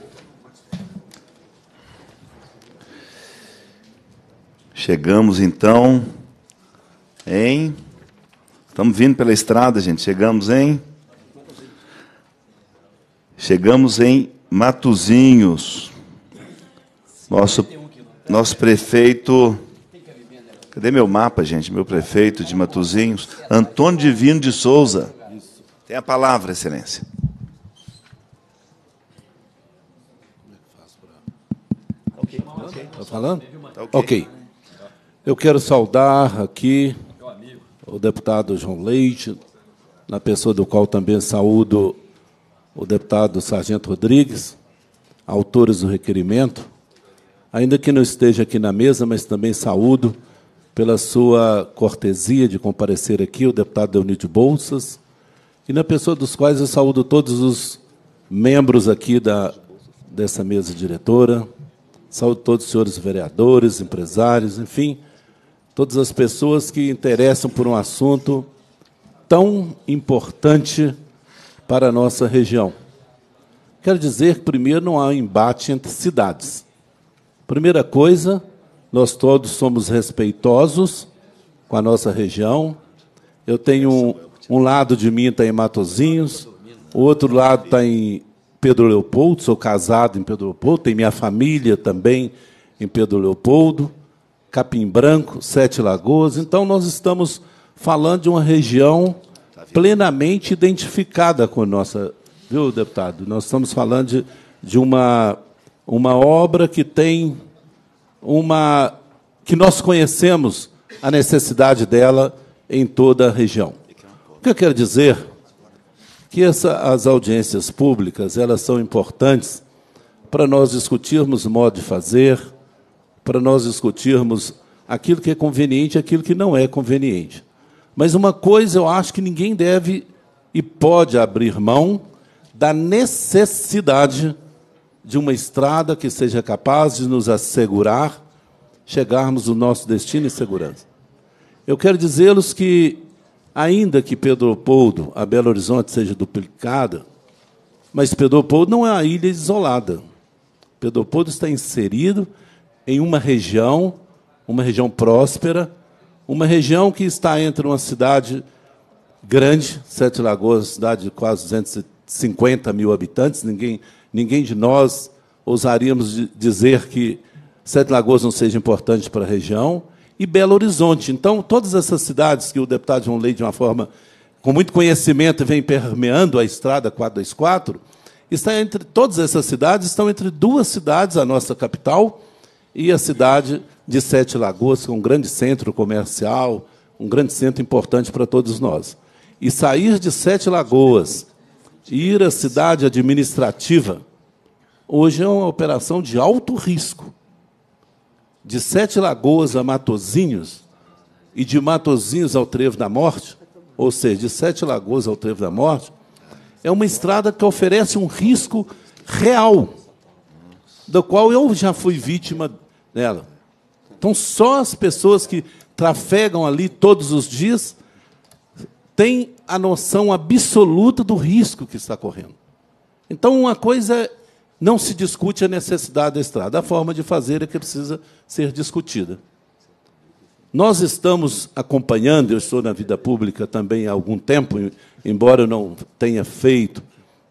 Chegamos então em. Estamos vindo pela estrada, gente. Chegamos em. Chegamos em Matuzinhos. Nosso, nosso prefeito. Cadê meu mapa, gente? Meu prefeito de Matuzinhos, Antônio Divino de Souza. Tem a palavra, Excelência. Tá falando? ok. Tá eu quero saudar aqui o deputado João Leite, na pessoa do qual também saúdo o deputado Sargento Rodrigues, autores do requerimento. Ainda que não esteja aqui na mesa, mas também saúdo pela sua cortesia de comparecer aqui o deputado Leonid Bolsas, e na pessoa dos quais eu saúdo todos os membros aqui da, dessa mesa diretora, saúdo todos os senhores vereadores, empresários, enfim, todas as pessoas que interessam por um assunto tão importante para a nossa região. Quero dizer que, primeiro, não há embate entre cidades. Primeira coisa, nós todos somos respeitosos com a nossa região. Eu tenho um, um lado de mim está em Matozinhos, o outro lado está em Pedro Leopoldo, sou casado em Pedro Leopoldo, tem minha família também em Pedro Leopoldo. Capim Branco, Sete Lagoas. Então, nós estamos falando de uma região plenamente identificada com a nossa. Viu, deputado? Nós estamos falando de, de uma, uma obra que tem uma. que nós conhecemos a necessidade dela em toda a região. O que eu quero dizer que essa, as audiências públicas elas são importantes para nós discutirmos o modo de fazer, para nós discutirmos aquilo que é conveniente e aquilo que não é conveniente. Mas uma coisa eu acho que ninguém deve e pode abrir mão da necessidade de uma estrada que seja capaz de nos assegurar chegarmos ao nosso destino em segurança. Eu quero dizê-los que, ainda que Pedro Poldo, a Belo Horizonte, seja duplicada, mas Pedro Poldo não é uma ilha isolada. Pedro Poldo está inserido em uma região, uma região próspera, uma região que está entre uma cidade grande, Sete Lagoas, cidade de quase 250 mil habitantes. Ninguém, ninguém de nós ousaríamos dizer que Sete Lagoas não seja importante para a região. E Belo Horizonte. Então, todas essas cidades que o deputado João Leite, de uma forma com muito conhecimento, vem permeando a estrada 424, está entre todas essas cidades, estão entre duas cidades, a nossa capital, e a cidade de Sete Lagoas, que é um grande centro comercial, um grande centro importante para todos nós. E sair de Sete Lagoas, ir à cidade administrativa, hoje é uma operação de alto risco. De Sete Lagoas a Matozinhos, e de Matozinhos ao Trevo da Morte, ou seja, de Sete Lagoas ao Trevo da Morte, é uma estrada que oferece um risco real, do qual eu já fui vítima nela. Então, só as pessoas que trafegam ali todos os dias têm a noção absoluta do risco que está correndo. Então, uma coisa é, não se discute a necessidade da estrada, a forma de fazer é que precisa ser discutida. Nós estamos acompanhando, eu estou na vida pública também há algum tempo, embora eu não tenha feito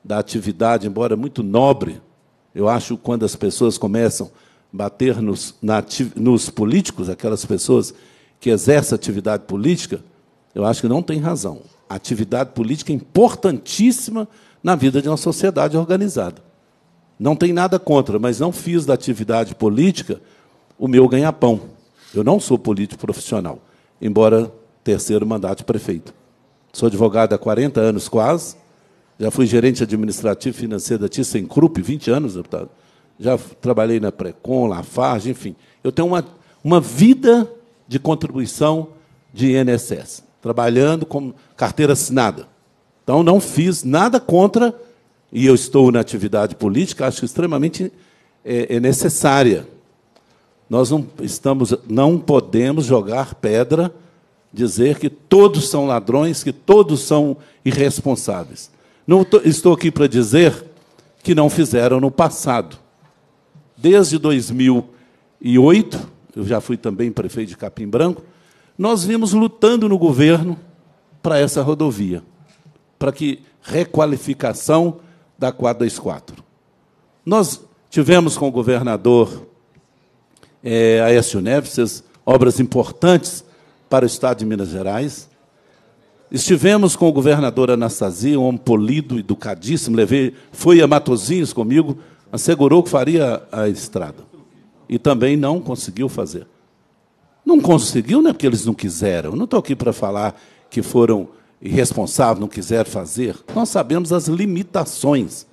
da atividade, embora muito nobre, eu acho quando as pessoas começam a bater nos, nos políticos, aquelas pessoas que exercem atividade política, eu acho que não tem razão. atividade política é importantíssima na vida de uma sociedade organizada. Não tem nada contra, mas não fiz da atividade política o meu ganha-pão. Eu não sou político profissional, embora terceiro mandato de prefeito. Sou advogado há 40 anos quase, já fui gerente administrativo financeiro da ThyssenKrupp, 20 anos, deputado já trabalhei na Precon, Lafarge, enfim. Eu tenho uma, uma vida de contribuição de INSS, trabalhando com carteira assinada. Então, não fiz nada contra, e eu estou na atividade política, acho extremamente é, é necessária. Nós não, estamos, não podemos jogar pedra, dizer que todos são ladrões, que todos são irresponsáveis. Não estou aqui para dizer que não fizeram no passado desde 2008, eu já fui também prefeito de Capim Branco, nós vimos lutando no governo para essa rodovia, para que requalificação da 424. Nós tivemos com o governador é, Aécio Neves obras importantes para o Estado de Minas Gerais. Estivemos com o governador Anastasia, um homem polido, educadíssimo, levei, foi a Matozinhos comigo, assegurou que faria a estrada e também não conseguiu fazer. Não conseguiu, não é porque eles não quiseram. Eu não estou aqui para falar que foram irresponsáveis, não quiseram fazer. Nós sabemos as limitações.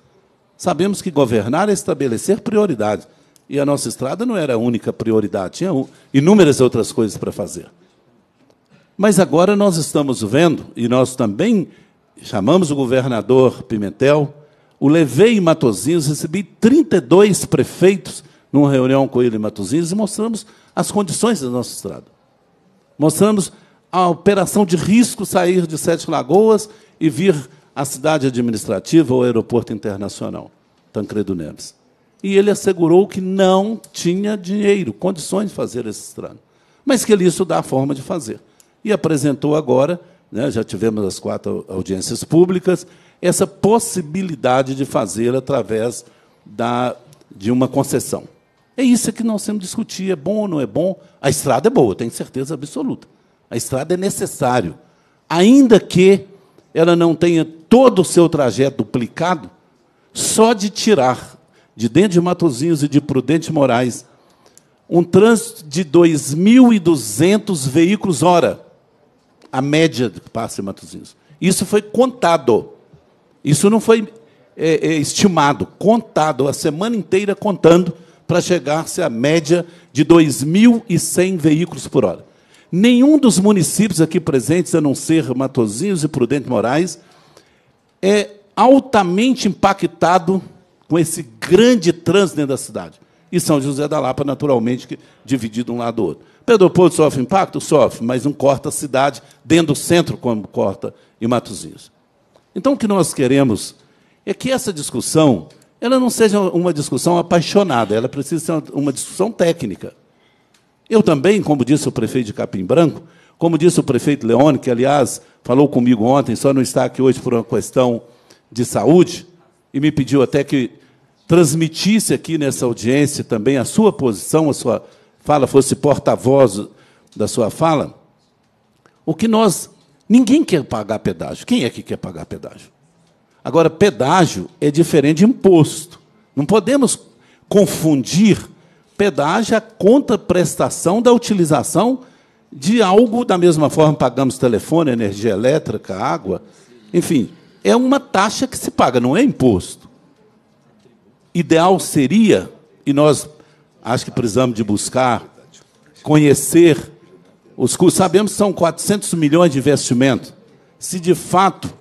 Sabemos que governar é estabelecer prioridades. E a nossa estrada não era a única prioridade, tinha inúmeras outras coisas para fazer. Mas agora nós estamos vendo, e nós também chamamos o governador Pimentel, o levei em Matozinhos, recebi 32 prefeitos numa reunião com ele em Matozinhos e mostramos as condições da nossa estrada. Mostramos a operação de risco sair de Sete Lagoas e vir à cidade administrativa ou aeroporto internacional, Tancredo Neves. E ele assegurou que não tinha dinheiro, condições de fazer esse estrada, mas que ele isso estudar a forma de fazer. E apresentou agora, né, já tivemos as quatro audiências públicas, essa possibilidade de fazer através da, de uma concessão. É isso que nós temos que discutir. É bom ou não é bom? A estrada é boa, tenho certeza absoluta. A estrada é necessário. Ainda que ela não tenha todo o seu trajeto duplicado, só de tirar de dentro de Matozinhos e de Prudente Moraes um trânsito de 2.200 veículos hora, a média que passa em Matozinhos. Isso foi contado. Isso não foi é, é, estimado, contado, a semana inteira contando, para chegar-se à média de 2.100 veículos por hora. Nenhum dos municípios aqui presentes, a não ser Matozinhos e Prudente Moraes, é altamente impactado com esse grande trânsito dentro da cidade. E São José da Lapa, naturalmente, dividido um lado do outro. Pedro Porto sofre impacto? Sofre, mas não corta a cidade dentro do centro como corta em Matozinhos. Então, o que nós queremos é que essa discussão ela não seja uma discussão apaixonada, ela precisa ser uma discussão técnica. Eu também, como disse o prefeito de Capim Branco, como disse o prefeito Leone, que, aliás, falou comigo ontem, só não está aqui hoje por uma questão de saúde, e me pediu até que transmitisse aqui nessa audiência também a sua posição, a sua fala, fosse porta-voz da sua fala. O que nós Ninguém quer pagar pedágio. Quem é que quer pagar pedágio? Agora, pedágio é diferente de imposto. Não podemos confundir pedágio a contraprestação da utilização de algo, da mesma forma pagamos telefone, energia elétrica, água, enfim, é uma taxa que se paga, não é imposto. Ideal seria, e nós acho que precisamos de buscar, conhecer os custos, sabemos que são 400 milhões de investimento. Se de fato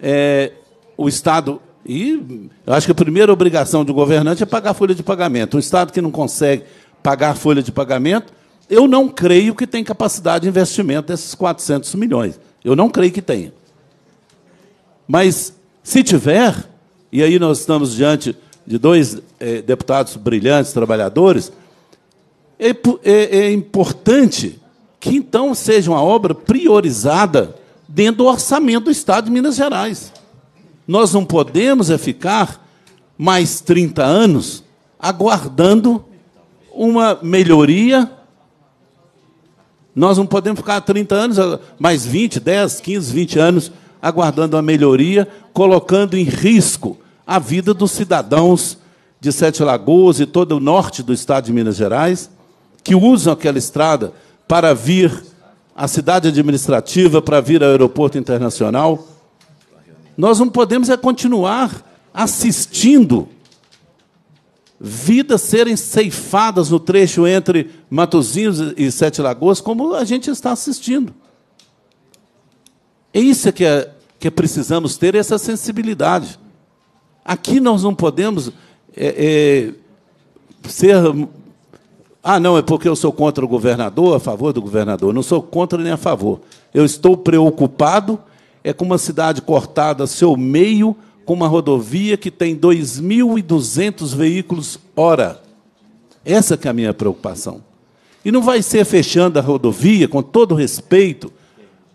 é, o Estado. E eu acho que a primeira obrigação do governante é pagar a folha de pagamento. O Estado que não consegue pagar a folha de pagamento, eu não creio que tem capacidade de investimento desses 400 milhões. Eu não creio que tenha. Mas, se tiver, e aí nós estamos diante de dois é, deputados brilhantes, trabalhadores, é, é, é importante que então seja uma obra priorizada dentro do orçamento do Estado de Minas Gerais. Nós não podemos é ficar mais 30 anos aguardando uma melhoria. Nós não podemos ficar 30 anos, mais 20, 10, 15, 20 anos aguardando a melhoria, colocando em risco a vida dos cidadãos de Sete Lagoas e todo o norte do estado de Minas Gerais, que usam aquela estrada para vir à cidade administrativa, para vir ao aeroporto internacional. Nós não podemos é continuar assistindo vidas serem ceifadas no trecho entre Matozinhos e Sete Lagoas, como a gente está assistindo. É isso que, é, que precisamos ter, essa sensibilidade. Aqui nós não podemos é, é, ser ah, não, é porque eu sou contra o governador, a favor do governador. Não sou contra nem a favor. Eu estou preocupado é com uma cidade cortada seu meio, com uma rodovia que tem 2.200 veículos hora. Essa que é a minha preocupação. E não vai ser fechando a rodovia, com todo respeito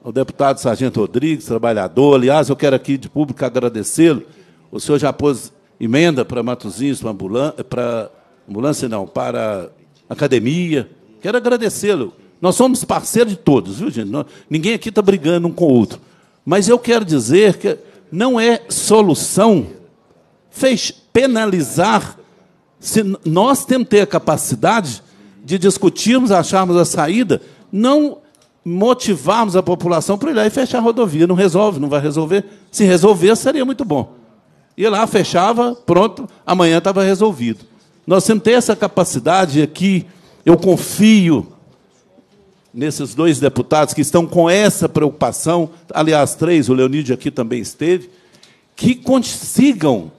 ao deputado Sargento Rodrigues, trabalhador. Aliás, eu quero aqui de público agradecê-lo. O senhor já pôs emenda para Matozinhos, para ambulância, para ambulância não, para academia. Quero agradecê-lo. Nós somos parceiros de todos, viu, gente? Ninguém aqui está brigando um com o outro. Mas eu quero dizer que não é solução fez penalizar. Se nós temos que ter a capacidade de discutirmos, acharmos a saída, não motivarmos a população para ir lá e fechar a rodovia. Não resolve, não vai resolver. Se resolver, seria muito bom. E lá, fechava, pronto, amanhã estava resolvido. Nós temos que ter essa capacidade aqui. Eu confio nesses dois deputados que estão com essa preocupação, aliás, três, o Leonídio aqui também esteve, que consigam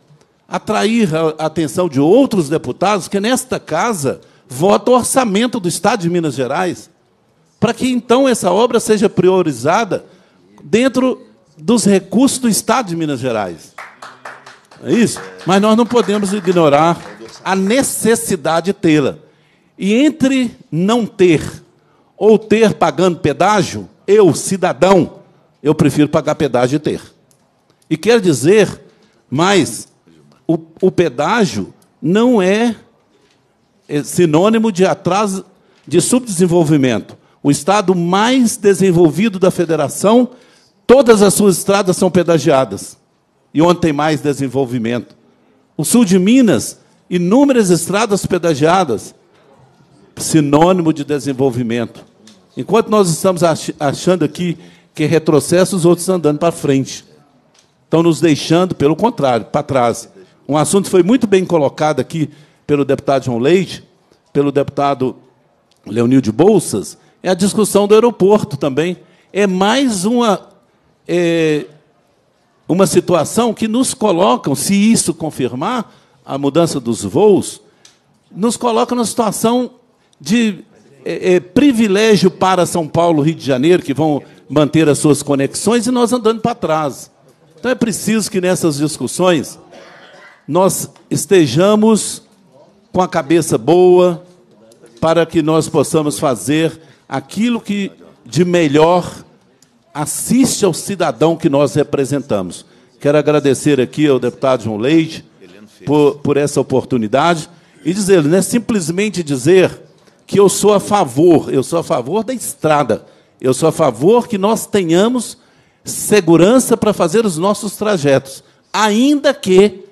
atrair a atenção de outros deputados que, nesta casa, votam o orçamento do Estado de Minas Gerais, para que, então, essa obra seja priorizada dentro dos recursos do Estado de Minas Gerais. É isso? Mas nós não podemos ignorar a necessidade de tê-la. E entre não ter ou ter pagando pedágio, eu, cidadão, eu prefiro pagar pedágio e ter. E quer dizer, mas o, o pedágio não é, é sinônimo de atraso, de subdesenvolvimento. O estado mais desenvolvido da federação, todas as suas estradas são pedagiadas. E onde tem mais desenvolvimento? O sul de Minas inúmeras estradas pedagiadas, sinônimo de desenvolvimento. Enquanto nós estamos achando aqui que é retrocesso, os outros andando para frente. Estão nos deixando, pelo contrário, para trás. Um assunto foi muito bem colocado aqui pelo deputado João Leite, pelo deputado Leonil de Bolsas, é a discussão do aeroporto também. É mais uma, é, uma situação que nos colocam, se isso confirmar, a mudança dos voos, nos coloca numa situação de é, é, privilégio para São Paulo, Rio de Janeiro, que vão manter as suas conexões, e nós andando para trás. Então é preciso que nessas discussões nós estejamos com a cabeça boa para que nós possamos fazer aquilo que de melhor assiste ao cidadão que nós representamos. Quero agradecer aqui ao deputado João Leite por, por essa oportunidade e dizer, não é simplesmente dizer que eu sou a favor, eu sou a favor da estrada, eu sou a favor que nós tenhamos segurança para fazer os nossos trajetos, ainda que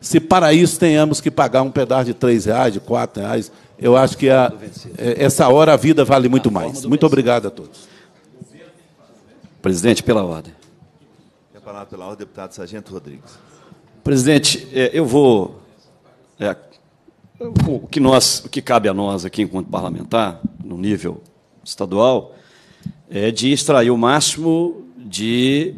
se para isso tenhamos que pagar um pedaço de três reais, de quatro reais, eu acho que a, é, essa hora a vida vale muito mais. Muito obrigado a todos. Presidente, pela ordem. Quer falar pela ordem, deputado Sargento Rodrigues. Presidente, é, eu vou. É, o, que nós, o que cabe a nós aqui, enquanto parlamentar, no nível estadual, é de extrair o máximo de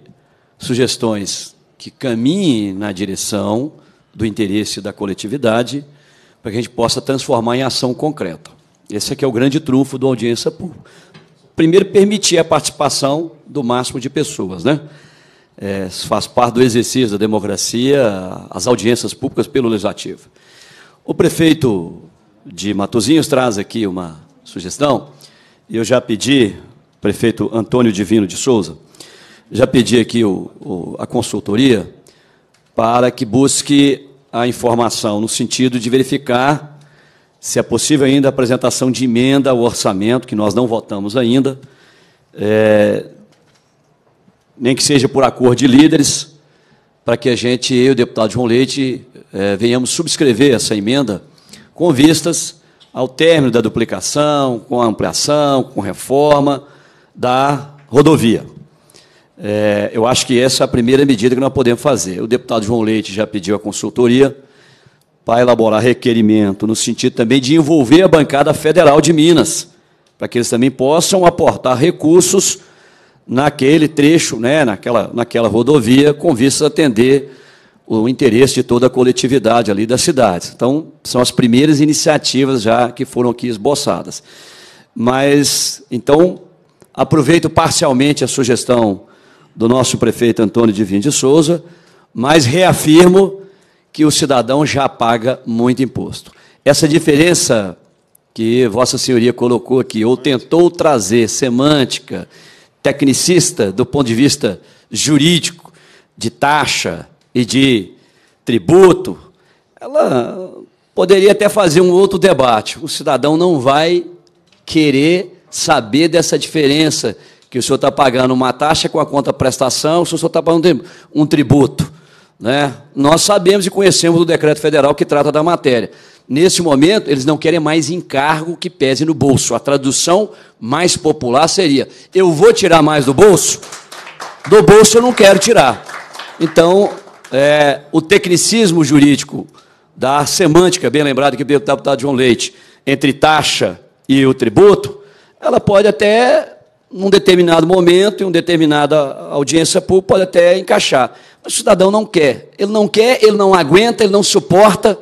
sugestões que caminhem na direção do interesse da coletividade, para que a gente possa transformar em ação concreta. Esse aqui é, é o grande trunfo do audiência pública. Primeiro, permitir a participação do máximo de pessoas, né? é, faz parte do exercício da democracia, as audiências públicas pelo Legislativo. O prefeito de Matozinhos traz aqui uma sugestão, e eu já pedi, prefeito Antônio Divino de Souza, já pedi aqui o, o, a consultoria para que busque a informação no sentido de verificar se é possível ainda a apresentação de emenda ao orçamento, que nós não votamos ainda, é, nem que seja por acordo de líderes, para que a gente, eu e o deputado João Leite, eh, venhamos subscrever essa emenda com vistas ao término da duplicação, com ampliação, com reforma da rodovia. Eh, eu acho que essa é a primeira medida que nós podemos fazer. O deputado João Leite já pediu a consultoria para elaborar requerimento, no sentido também de envolver a bancada federal de Minas, para que eles também possam aportar recursos naquele trecho, né, naquela, naquela rodovia, com vista a atender o interesse de toda a coletividade ali das cidades. Então, são as primeiras iniciativas já que foram aqui esboçadas. Mas, então, aproveito parcialmente a sugestão do nosso prefeito Antônio Divino de Souza, mas reafirmo que o cidadão já paga muito imposto. Essa diferença que Vossa Senhoria colocou aqui, ou tentou trazer semântica, tecnicista do ponto de vista jurídico, de taxa e de tributo, ela poderia até fazer um outro debate. O cidadão não vai querer saber dessa diferença que o senhor está pagando uma taxa com a conta prestação, o senhor está pagando um tributo. Né? Nós sabemos e conhecemos o decreto federal que trata da matéria nesse momento, eles não querem mais encargo que pese no bolso. A tradução mais popular seria: eu vou tirar mais do bolso? Do bolso eu não quero tirar. Então, é, o tecnicismo jurídico da semântica, bem lembrado que o deputado João Leite, entre taxa e o tributo, ela pode até, num determinado momento, em uma determinada audiência pública, pode até encaixar. Mas o cidadão não quer. Ele não quer, ele não aguenta, ele não suporta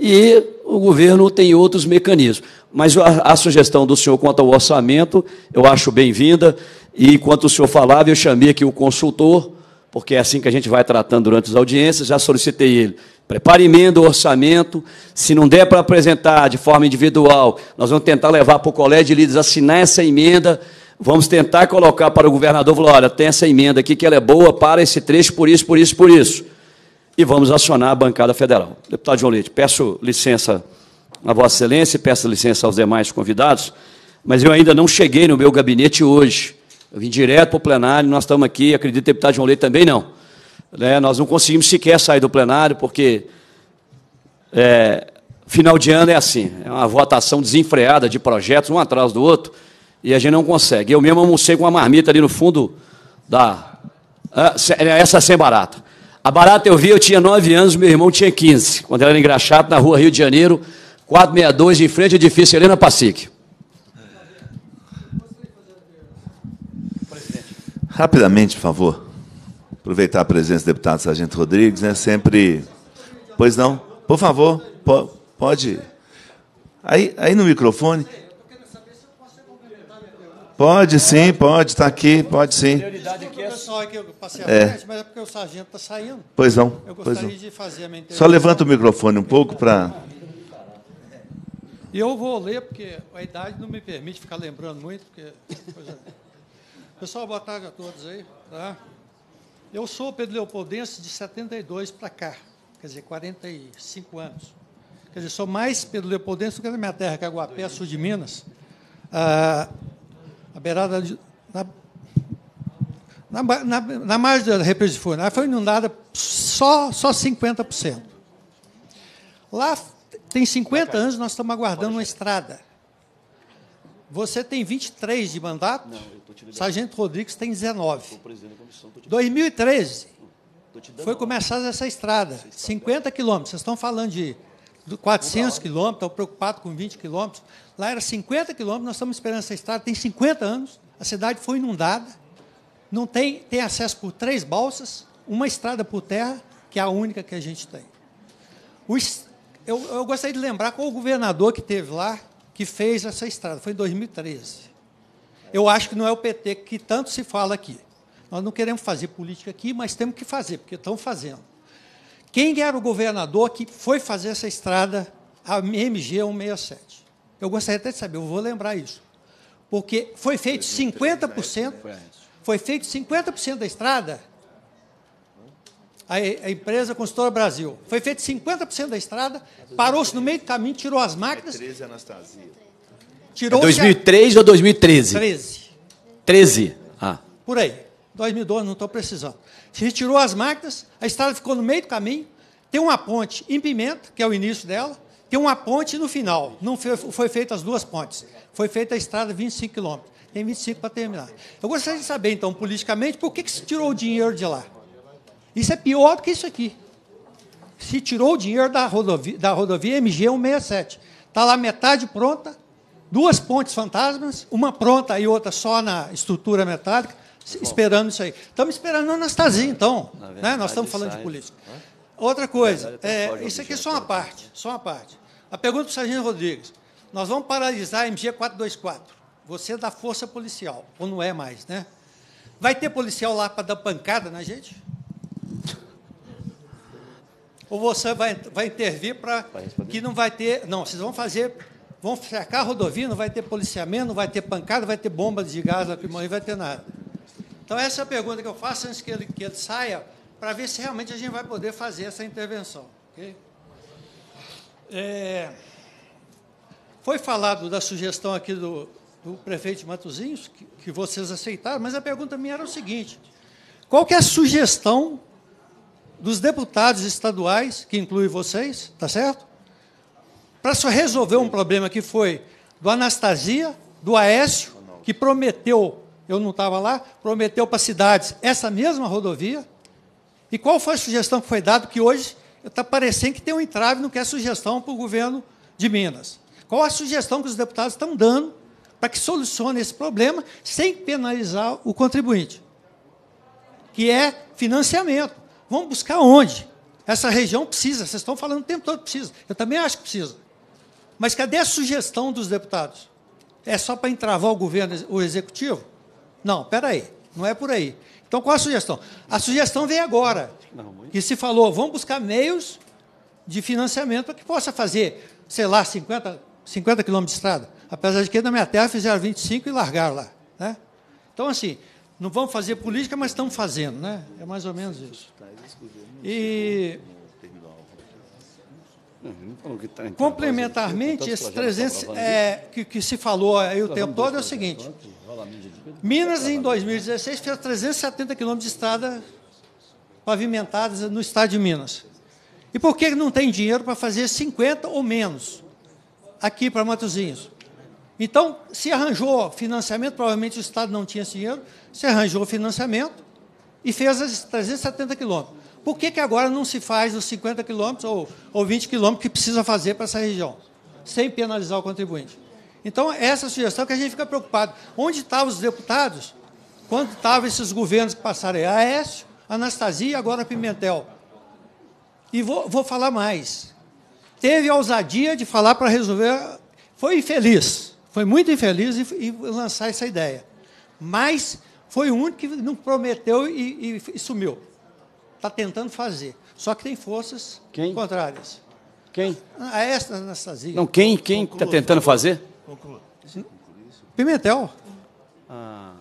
e o governo tem outros mecanismos. Mas a, a sugestão do senhor quanto ao orçamento, eu acho bem-vinda, e enquanto o senhor falava, eu chamei aqui o consultor, porque é assim que a gente vai tratando durante as audiências, já solicitei ele. Prepare emenda, orçamento. Se não der para apresentar de forma individual, nós vamos tentar levar para o colégio de líderes assinar essa emenda. Vamos tentar colocar para o governador, falar, olha, tem essa emenda aqui que ela é boa para esse trecho, por isso, por isso, por isso e vamos acionar a bancada federal. Deputado João Leite, peço licença a Vossa Excelência e peço licença aos demais convidados, mas eu ainda não cheguei no meu gabinete hoje. Eu vim direto para o plenário, nós estamos aqui, acredito que o deputado João Leite também não. Né, nós não conseguimos sequer sair do plenário, porque é, final de ano é assim, é uma votação desenfreada de projetos, um atrás do outro, e a gente não consegue. Eu mesmo almocei com uma marmita ali no fundo da... Essa sem barata. A barata eu vi, eu tinha 9 anos, meu irmão tinha 15, quando ela era engraxado na rua Rio de Janeiro, 462, em frente ao edifício Helena Passic. Rapidamente, por favor. Aproveitar a presença do deputado Sargento Rodrigues, né? Sempre. Pois não? Por favor, pode. Aí, aí no microfone. Pode sim, pode, estar tá aqui, pode sim. A prioridade aqui é que eu é. mas é porque o sargento está saindo. Pois não. Eu gostaria pois não. de fazer a minha Só levanta o microfone um pouco para. E eu vou ler, porque a idade não me permite ficar lembrando muito. Porque... Pessoal, boa tarde a todos aí. Tá? Eu sou Pedro Leopoldense de 72 para cá, quer dizer, 45 anos. Quer dizer, sou mais Pedro Leopoldense do que na minha terra, que é Guapé, sul de Minas. Ah, na beirada de, na, na, na, na margem da represa de Furnas, foi inundada só, só 50%. Lá tem 50 anos, nós estamos aguardando uma estrada. Você tem 23 de mandato, Não, Sargento Rodrigues tem 19. 2013, hum, foi começada essa estrada, 50 quilômetros. Vocês estão falando de 400 quilômetros, estão preocupados com 20 quilômetros. Lá era 50 quilômetros, nós estamos esperando essa estrada, tem 50 anos, a cidade foi inundada, não tem, tem acesso por três balsas, uma estrada por terra, que é a única que a gente tem. Os, eu, eu gostaria de lembrar qual o governador que teve lá, que fez essa estrada, foi em 2013. Eu acho que não é o PT que tanto se fala aqui. Nós não queremos fazer política aqui, mas temos que fazer, porque estão fazendo. Quem era o governador que foi fazer essa estrada, a MG 167? Eu gostaria até de saber, eu vou lembrar isso. Porque foi feito 50%, foi feito 50% da estrada, a, a empresa Consultora Brasil, foi feito 50% da estrada, parou-se no meio do caminho, tirou as máquinas. 13 é Anastasia. Tirou é ou 2013? 13. 13. Ah. Por aí. 2012, não estou precisando. Se retirou as máquinas, a estrada ficou no meio do caminho, tem uma ponte em Pimenta, que é o início dela, tem uma ponte no final. Não foi, foi feita as duas pontes. Foi feita a estrada 25 quilômetros. Tem 25 para terminar. Eu gostaria de saber, então, politicamente, por que, que se tirou o dinheiro de lá? Isso é pior do que isso aqui. Se tirou o dinheiro da rodovia, da rodovia MG 167. Está lá metade pronta, duas pontes fantasmas, uma pronta e outra só na estrutura metálica, esperando isso aí. Estamos esperando a Anastasia, então. Verdade, né? Nós estamos falando de política. Outra coisa, é, isso aqui é só uma parte, só uma parte. A pergunta para o Sargento Rodrigues. Nós vamos paralisar a MG 424. Você é da força policial, ou não é mais, né? Vai ter policial lá para dar pancada na gente? Ou você vai, vai intervir para que não vai ter... Não, vocês vão fazer... Vão cercar a rodovia, não vai ter policiamento, não vai ter pancada, vai ter bomba de gás, lacrimônio, não vai ter nada. Então, essa é a pergunta que eu faço antes que ele, que ele saia para ver se realmente a gente vai poder fazer essa intervenção. Okay? É, foi falado da sugestão aqui do, do prefeito Matozinhos, que, que, vocês aceitaram, mas a pergunta minha era o seguinte: qual é a sugestão dos deputados estaduais, que inclui vocês, tá certo? Para só resolver um problema que foi do Anastasia, do Aécio, que prometeu, eu não estava lá, prometeu para cidades essa mesma rodovia, e qual foi a sugestão que foi dada? Que hoje está parecendo que tem um entrave no que é sugestão para o governo de Minas. Qual a sugestão que os deputados estão dando para que solucione esse problema sem penalizar o contribuinte? Que é financiamento. Vamos buscar onde? Essa região precisa, vocês estão falando o tempo todo precisa. Eu também acho que precisa. Mas cadê a sugestão dos deputados? É só para entravar o governo, o executivo? Não, espera aí, não é por aí. Então, qual a sugestão? A sugestão veio agora, que se falou, vamos buscar meios de financiamento para que possa fazer, sei lá, 50, 50 quilômetros de estrada. Apesar de que na minha terra fizeram 25 e largaram lá. Né? Então, assim, não vamos fazer política, mas estamos fazendo. Né? É mais ou menos isso. E... Tá complementarmente, esse 300 tá é, que, que se falou aí o tempo todo é o seguinte Minas, em 2016, fez 370 quilômetros de estrada pavimentadas no estado de Minas. E por que não tem dinheiro para fazer 50 ou menos aqui para Matozinhos? Então, se arranjou financiamento, provavelmente o Estado não tinha esse dinheiro, se arranjou financiamento e fez as 370 quilômetros. Por que, que agora não se faz os 50 quilômetros ou, ou 20 quilômetros que precisa fazer para essa região, sem penalizar o contribuinte? Então, essa é sugestão que a gente fica preocupado. Onde estavam os deputados quando estavam esses governos que passaram aí? Aécio, Anastasia e agora Pimentel. E vou, vou falar mais. Teve a ousadia de falar para resolver. Foi infeliz, foi muito infeliz e, e lançar essa ideia. Mas foi o único que não prometeu e, e, e sumiu. Está tentando fazer. Só que tem forças Quem? contrárias. Quem? A esta Anastasia. Não, quem está tentando fazer? Conclu... Pimentel. Ah.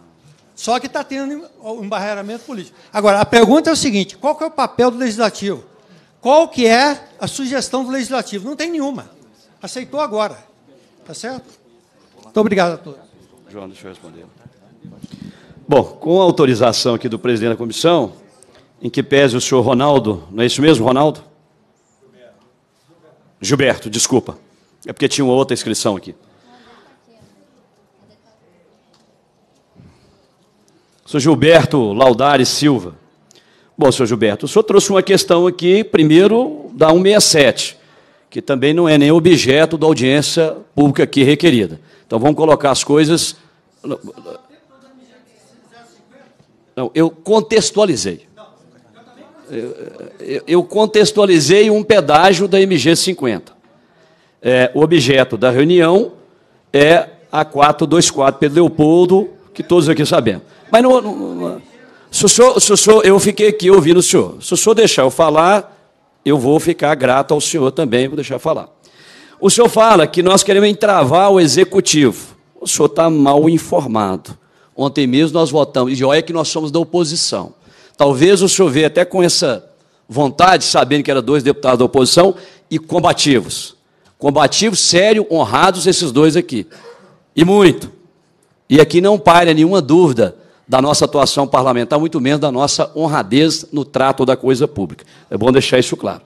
Só que está tendo um embarreiramento político. Agora, a pergunta é o seguinte: qual que é o papel do legislativo? Qual que é a sugestão do legislativo? Não tem nenhuma. Aceitou agora. Tá certo? Muito obrigado a todos. João, deixa eu responder. Bom, com a autorização aqui do presidente da comissão, em que pese o senhor Ronaldo, não é isso mesmo, Ronaldo? Gilberto, desculpa. É porque tinha uma outra inscrição aqui. Sr. Gilberto Laudari Silva. Bom, senhor Gilberto, o senhor trouxe uma questão aqui, primeiro, da 167, que também não é nem objeto da audiência pública aqui requerida. Então vamos colocar as coisas. Não, eu contextualizei. Eu contextualizei um pedágio da MG 50. É, o objeto da reunião é a 424 Pedro Leopoldo, que todos aqui sabemos. Mas não, não, não se o senhor, se o senhor, eu fiquei aqui ouvindo o senhor. Se o senhor deixar eu falar, eu vou ficar grato ao senhor também vou deixar falar. O senhor fala que nós queremos entravar o executivo. O senhor está mal informado. Ontem mesmo nós votamos, e olha que nós somos da oposição. Talvez o senhor veja até com essa vontade, sabendo que eram dois deputados da oposição, e combativos. Combativos, sério, honrados esses dois aqui. E muito. E aqui não paira nenhuma dúvida da nossa atuação parlamentar, muito menos da nossa honradez no trato da coisa pública. É bom deixar isso claro.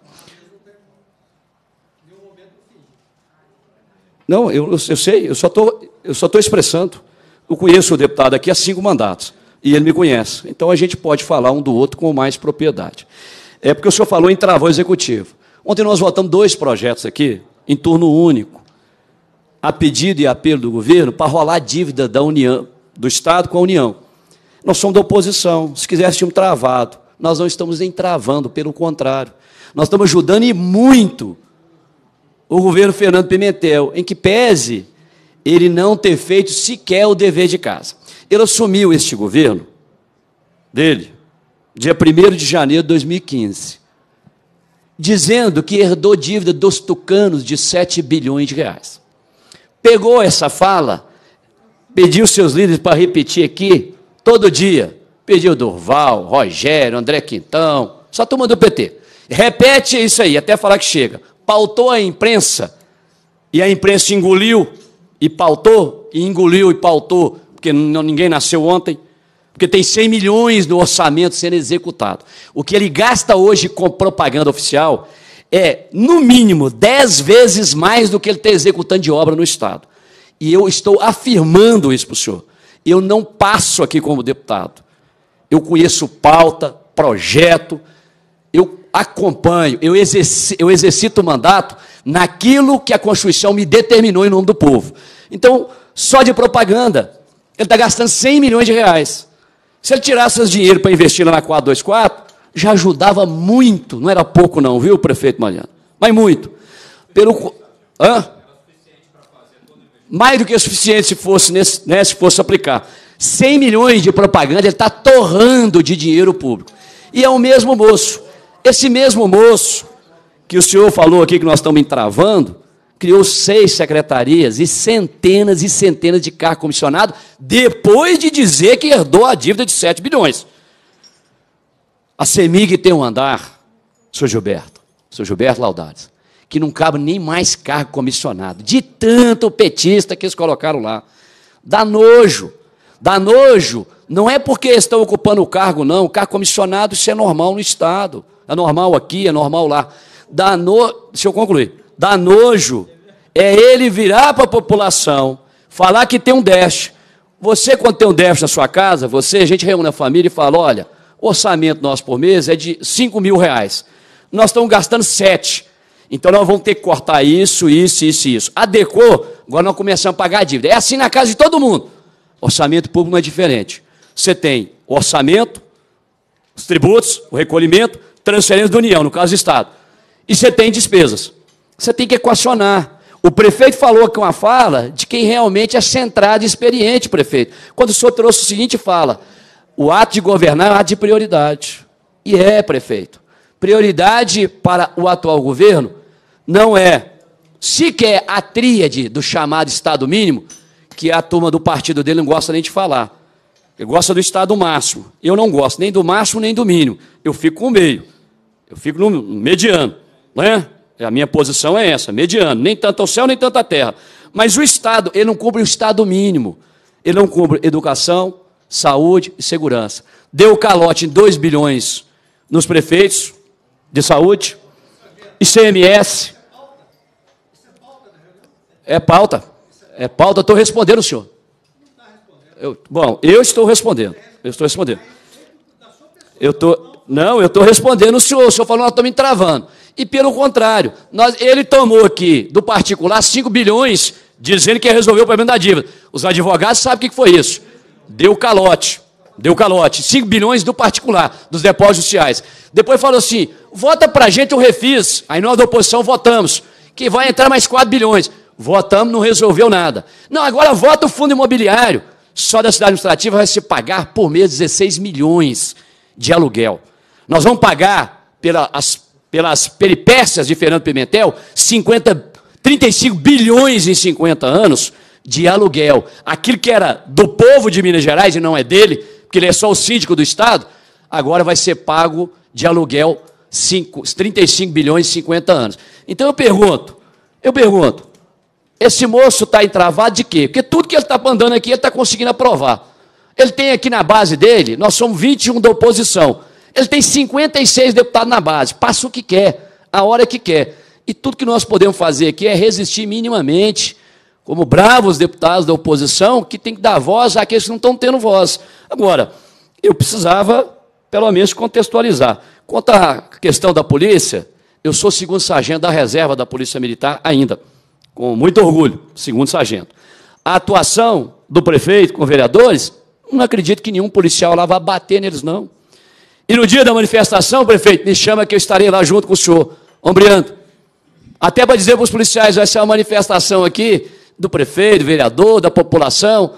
Não, eu, eu sei, eu só estou expressando. Eu conheço o deputado aqui há cinco mandatos, e ele me conhece. Então a gente pode falar um do outro com mais propriedade. É porque o senhor falou em travão executivo. Ontem nós votamos dois projetos aqui, em turno único a pedido e apelo do governo para rolar a dívida da União, do Estado com a União. Nós somos da oposição. Se quisesse, tínhamos travado. Nós não estamos nem travando, pelo contrário. Nós estamos ajudando e muito o governo Fernando Pimentel, em que pese ele não ter feito sequer o dever de casa. Ele assumiu este governo dele, dia 1 de janeiro de 2015, dizendo que herdou dívida dos tucanos de 7 bilhões de reais pegou essa fala, pediu seus líderes para repetir aqui, todo dia. Pediu Durval, Rogério, André Quintão, só turma do PT. Repete isso aí, até falar que chega. Pautou a imprensa, e a imprensa engoliu, e pautou, e engoliu, e pautou, porque não, ninguém nasceu ontem. Porque tem 100 milhões no orçamento sendo executado. O que ele gasta hoje com propaganda oficial, é, no mínimo, dez vezes mais do que ele está executando de obra no Estado. E eu estou afirmando isso para o senhor. Eu não passo aqui como deputado. Eu conheço pauta, projeto, eu acompanho, eu, exerci, eu exercito o mandato naquilo que a Constituição me determinou em nome do povo. Então, só de propaganda, ele está gastando 100 milhões de reais. Se ele tirasse esse dinheiro para investir lá na 424, já ajudava muito, não era pouco não, viu, prefeito Mariano? Mas muito. Pelo, hã? Mais do que o suficiente se fosse, nesse, né, se fosse aplicar. 100 milhões de propaganda, ele está torrando de dinheiro público. E é o mesmo moço. Esse mesmo moço que o senhor falou aqui que nós estamos entravando, criou seis secretarias e centenas e centenas de carros comissionados, depois de dizer que herdou a dívida de 7 bilhões. A CEMIG tem um andar, Sr. Gilberto, Sr. Gilberto Laudares, que não cabe nem mais cargo comissionado, de tanto petista que eles colocaram lá. Dá nojo, dá nojo. Não é porque estão ocupando o cargo, não. O cargo comissionado, isso é normal no Estado. É normal aqui, é normal lá. Dá nojo, deixa eu concluir. Dá nojo é ele virar para a população, falar que tem um déficit. Você, quando tem um déficit na sua casa, você, a gente reúne a família e fala: olha, orçamento nosso por mês é de 5 mil reais. Nós estamos gastando 7. Então nós vamos ter que cortar isso, isso, isso, isso. Adequou, agora nós começamos a pagar a dívida. É assim na casa de todo mundo. Orçamento público não é diferente. Você tem o orçamento, os tributos, o recolhimento, transferência da União, no caso do Estado. E você tem despesas. Você tem que equacionar. O prefeito falou aqui uma fala de quem realmente é centrado e experiente, prefeito. Quando o senhor trouxe o seguinte fala, o ato de governar é um ato de prioridade. E é, prefeito. Prioridade para o atual governo não é sequer a tríade do chamado Estado mínimo, que a turma do partido dele não gosta nem de falar. Ele gosta do Estado máximo. Eu não gosto nem do máximo nem do mínimo. Eu fico com o meio. Eu fico no mediano. Né? A minha posição é essa, mediano. Nem tanto ao céu, nem tanto à terra. Mas o Estado, ele não cumpre o Estado mínimo. Ele não cumpre educação, saúde e segurança. Deu calote em 2 bilhões nos prefeitos de saúde, ICMS. É pauta. É pauta, estou respondendo, senhor. Eu, bom, eu estou respondendo. Eu estou respondendo. Eu estou. Não, eu estou respondendo o senhor. O senhor falou, nós estamos travando. E pelo contrário, nós, ele tomou aqui do particular 5 bilhões, dizendo que resolveu o problema da dívida. Os advogados sabem o que foi isso. Deu calote. Deu calote. 5 bilhões do particular, dos depósitos sociais. Depois falou assim: vota pra gente o refis. Aí nós da oposição votamos. Que vai entrar mais 4 bilhões. Votamos, não resolveu nada. Não, agora vota o fundo imobiliário. Só da cidade administrativa vai se pagar por mês 16 milhões de aluguel. Nós vamos pagar, pelas, pelas peripécias de Fernando Pimentel, 50, 35 bilhões em 50 anos de aluguel. Aquilo que era do povo de Minas Gerais e não é dele, porque ele é só o síndico do Estado, agora vai ser pago de aluguel 35 bilhões e 50 anos. Então eu pergunto, eu pergunto, esse moço está entravado de quê? Porque tudo que ele está mandando aqui, ele está conseguindo aprovar. Ele tem aqui na base dele, nós somos 21 da oposição. Ele tem 56 deputados na base. Passa o que quer, a hora que quer. E tudo que nós podemos fazer aqui é resistir minimamente como bravos deputados da oposição, que tem que dar voz àqueles que não estão tendo voz. Agora, eu precisava, pelo menos, contextualizar. Quanto à questão da polícia, eu sou segundo sargento da reserva da Polícia Militar ainda, com muito orgulho, segundo sargento. A atuação do prefeito com vereadores, não acredito que nenhum policial lá vá bater neles, não. E no dia da manifestação, prefeito, me chama que eu estarei lá junto com o senhor, ombreando. Até para dizer para os policiais, vai ser uma manifestação aqui, do prefeito, vereador, da população.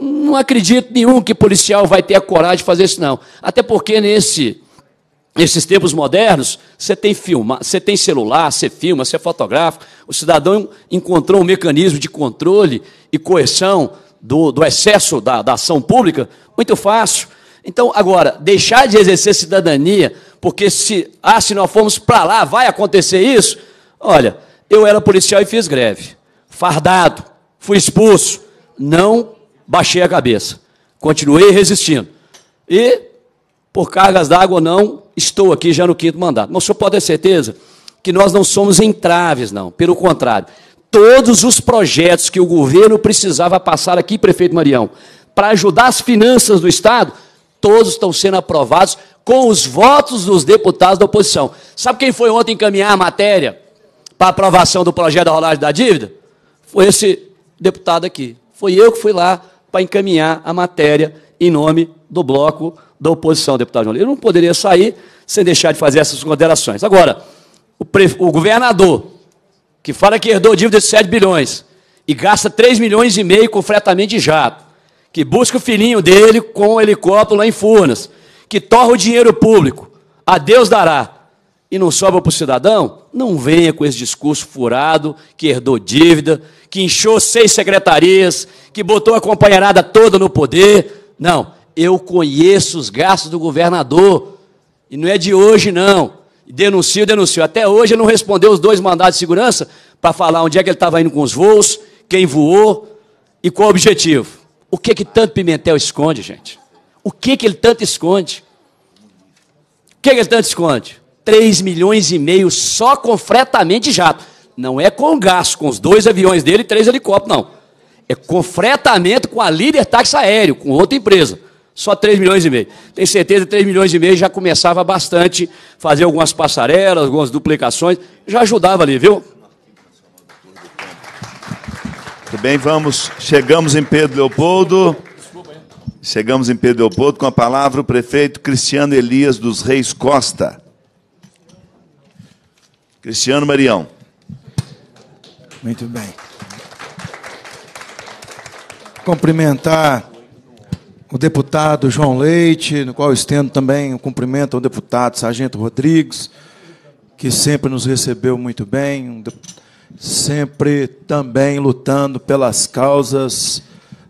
Não acredito nenhum que policial vai ter a coragem de fazer isso, não. Até porque nesse, nesses tempos modernos, você tem filma, você tem celular, você filma, você é fotografa. O cidadão encontrou um mecanismo de controle e coerção do, do excesso da, da ação pública muito fácil. Então, agora, deixar de exercer cidadania, porque se, ah, se nós formos para lá, vai acontecer isso? Olha, eu era policial e fiz greve fardado, fui expulso, não baixei a cabeça. Continuei resistindo. E, por cargas d'água ou não, estou aqui já no quinto mandato. Mas o senhor pode ter certeza que nós não somos entraves, não. Pelo contrário, todos os projetos que o governo precisava passar aqui, prefeito Marião, para ajudar as finanças do Estado, todos estão sendo aprovados com os votos dos deputados da oposição. Sabe quem foi ontem encaminhar a matéria para aprovação do projeto da rolagem da dívida? Foi esse deputado aqui. Foi eu que fui lá para encaminhar a matéria em nome do bloco da oposição, deputado João Leite. Eu não poderia sair sem deixar de fazer essas considerações. Agora, o, pre... o governador, que fala que herdou dívida de 7 bilhões e gasta 3 milhões e meio completamente de jato, que busca o filhinho dele com um helicóptero lá em Furnas, que torra o dinheiro público, a Deus dará e não sobra para o cidadão, não venha com esse discurso furado, que herdou dívida, que inchou seis secretarias, que botou a companheirada toda no poder. Não, eu conheço os gastos do governador. E não é de hoje, não. Denuncio, denuncio. Até hoje ele não respondeu os dois mandados de segurança para falar onde é que ele estava indo com os voos, quem voou e qual o objetivo. O que que tanto Pimentel esconde, gente? O que que ele tanto esconde? O que, que ele tanto esconde? 3 milhões e meio só completamente já jato. Não é com gasto, com os dois aviões dele e três helicópteros, não. É com fretamento com a líder táxi aéreo, com outra empresa. Só 3 milhões e meio. Tenho certeza que 3 milhões e meio já começava bastante fazer algumas passarelas, algumas duplicações. Já ajudava ali, viu? Muito bem, vamos. Chegamos em Pedro Leopoldo. Chegamos em Pedro Leopoldo com a palavra o prefeito Cristiano Elias dos Reis Costa. Cristiano Marião. Muito bem. Cumprimentar o deputado João Leite, no qual estendo também o cumprimento ao deputado Sargento Rodrigues, que sempre nos recebeu muito bem, sempre também lutando pelas causas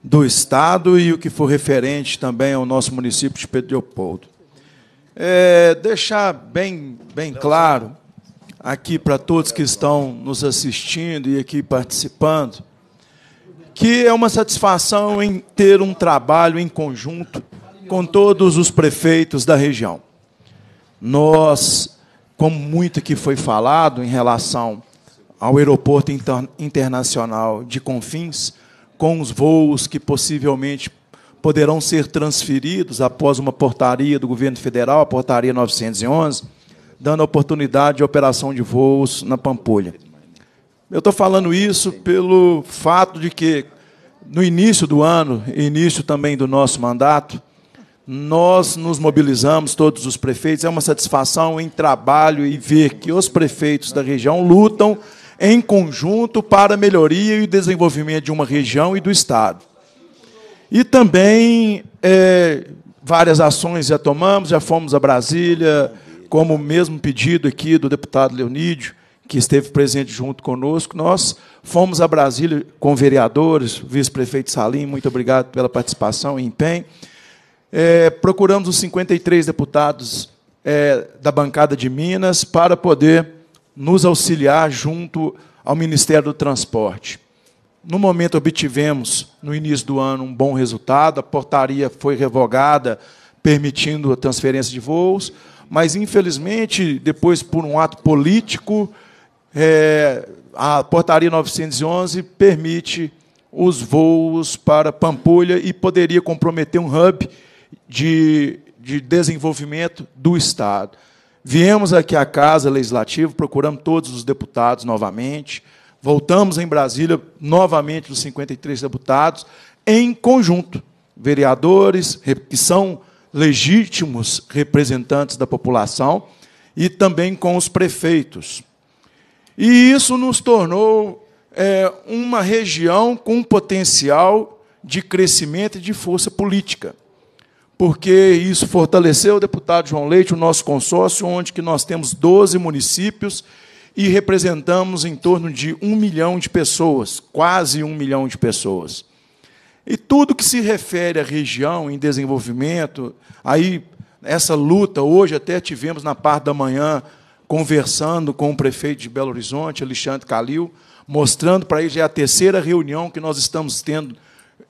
do Estado e o que for referente também ao nosso município de Pedro Leopoldo. É, deixar bem, bem claro aqui para todos que estão nos assistindo e aqui participando, que é uma satisfação em ter um trabalho em conjunto com todos os prefeitos da região. Nós, como muito que foi falado em relação ao Aeroporto Inter Internacional de Confins, com os voos que possivelmente poderão ser transferidos após uma portaria do governo federal, a portaria 911, dando oportunidade de operação de voos na Pampulha. Eu estou falando isso pelo fato de que, no início do ano, início também do nosso mandato, nós nos mobilizamos, todos os prefeitos, é uma satisfação em trabalho e ver que os prefeitos da região lutam em conjunto para a melhoria e desenvolvimento de uma região e do Estado. E também é, várias ações já tomamos, já fomos a Brasília, como o mesmo pedido aqui do deputado Leonídio, que esteve presente junto conosco, nós fomos a Brasília com vereadores, vice-prefeito Salim, muito obrigado pela participação e empenho. É, procuramos os 53 deputados é, da bancada de Minas para poder nos auxiliar junto ao Ministério do Transporte. No momento, obtivemos, no início do ano, um bom resultado, a portaria foi revogada, permitindo a transferência de voos mas infelizmente, depois por um ato político, é, a portaria 911 permite os voos para Pampulha e poderia comprometer um hub de, de desenvolvimento do Estado. Viemos aqui à Casa Legislativa, procuramos todos os deputados novamente, voltamos em Brasília, novamente, os 53 deputados, em conjunto, vereadores, que são legítimos representantes da população e também com os prefeitos. E isso nos tornou é, uma região com potencial de crescimento e de força política, porque isso fortaleceu o deputado João Leite, o nosso consórcio, onde que nós temos 12 municípios e representamos em torno de um milhão de pessoas, quase um milhão de pessoas. E tudo que se refere à região em desenvolvimento, aí essa luta hoje até tivemos na parte da manhã conversando com o prefeito de Belo Horizonte, Alexandre Calil, mostrando para ele já é a terceira reunião que nós estamos tendo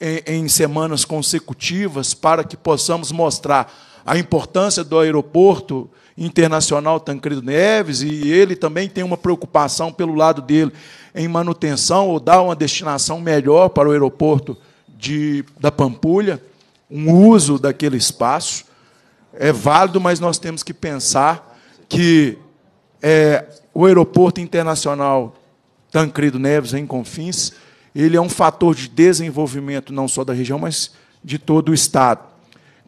em, em semanas consecutivas para que possamos mostrar a importância do aeroporto internacional Tancredo Neves e ele também tem uma preocupação pelo lado dele em manutenção ou dar uma destinação melhor para o aeroporto de, da Pampulha, um uso daquele espaço. É válido, mas nós temos que pensar que é, o aeroporto internacional Tancredo Neves, em Confins, ele é um fator de desenvolvimento não só da região, mas de todo o Estado.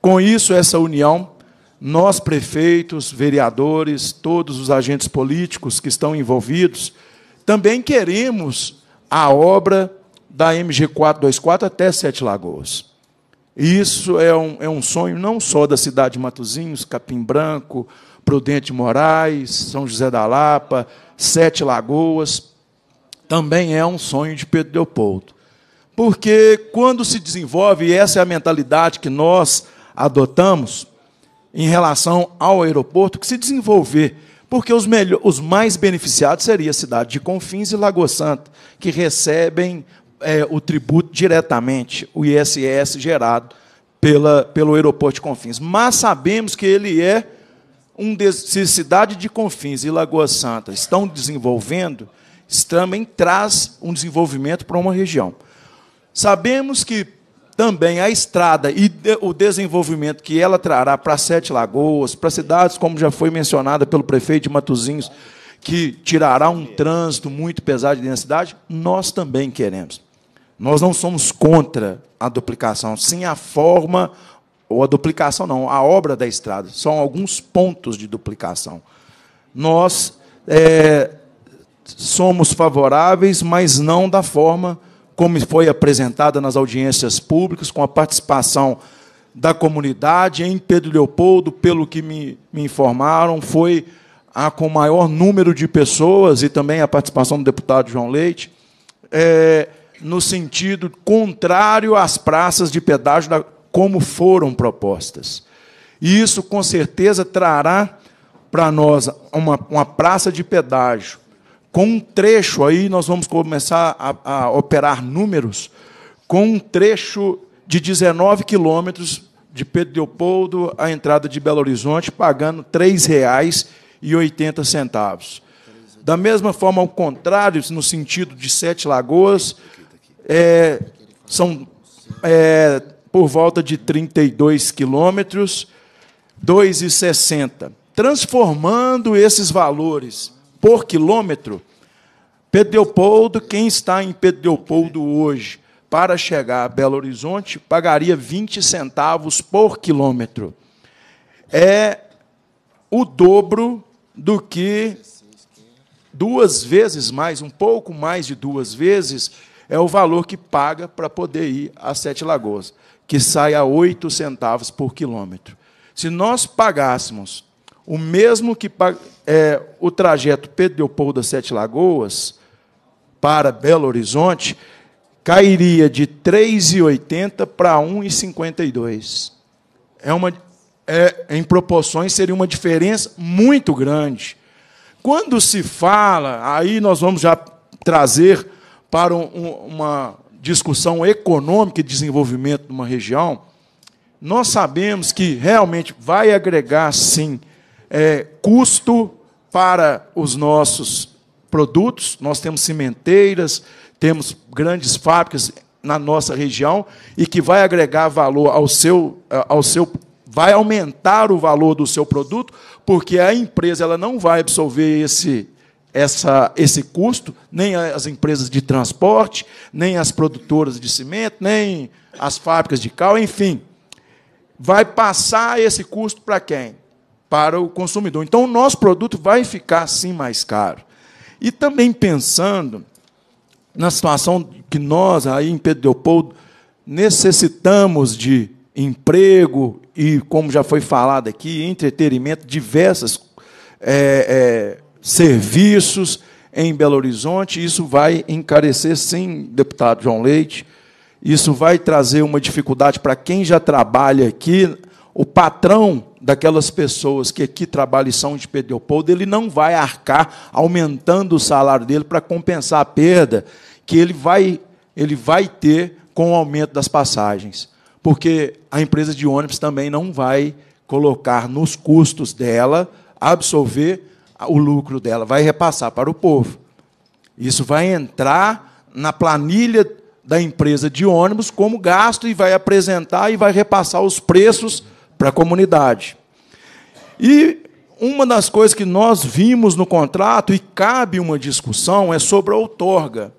Com isso, essa união, nós, prefeitos, vereadores, todos os agentes políticos que estão envolvidos, também queremos a obra da MG 424 até Sete Lagoas. Isso é um, é um sonho não só da cidade de Matozinhos, Capim Branco, Prudente Moraes, São José da Lapa, Sete Lagoas, também é um sonho de Pedro Leopoldo. Porque quando se desenvolve, e essa é a mentalidade que nós adotamos em relação ao aeroporto, que se desenvolver, porque os, melhor, os mais beneficiados seria a cidade de Confins e Lagoa Santa, que recebem é, o tributo diretamente, o ISS gerado pela, pelo aeroporto de Confins. Mas sabemos que ele é um de, se cidade de Confins e Lagoa Santa estão desenvolvendo, também traz um desenvolvimento para uma região. Sabemos que também a estrada e o desenvolvimento que ela trará para Sete Lagoas, para cidades como já foi mencionada pelo prefeito de Matozinhos, que tirará um trânsito muito pesado de densidade, nós também queremos. Nós não somos contra a duplicação, sim a forma, ou a duplicação não, a obra da estrada. São alguns pontos de duplicação. Nós é, somos favoráveis, mas não da forma como foi apresentada nas audiências públicas, com a participação da comunidade em Pedro Leopoldo, pelo que me, me informaram, foi a com maior número de pessoas e também a participação do deputado João Leite. É, no sentido contrário às praças de pedágio da, como foram propostas. E isso, com certeza, trará para nós uma, uma praça de pedágio. Com um trecho aí, nós vamos começar a, a operar números, com um trecho de 19 quilômetros de Pedro Leopoldo à entrada de Belo Horizonte, pagando R$ 3,80. Da mesma forma, ao contrário, no sentido de Sete Lagoas, é, são é, por volta de 32 quilômetros, 2,60. Transformando esses valores por quilômetro, Pedro quem está em Pedro hoje, para chegar a Belo Horizonte, pagaria 20 centavos por quilômetro. É o dobro do que duas vezes mais, um pouco mais de duas vezes, é o valor que paga para poder ir a Sete Lagoas, que sai a oito centavos por quilômetro. Se nós pagássemos o mesmo que é, o trajeto Pedro Leopoldo das Sete Lagoas para Belo Horizonte, cairia de 3,80 para 1,52. É uma, é, em proporções, seria uma diferença muito grande. Quando se fala, aí nós vamos já trazer para um, uma discussão econômica e desenvolvimento de uma região, nós sabemos que realmente vai agregar, sim, é, custo para os nossos produtos. Nós temos cimenteiras, temos grandes fábricas na nossa região e que vai agregar valor ao seu, ao seu vai aumentar o valor do seu produto, porque a empresa ela não vai absorver esse essa, esse custo, nem as empresas de transporte, nem as produtoras de cimento, nem as fábricas de cal, enfim. Vai passar esse custo para quem? Para o consumidor. Então, o nosso produto vai ficar, sim, mais caro. E também pensando na situação que nós, aí em Pedro Leopoldo, necessitamos de emprego e, como já foi falado aqui, entretenimento, diversas é, é, serviços em Belo Horizonte, isso vai encarecer, sim, deputado João Leite, isso vai trazer uma dificuldade para quem já trabalha aqui. O patrão daquelas pessoas que aqui trabalham e São de Pedro Leopoldo, ele não vai arcar aumentando o salário dele para compensar a perda que ele vai, ele vai ter com o aumento das passagens. Porque a empresa de ônibus também não vai colocar nos custos dela absorver o lucro dela, vai repassar para o povo. Isso vai entrar na planilha da empresa de ônibus como gasto e vai apresentar e vai repassar os preços para a comunidade. E uma das coisas que nós vimos no contrato, e cabe uma discussão, é sobre a outorga.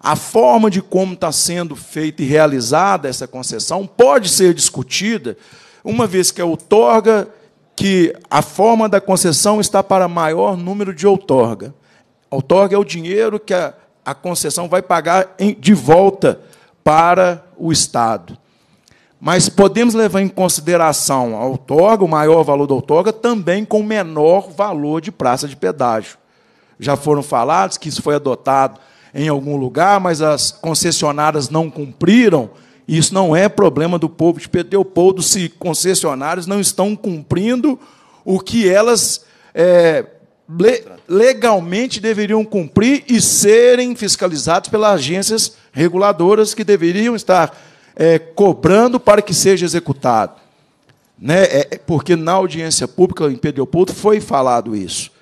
A forma de como está sendo feita e realizada essa concessão pode ser discutida, uma vez que a outorga que a forma da concessão está para maior número de outorga. Outorga é o dinheiro que a, a concessão vai pagar em, de volta para o Estado. Mas podemos levar em consideração a outorga, o maior valor da outorga, também com menor valor de praça de pedágio. Já foram falados que isso foi adotado em algum lugar, mas as concessionárias não cumpriram isso não é problema do povo de Pedropoldo se concessionárias não estão cumprindo o que elas é, legalmente deveriam cumprir e serem fiscalizadas pelas agências reguladoras que deveriam estar é, cobrando para que seja executado. Né? É, é porque na audiência pública em Pedro Pedropoldo foi falado isso.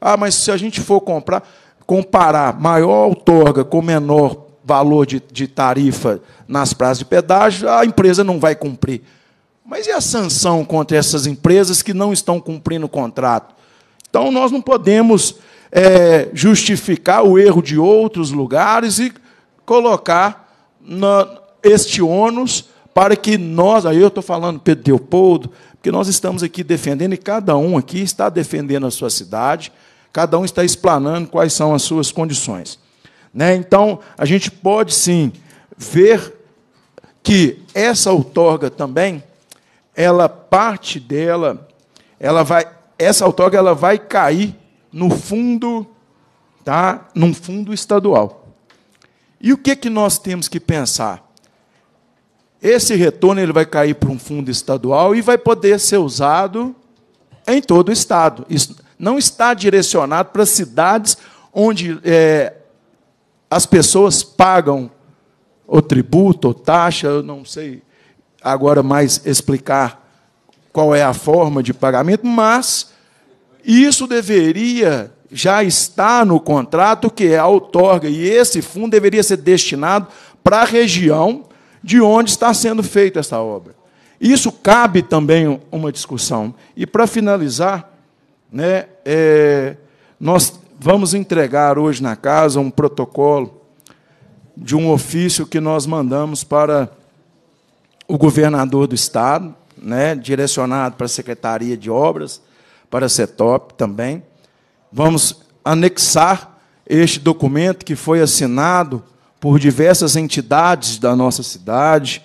Ah, mas se a gente for comprar, comparar maior outorga com menor valor de, de tarifa nas praças de pedágio, a empresa não vai cumprir. Mas e a sanção contra essas empresas que não estão cumprindo o contrato? Então, nós não podemos é, justificar o erro de outros lugares e colocar na, este ônus para que nós, aí eu estou falando Pedro Leopoldo, porque nós estamos aqui defendendo, e cada um aqui está defendendo a sua cidade, cada um está explanando quais são as suas condições. Né? Então, a gente pode sim ver que essa outorga também, ela parte dela, ela vai, essa outorga ela vai cair no fundo, tá? Num fundo estadual. E o que que nós temos que pensar? Esse retorno ele vai cair para um fundo estadual e vai poder ser usado em todo o estado. Isso não está direcionado para cidades onde é, as pessoas pagam o tributo, ou taxa, eu não sei agora mais explicar qual é a forma de pagamento, mas isso deveria já estar no contrato que é a outorga, e esse fundo deveria ser destinado para a região de onde está sendo feita essa obra. Isso cabe também uma discussão. E para finalizar, né, é, nós Vamos entregar hoje na casa um protocolo de um ofício que nós mandamos para o governador do estado, né, direcionado para a Secretaria de Obras, para a CETOP também. Vamos anexar este documento que foi assinado por diversas entidades da nossa cidade,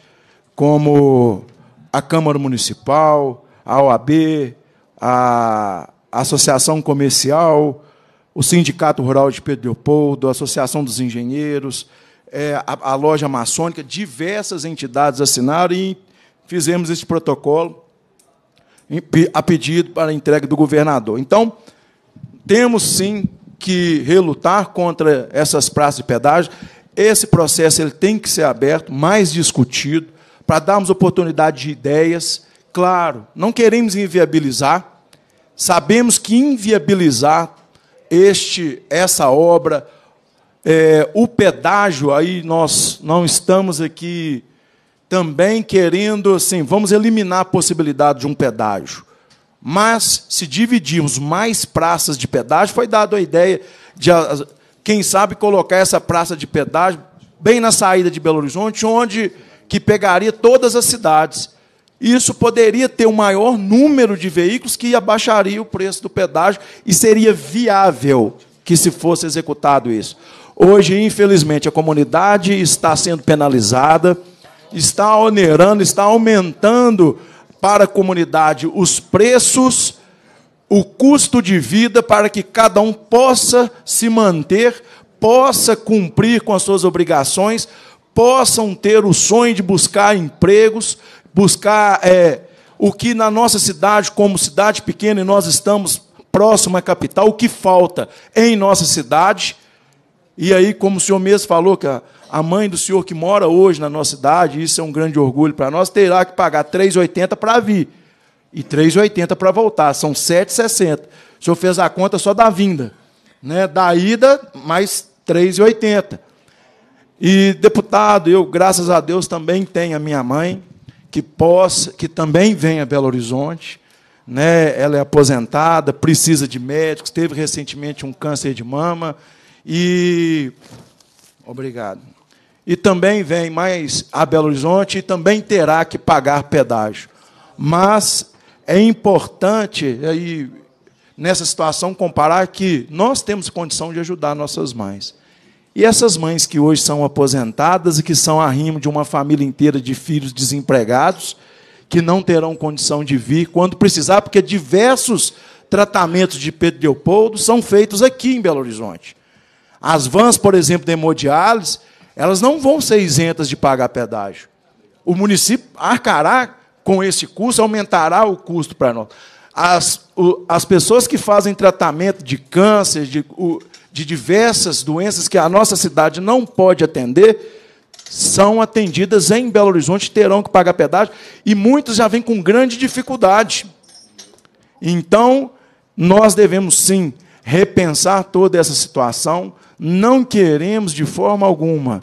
como a Câmara Municipal, a OAB, a Associação Comercial, o Sindicato Rural de Pedro Leopoldo, a Associação dos Engenheiros, é, a, Loja Maçônica, diversas entidades assinaram e fizemos esse protocolo a pedido para a entrega do governador. Então, temos sim que relutar contra essas praças de pedágio. Esse processo ele tem que ser aberto, mais discutido, para darmos oportunidade de ideias. Claro, não queremos inviabilizar, sabemos que inviabilizar este, essa obra, é, o pedágio, aí nós não estamos aqui também querendo, assim, vamos eliminar a possibilidade de um pedágio. Mas, se dividirmos mais praças de pedágio, foi dada a ideia de, ah, quem sabe, colocar essa praça de pedágio bem na saída de Belo Horizonte, onde que pegaria todas as cidades. Isso poderia ter um maior número de veículos que abaixaria o preço do pedágio e seria viável que se fosse executado isso. Hoje, infelizmente, a comunidade está sendo penalizada, está onerando, está aumentando para a comunidade os preços, o custo de vida, para que cada um possa se manter, possa cumprir com as suas obrigações, possam ter o sonho de buscar empregos, buscar é, o que na nossa cidade, como cidade pequena, e nós estamos próximo à capital, o que falta em nossa cidade. E aí, como o senhor mesmo falou, que a mãe do senhor que mora hoje na nossa cidade, isso é um grande orgulho para nós, terá que pagar 3,80 para vir e 3,80 para voltar, são 7,60. O senhor fez a conta só da vinda, né? da ida, mais 3,80. E, deputado, eu, graças a Deus, também tenho a minha mãe, que possa, que também venha a Belo Horizonte. Né? Ela é aposentada, precisa de médicos, teve recentemente um câncer de mama e obrigado. E também vem mais a Belo Horizonte e também terá que pagar pedágio. Mas é importante aí nessa situação comparar que nós temos condição de ajudar nossas mães. E essas mães que hoje são aposentadas e que são arrimo de uma família inteira de filhos desempregados, que não terão condição de vir quando precisar, porque diversos tratamentos de Pedro Leopoldo são feitos aqui em Belo Horizonte. As vans, por exemplo, de hemodiálise, elas não vão ser isentas de pagar pedágio. O município arcará com esse custo, aumentará o custo para nós. As, o, as pessoas que fazem tratamento de câncer, de, o, de diversas doenças que a nossa cidade não pode atender, são atendidas em Belo Horizonte, terão que pagar pedágio, e muitos já vêm com grande dificuldade. Então, nós devemos sim repensar toda essa situação, não queremos de forma alguma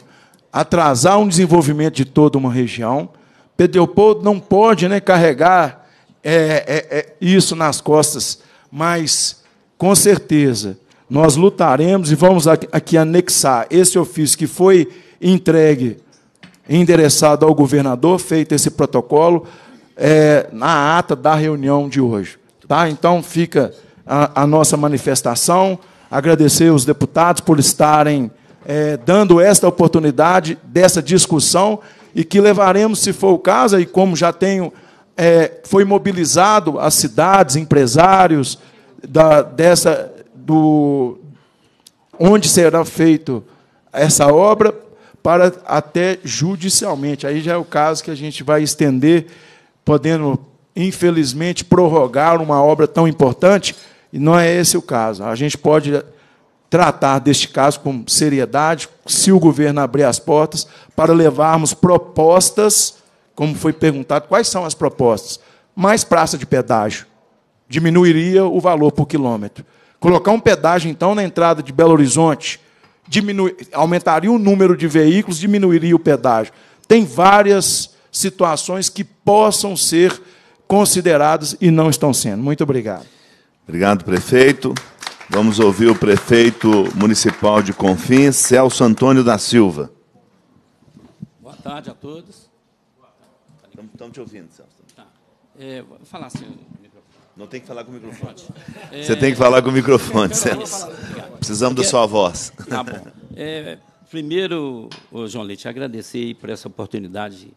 atrasar um desenvolvimento de toda uma região. Pedro não pode né, carregar é, é, é, isso nas costas, mas com certeza nós lutaremos e vamos aqui anexar esse ofício que foi entregue, endereçado ao governador, feito esse protocolo, é, na ata da reunião de hoje. Tá? Então fica a, a nossa manifestação, agradecer os deputados por estarem é, dando esta oportunidade dessa discussão e que levaremos, se for o caso, e como já tenho, é, foi mobilizado as cidades, empresários da, dessa do onde será feito essa obra para até judicialmente. Aí já é o caso que a gente vai estender, podendo infelizmente prorrogar uma obra tão importante, e não é esse o caso. A gente pode tratar deste caso com seriedade, se o governo abrir as portas, para levarmos propostas, como foi perguntado, quais são as propostas? Mais praça de pedágio. Diminuiria o valor por quilômetro. Colocar um pedágio, então, na entrada de Belo Horizonte diminui, aumentaria o número de veículos, diminuiria o pedágio. Tem várias situações que possam ser consideradas e não estão sendo. Muito obrigado. Obrigado, prefeito. Vamos ouvir o prefeito municipal de Confins, Celso Antônio da Silva. Boa tarde a todos. Estamos te ouvindo, Celso. Tá. É, vou falar assim, não tem que falar com o microfone. É... Você tem que falar com o microfone, Celso. Precisamos Porque... da sua voz. Tá bom. É, primeiro, João Leite, agradecer por essa oportunidade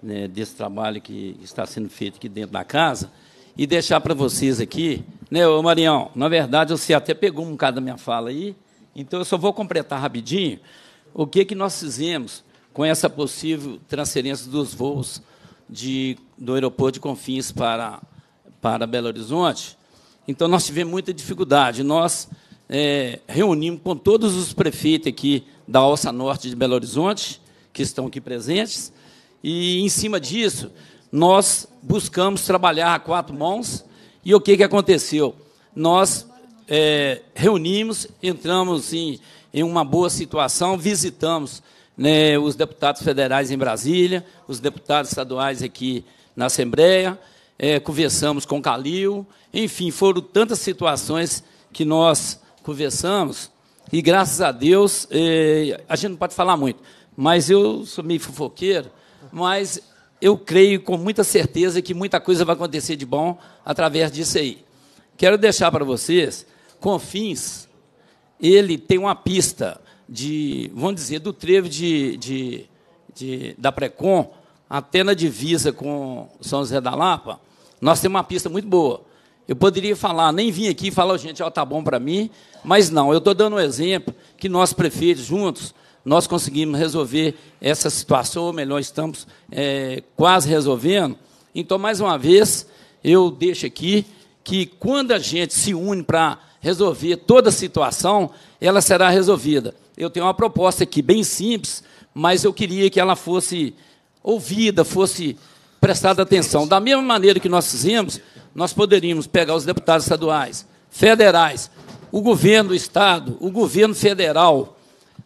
né, desse trabalho que está sendo feito aqui dentro da casa e deixar para vocês aqui, né, ô Marião, na verdade você até pegou um bocado da minha fala aí, então eu só vou completar rapidinho o que, que nós fizemos com essa possível transferência dos voos de, do aeroporto de Confins para para Belo Horizonte, então nós tivemos muita dificuldade. Nós é, reunimos com todos os prefeitos aqui da Alça Norte de Belo Horizonte, que estão aqui presentes, e em cima disso, nós buscamos trabalhar a quatro mãos, e o que, que aconteceu? Nós é, reunimos, entramos em, em uma boa situação, visitamos né, os deputados federais em Brasília, os deputados estaduais aqui na Assembleia, é, conversamos com Calil, enfim, foram tantas situações que nós conversamos, e graças a Deus, é, a gente não pode falar muito, mas eu sou meio fofoqueiro, mas eu creio com muita certeza que muita coisa vai acontecer de bom através disso aí. Quero deixar para vocês, Confins, ele tem uma pista de, vamos dizer, do trevo de, de, de da Precon até na divisa com São José da Lapa, nós temos uma pista muito boa. Eu poderia falar, nem vim aqui falar, gente, ó, tá bom para mim, mas não, eu estou dando um exemplo que nós, prefeitos, juntos, nós conseguimos resolver essa situação, ou melhor, estamos é, quase resolvendo. Então, mais uma vez, eu deixo aqui que quando a gente se une para resolver toda a situação, ela será resolvida. Eu tenho uma proposta aqui bem simples, mas eu queria que ela fosse ouvida, fosse prestado atenção. Da mesma maneira que nós fizemos, nós poderíamos pegar os deputados estaduais, federais, o governo do Estado, o governo federal,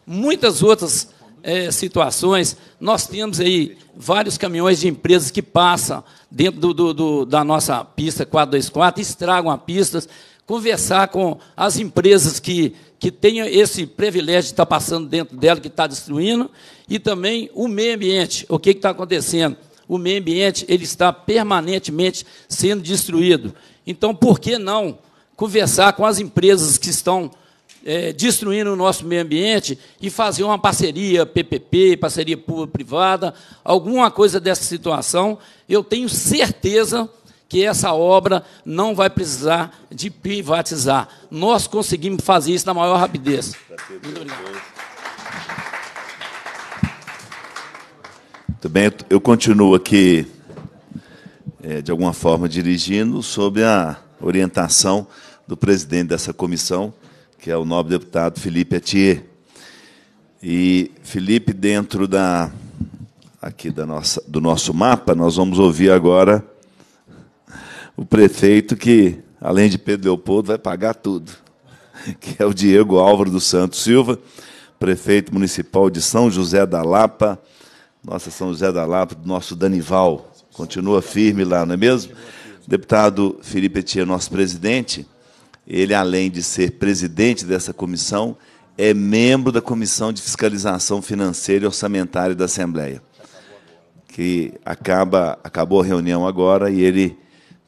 muitas outras é, situações. Nós temos aí vários caminhões de empresas que passam dentro do, do, do, da nossa pista 424, estragam a pista, conversar com as empresas que, que tenham esse privilégio de estar passando dentro dela, que está destruindo, e também o meio ambiente, o que está acontecendo o meio ambiente ele está permanentemente sendo destruído. Então, por que não conversar com as empresas que estão é, destruindo o nosso meio ambiente e fazer uma parceria PPP, parceria público-privada, alguma coisa dessa situação? Eu tenho certeza que essa obra não vai precisar de privatizar. Nós conseguimos fazer isso na maior rapidez. Muito obrigado. Muito bem, eu continuo aqui, é, de alguma forma, dirigindo sob a orientação do presidente dessa comissão, que é o nobre deputado Felipe Atier. E, Felipe, dentro da, aqui da nossa, do nosso mapa, nós vamos ouvir agora o prefeito que, além de Pedro Leopoldo, vai pagar tudo, que é o Diego Álvaro dos Santos Silva, prefeito municipal de São José da Lapa, nossa São José da Lapa, do nosso Danival. Continua firme lá, não é mesmo? Deputado Felipe Etier, nosso presidente, ele, além de ser presidente dessa comissão, é membro da Comissão de Fiscalização Financeira e Orçamentária da Assembleia, que acaba, acabou a reunião agora e ele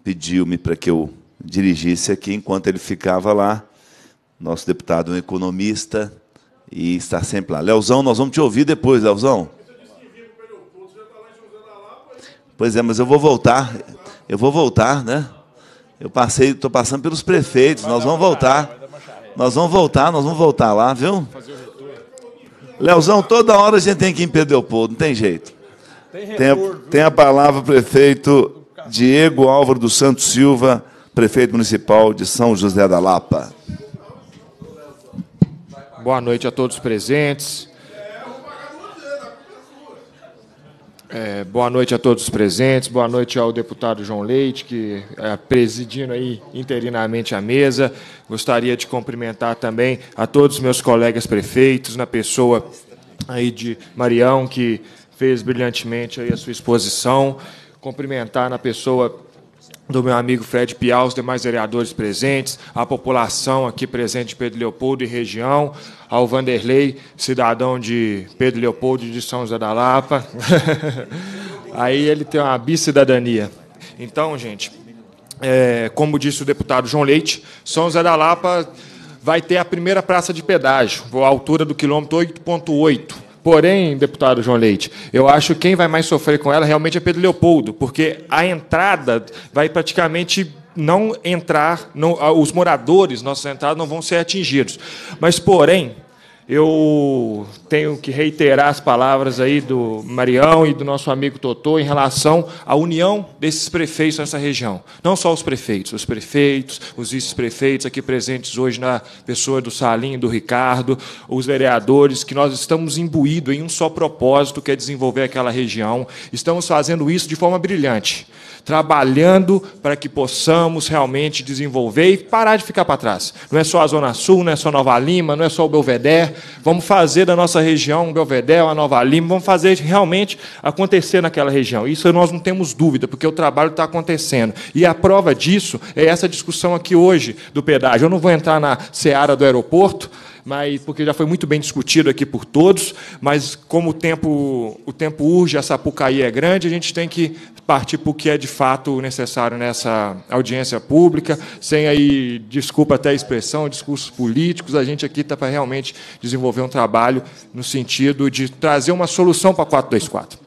pediu-me para que eu dirigisse aqui enquanto ele ficava lá. Nosso deputado é um economista e está sempre lá. Leozão, nós vamos te ouvir depois, Leozão. Pois é, mas eu vou voltar. Eu vou voltar, né? Eu passei, estou passando pelos prefeitos. Nós vamos voltar. Nós vamos voltar, nós vamos voltar lá, viu? Leozão, toda hora a gente tem que ir em povo não tem jeito. Tem a, tem a palavra prefeito Diego Álvaro do Santos Silva, prefeito municipal de São José da Lapa. Boa noite a todos presentes. É, boa noite a todos os presentes, boa noite ao deputado João Leite, que é presidindo aí interinamente a mesa. Gostaria de cumprimentar também a todos os meus colegas prefeitos, na pessoa aí de Marião, que fez brilhantemente aí a sua exposição. Cumprimentar na pessoa do meu amigo Fred Piau, os demais vereadores presentes, a população aqui presente de Pedro Leopoldo e região, ao Vanderlei, cidadão de Pedro Leopoldo e de São José da Lapa. Aí ele tem uma bicidadania. Então, gente, é, como disse o deputado João Leite, São José da Lapa vai ter a primeira praça de pedágio, à altura do quilômetro 8.8 Porém, deputado João Leite, eu acho que quem vai mais sofrer com ela realmente é Pedro Leopoldo, porque a entrada vai praticamente não entrar, não, os moradores, nossos entrados não vão ser atingidos. Mas, porém, eu tenho que reiterar as palavras aí do Marião e do nosso amigo Totô em relação à união desses prefeitos nessa região. Não só os prefeitos, os prefeitos, os vice-prefeitos aqui presentes hoje na pessoa do Salim, do Ricardo, os vereadores, que nós estamos imbuídos em um só propósito, que é desenvolver aquela região. Estamos fazendo isso de forma brilhante, trabalhando para que possamos realmente desenvolver e parar de ficar para trás. Não é só a Zona Sul, não é só Nova Lima, não é só o Belvedere, vamos fazer da nossa região Belvedere, a Nova Lima, vamos fazer realmente acontecer naquela região. Isso nós não temos dúvida, porque o trabalho está acontecendo. E a prova disso é essa discussão aqui hoje do pedágio. Eu não vou entrar na seara do aeroporto, mas porque já foi muito bem discutido aqui por todos, mas como o tempo, o tempo urge, a Sapucaí é grande, a gente tem que partir para o que é de fato necessário nessa audiência pública, sem aí, desculpa até a expressão, discursos políticos, a gente aqui está para realmente desenvolver um trabalho no sentido de trazer uma solução para 424.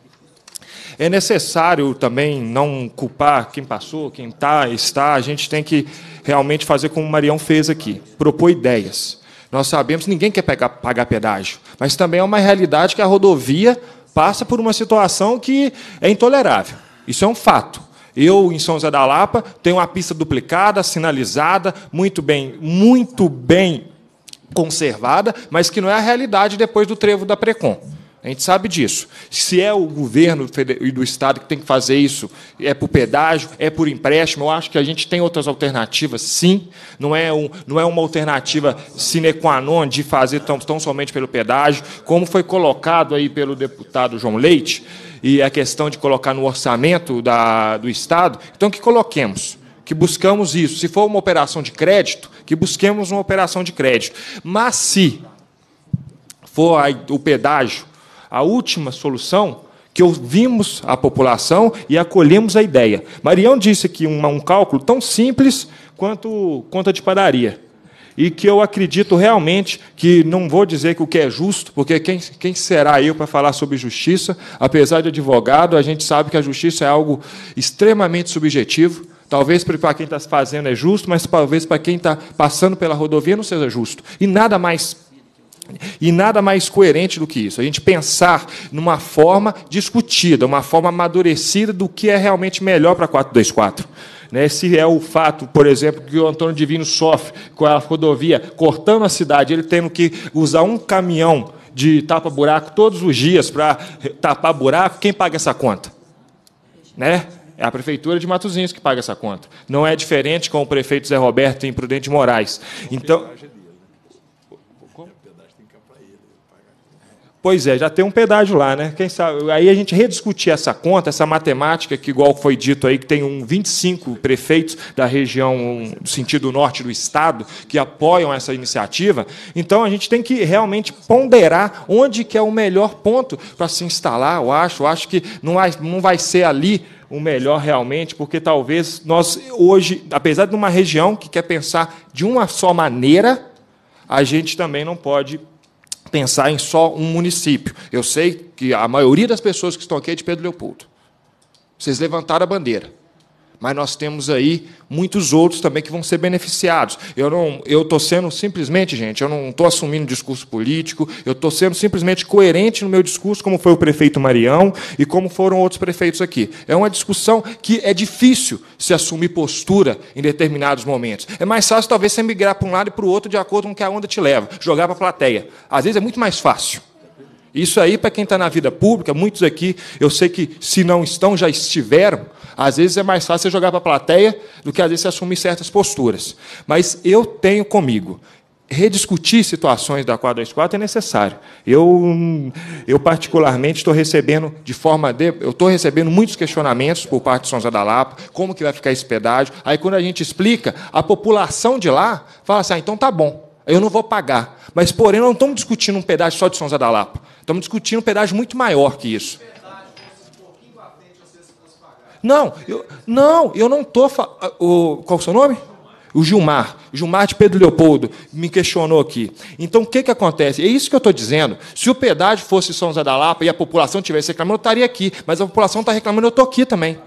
É necessário também não culpar quem passou, quem está, está. A gente tem que realmente fazer como o Marião fez aqui, propor ideias. Nós sabemos que ninguém quer pegar, pagar pedágio, mas também é uma realidade que a rodovia passa por uma situação que é intolerável. Isso é um fato. Eu, em São José da Lapa, tenho uma pista duplicada, sinalizada, muito bem, muito bem conservada, mas que não é a realidade depois do trevo da Precon. A gente sabe disso. Se é o governo e do Estado que tem que fazer isso, é por pedágio, é por empréstimo, eu acho que a gente tem outras alternativas, sim. Não é, um, não é uma alternativa sine qua non de fazer tão, tão somente pelo pedágio, como foi colocado aí pelo deputado João Leite, e a questão de colocar no orçamento da, do Estado. Então, que coloquemos que buscamos isso. Se for uma operação de crédito, que busquemos uma operação de crédito. Mas se for o pedágio a última solução que ouvimos a população e acolhemos a ideia. Marião disse que um cálculo tão simples quanto conta de padaria. E que eu acredito realmente que não vou dizer que o que é justo, porque quem, quem será eu para falar sobre justiça? Apesar de advogado, a gente sabe que a justiça é algo extremamente subjetivo. Talvez para quem está fazendo é justo, mas talvez para quem está passando pela rodovia não seja justo. E nada mais e nada mais coerente do que isso, a gente pensar numa forma discutida, uma forma amadurecida do que é realmente melhor para 424. Né, se é o fato, por exemplo, que o Antônio Divino sofre com a rodovia cortando a cidade, ele tendo que usar um caminhão de tapa-buraco todos os dias para tapar buraco, quem paga essa conta? Né? É a prefeitura de Matozinhos que paga essa conta. Não é diferente com o prefeito Zé Roberto prudente Moraes. Então, Pois é, já tem um pedágio lá, né? Quem sabe? Aí a gente rediscutir essa conta, essa matemática, que, igual foi dito aí, que tem um 25 prefeitos da região do sentido norte do Estado que apoiam essa iniciativa. Então a gente tem que realmente ponderar onde que é o melhor ponto para se instalar, eu acho. Eu acho que não vai, não vai ser ali o melhor realmente, porque talvez nós hoje, apesar de uma região que quer pensar de uma só maneira, a gente também não pode pensar em só um município. Eu sei que a maioria das pessoas que estão aqui é de Pedro Leopoldo. Vocês levantaram a bandeira mas nós temos aí muitos outros também que vão ser beneficiados. Eu não, eu estou sendo simplesmente, gente, eu não estou assumindo discurso político, eu estou sendo simplesmente coerente no meu discurso, como foi o prefeito Marião e como foram outros prefeitos aqui. É uma discussão que é difícil se assumir postura em determinados momentos. É mais fácil talvez você migrar para um lado e para o outro de acordo com o que a onda te leva, jogar para a plateia. Às vezes é muito mais fácil. Isso aí, para quem está na vida pública, muitos aqui, eu sei que se não estão, já estiveram. Às vezes é mais fácil você jogar para a plateia do que às vezes você assumir certas posturas. Mas eu tenho comigo. Rediscutir situações da 424 é necessário. Eu, eu particularmente, estou recebendo de forma. De, eu estou recebendo muitos questionamentos por parte de São José da Lapa, como que vai ficar esse pedágio. Aí quando a gente explica, a população de lá fala assim: ah, então tá bom eu não vou pagar. Mas, porém, não estamos discutindo um pedágio só de São José da Lapa. Estamos discutindo um pedágio muito maior que isso. Não, eu não eu não estou. Ah, o, qual é o seu nome? O Gilmar, Gilmar de Pedro Leopoldo, me questionou aqui. Então, o que, que acontece? É isso que eu estou dizendo. Se o pedágio fosse São José da Lapa e a população estivesse reclamando, eu estaria aqui. Mas a população está reclamando, eu estou aqui também.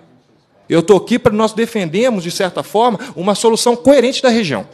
Eu estou aqui para nós defendermos, de certa forma, uma solução coerente da região.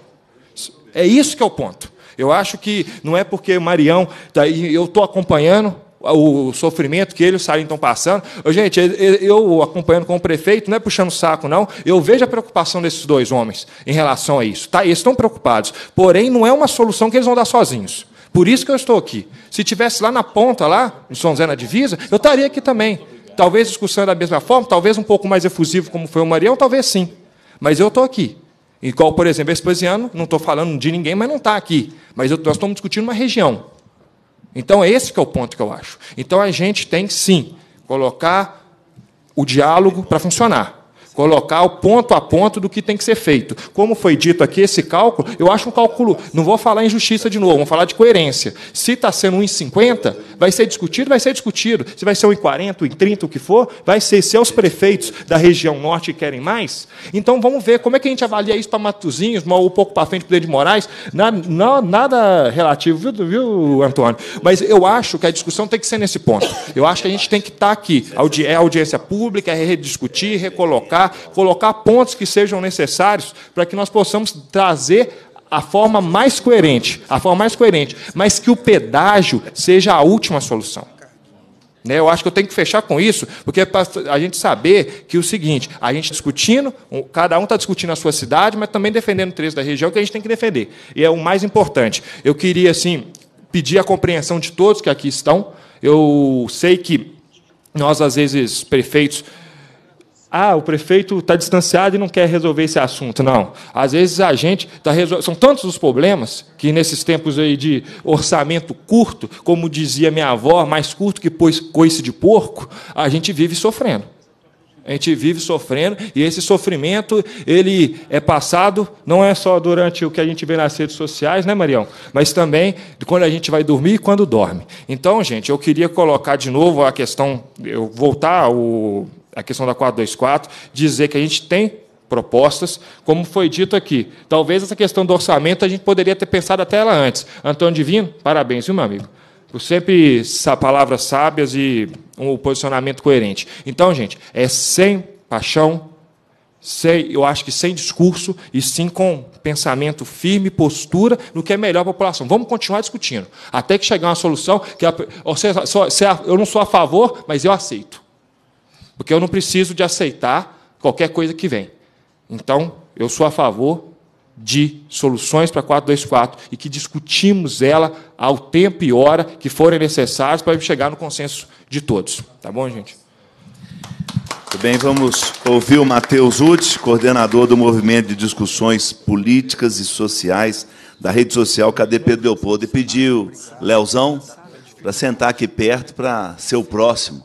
É isso que é o ponto. Eu acho que não é porque Marião, tá, eu estou acompanhando o sofrimento que ele e o Sarinho estão passando. Eu, gente, eu acompanhando com o prefeito, não é puxando o saco, não. Eu vejo a preocupação desses dois homens em relação a isso. Tá, eles estão preocupados. Porém, não é uma solução que eles vão dar sozinhos. Por isso que eu estou aqui. Se tivesse lá na ponta, lá, em São Zé na divisa, eu estaria aqui também. Talvez discussão da mesma forma, talvez um pouco mais efusivo como foi o Marião, talvez sim. Mas eu estou aqui. Igual, por exemplo, Vespasiano, não estou falando de ninguém, mas não está aqui. Mas eu, nós estamos discutindo uma região. Então, é esse que é o ponto que eu acho. Então, a gente tem, sim, colocar o diálogo para funcionar colocar o ponto a ponto do que tem que ser feito. Como foi dito aqui, esse cálculo, eu acho um cálculo. Não vou falar em justiça de novo, vamos falar de coerência. Se está sendo 1,50, vai ser discutido, vai ser discutido. Se vai ser 1,40, 1,30, o que for, vai ser. Se é os prefeitos da região norte que querem mais, então vamos ver como é que a gente avalia isso para Matuzinhos, ou um pouco para frente para o de Moraes. Na, na, nada relativo, viu, viu, Antônio? Mas eu acho que a discussão tem que ser nesse ponto. Eu acho que a gente tem que estar tá aqui. É audiência pública, é rediscutir, recolocar colocar, colocar pontos que sejam necessários para que nós possamos trazer a forma mais coerente, a forma mais coerente, mas que o pedágio seja a última solução. Né, eu acho que eu tenho que fechar com isso, porque é para a gente saber que é o seguinte, a gente discutindo, cada um está discutindo a sua cidade, mas também defendendo o interesse da região, que a gente tem que defender. E é o mais importante. Eu queria, assim, pedir a compreensão de todos que aqui estão. Eu sei que nós, às vezes, prefeitos, ah, o prefeito está distanciado e não quer resolver esse assunto. Não. Às vezes a gente está resolvendo. São tantos os problemas que nesses tempos aí de orçamento curto, como dizia minha avó, mais curto que coice de porco, a gente vive sofrendo. A gente vive sofrendo e esse sofrimento ele é passado não é só durante o que a gente vê nas redes sociais, né, Marião? Mas também quando a gente vai dormir e quando dorme. Então, gente, eu queria colocar de novo a questão, eu voltar o a questão da 424, dizer que a gente tem propostas, como foi dito aqui. Talvez essa questão do orçamento a gente poderia ter pensado até ela antes. Antônio Divino, parabéns, viu, meu amigo? Por sempre palavras sábias e um posicionamento coerente. Então, gente, é sem paixão, sem, eu acho que sem discurso, e sim com pensamento firme, postura no que é melhor para a população. Vamos continuar discutindo, até que chegar uma solução que a, eu não sou a favor, mas eu aceito porque eu não preciso de aceitar qualquer coisa que vem. Então, eu sou a favor de soluções para 424 e que discutimos ela ao tempo e hora que forem necessários para chegar no consenso de todos. Tá bom, gente? Muito bem, vamos ouvir o Matheus Uti, coordenador do Movimento de Discussões Políticas e Sociais da rede social Pedro Leopoldo, e pediu Leozão para sentar aqui perto para ser o próximo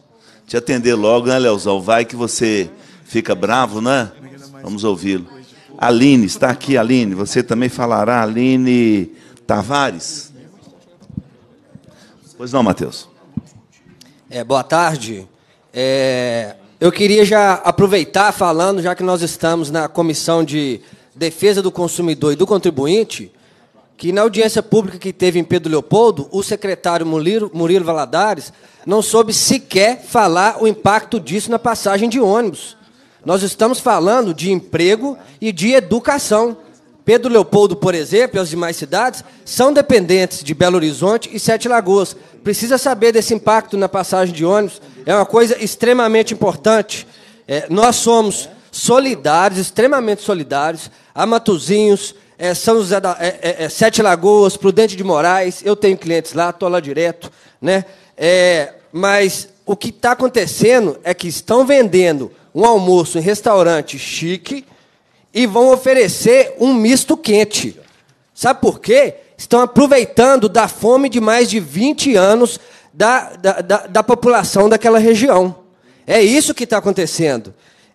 te atender logo, né, Leozão? Vai que você fica bravo, né? Vamos ouvi-lo. Aline, está aqui, Aline. Você também falará, Aline Tavares. Pois não, Matheus. É, boa tarde. É, eu queria já aproveitar falando, já que nós estamos na Comissão de Defesa do Consumidor e do Contribuinte, que na audiência pública que teve em Pedro Leopoldo, o secretário Murilo, Valadares não soube sequer falar o impacto disso na passagem de ônibus. Nós estamos falando de emprego e de educação. Pedro Leopoldo, por exemplo, e as demais cidades são dependentes de Belo Horizonte e Sete Lagoas. Precisa saber desse impacto na passagem de ônibus. É uma coisa extremamente importante. É, nós somos solidários, extremamente solidários, a Matuzinhos é São José da, é, é, é, Sete Lagoas, Prudente de Moraes, eu tenho clientes lá, estou lá direto, né? É, mas o que está acontecendo é que estão vendendo um almoço em restaurante chique e vão oferecer um misto quente. Sabe por quê? Estão aproveitando da fome de mais de 20 anos da, da, da, da população daquela região. É isso que está acontecendo.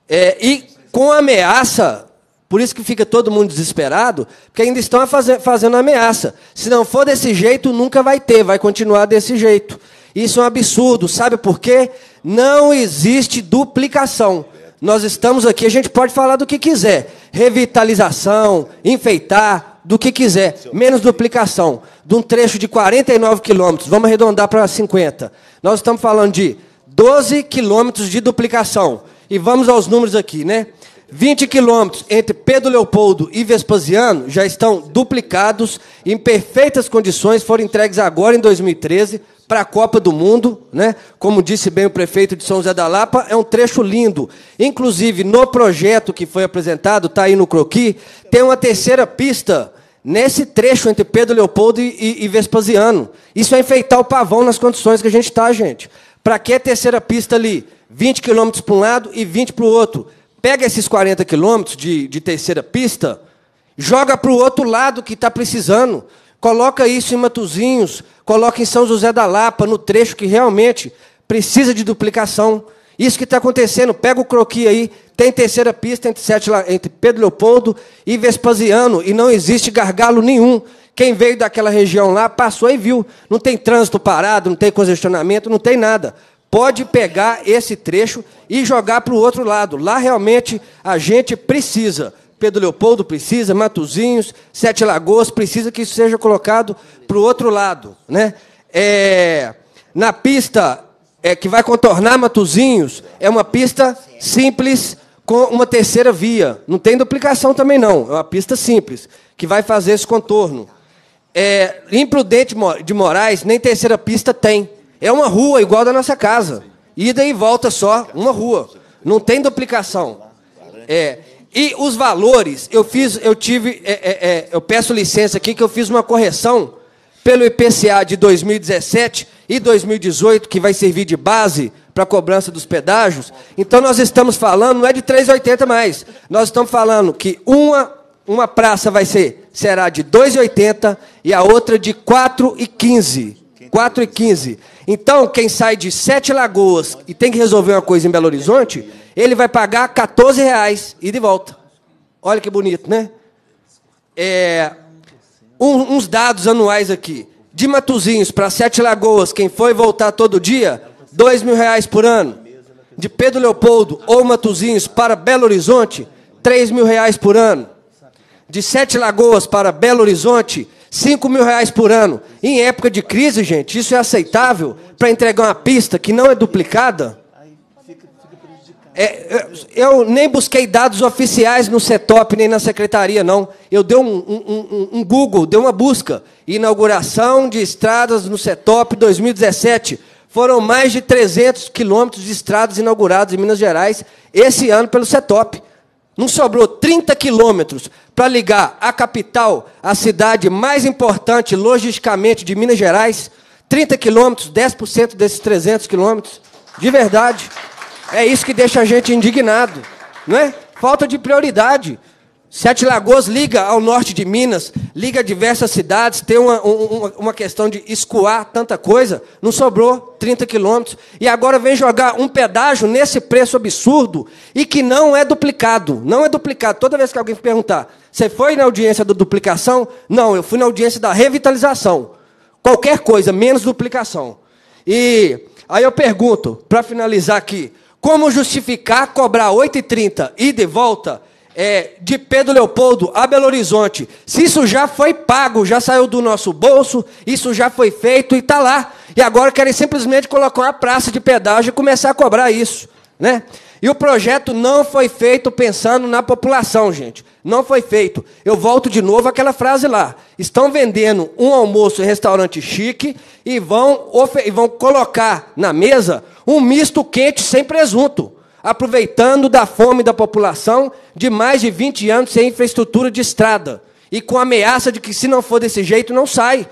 É, e com a ameaça por isso que fica todo mundo desesperado, porque ainda estão fazer, fazendo ameaça. Se não for desse jeito, nunca vai ter, vai continuar desse jeito. Isso é um absurdo, sabe por quê? Não existe duplicação. Nós estamos aqui, a gente pode falar do que quiser: revitalização, enfeitar, do que quiser, menos duplicação. De um trecho de 49 quilômetros, vamos arredondar para 50. Nós estamos falando de 12 quilômetros de duplicação. E vamos aos números aqui, né? 20 quilômetros entre Pedro Leopoldo e Vespasiano já estão duplicados, em perfeitas condições, foram entregues agora em 2013 para a Copa do Mundo, né? Como disse bem o prefeito de São José da Lapa, é um trecho lindo. Inclusive no projeto que foi apresentado, está aí no croqui, tem uma terceira pista nesse trecho entre Pedro Leopoldo e, e Vespasiano. Isso é enfeitar o pavão nas condições que a gente está, gente. Para que a terceira pista ali? 20 quilômetros para um lado e 20 para o outro pega esses 40 quilômetros de, de terceira pista, joga para o outro lado que está precisando. Coloca isso em Matuzinhos, coloca em São José da Lapa, no trecho que realmente precisa de duplicação. Isso que está acontecendo, pega o croqui aí, tem terceira pista entre, sete, entre Pedro Leopoldo e Vespasiano, e não existe gargalo nenhum. Quem veio daquela região lá passou e viu. Não tem trânsito parado, não tem congestionamento, não tem nada pode pegar esse trecho e jogar para o outro lado. Lá realmente a gente precisa. Pedro Leopoldo precisa, Matuzinhos, Sete Lagoas, precisa que isso seja colocado para o outro lado. Né? É, na pista é, que vai contornar Matuzinhos, é uma pista simples com uma terceira via. Não tem duplicação também, não. É uma pista simples, que vai fazer esse contorno. É, imprudente de Moraes, nem terceira pista tem. É uma rua igual da nossa casa. Ida e volta só, uma rua. Não tem duplicação. É. E os valores, eu fiz, eu tive, é, é, é eu peço licença aqui que eu fiz uma correção pelo IPCA de 2017 e 2018, que vai servir de base para a cobrança dos pedágios. Então nós estamos falando, não é de 3,80 mais. Nós estamos falando que uma, uma praça vai ser será de 2,80 e a outra de 4,15. 4 e 15. Então, quem sai de Sete Lagoas e tem que resolver uma coisa em Belo Horizonte, ele vai pagar 14 reais e de volta. Olha que bonito, né? É, um, uns dados anuais aqui. De Matuzinhos para Sete Lagoas, quem foi voltar todo dia, dois mil reais por ano. De Pedro Leopoldo ou Matuzinhos para Belo Horizonte, três mil reais por ano. De Sete Lagoas para Belo Horizonte, 5 mil reais por ano. em época de crise, gente, isso é aceitável para entregar uma pista que não é duplicada? É, eu nem busquei dados oficiais no CETOP nem na secretaria, não. Eu dei um, um, um, um Google, dei uma busca. Inauguração de estradas no CETOP 2017. Foram mais de 300 quilômetros de estradas inauguradas em Minas Gerais esse ano pelo CETOP. Não sobrou 30 quilômetros para ligar a capital à cidade mais importante logisticamente de Minas Gerais? 30 quilômetros, 10% desses 300 quilômetros? De verdade. É isso que deixa a gente indignado, não é? Falta de prioridade. Sete Lagoas liga ao norte de Minas, liga a diversas cidades, tem uma, uma, uma, questão de escoar tanta coisa, não sobrou 30 quilômetros. E agora vem jogar um pedágio nesse preço absurdo e que não é duplicado. Não é duplicado. Toda vez que alguém perguntar, você foi na audiência da duplicação? Não, eu fui na audiência da revitalização. Qualquer coisa, menos duplicação. E aí eu pergunto, para finalizar aqui, como justificar cobrar 8,30 ida e de volta? é, de Pedro Leopoldo a Belo Horizonte. Se isso já foi pago, já saiu do nosso bolso, isso já foi feito e está lá. E agora querem simplesmente colocar uma praça de pedágio e começar a cobrar isso. Né? E o projeto não foi feito pensando na população, gente. Não foi feito. Eu volto de novo àquela frase lá. Estão vendendo um almoço em restaurante chique e vão, e vão colocar na mesa um misto quente sem presunto aproveitando da fome da população de mais de 20 anos sem infraestrutura de estrada e com a ameaça de que se não for desse jeito não sai.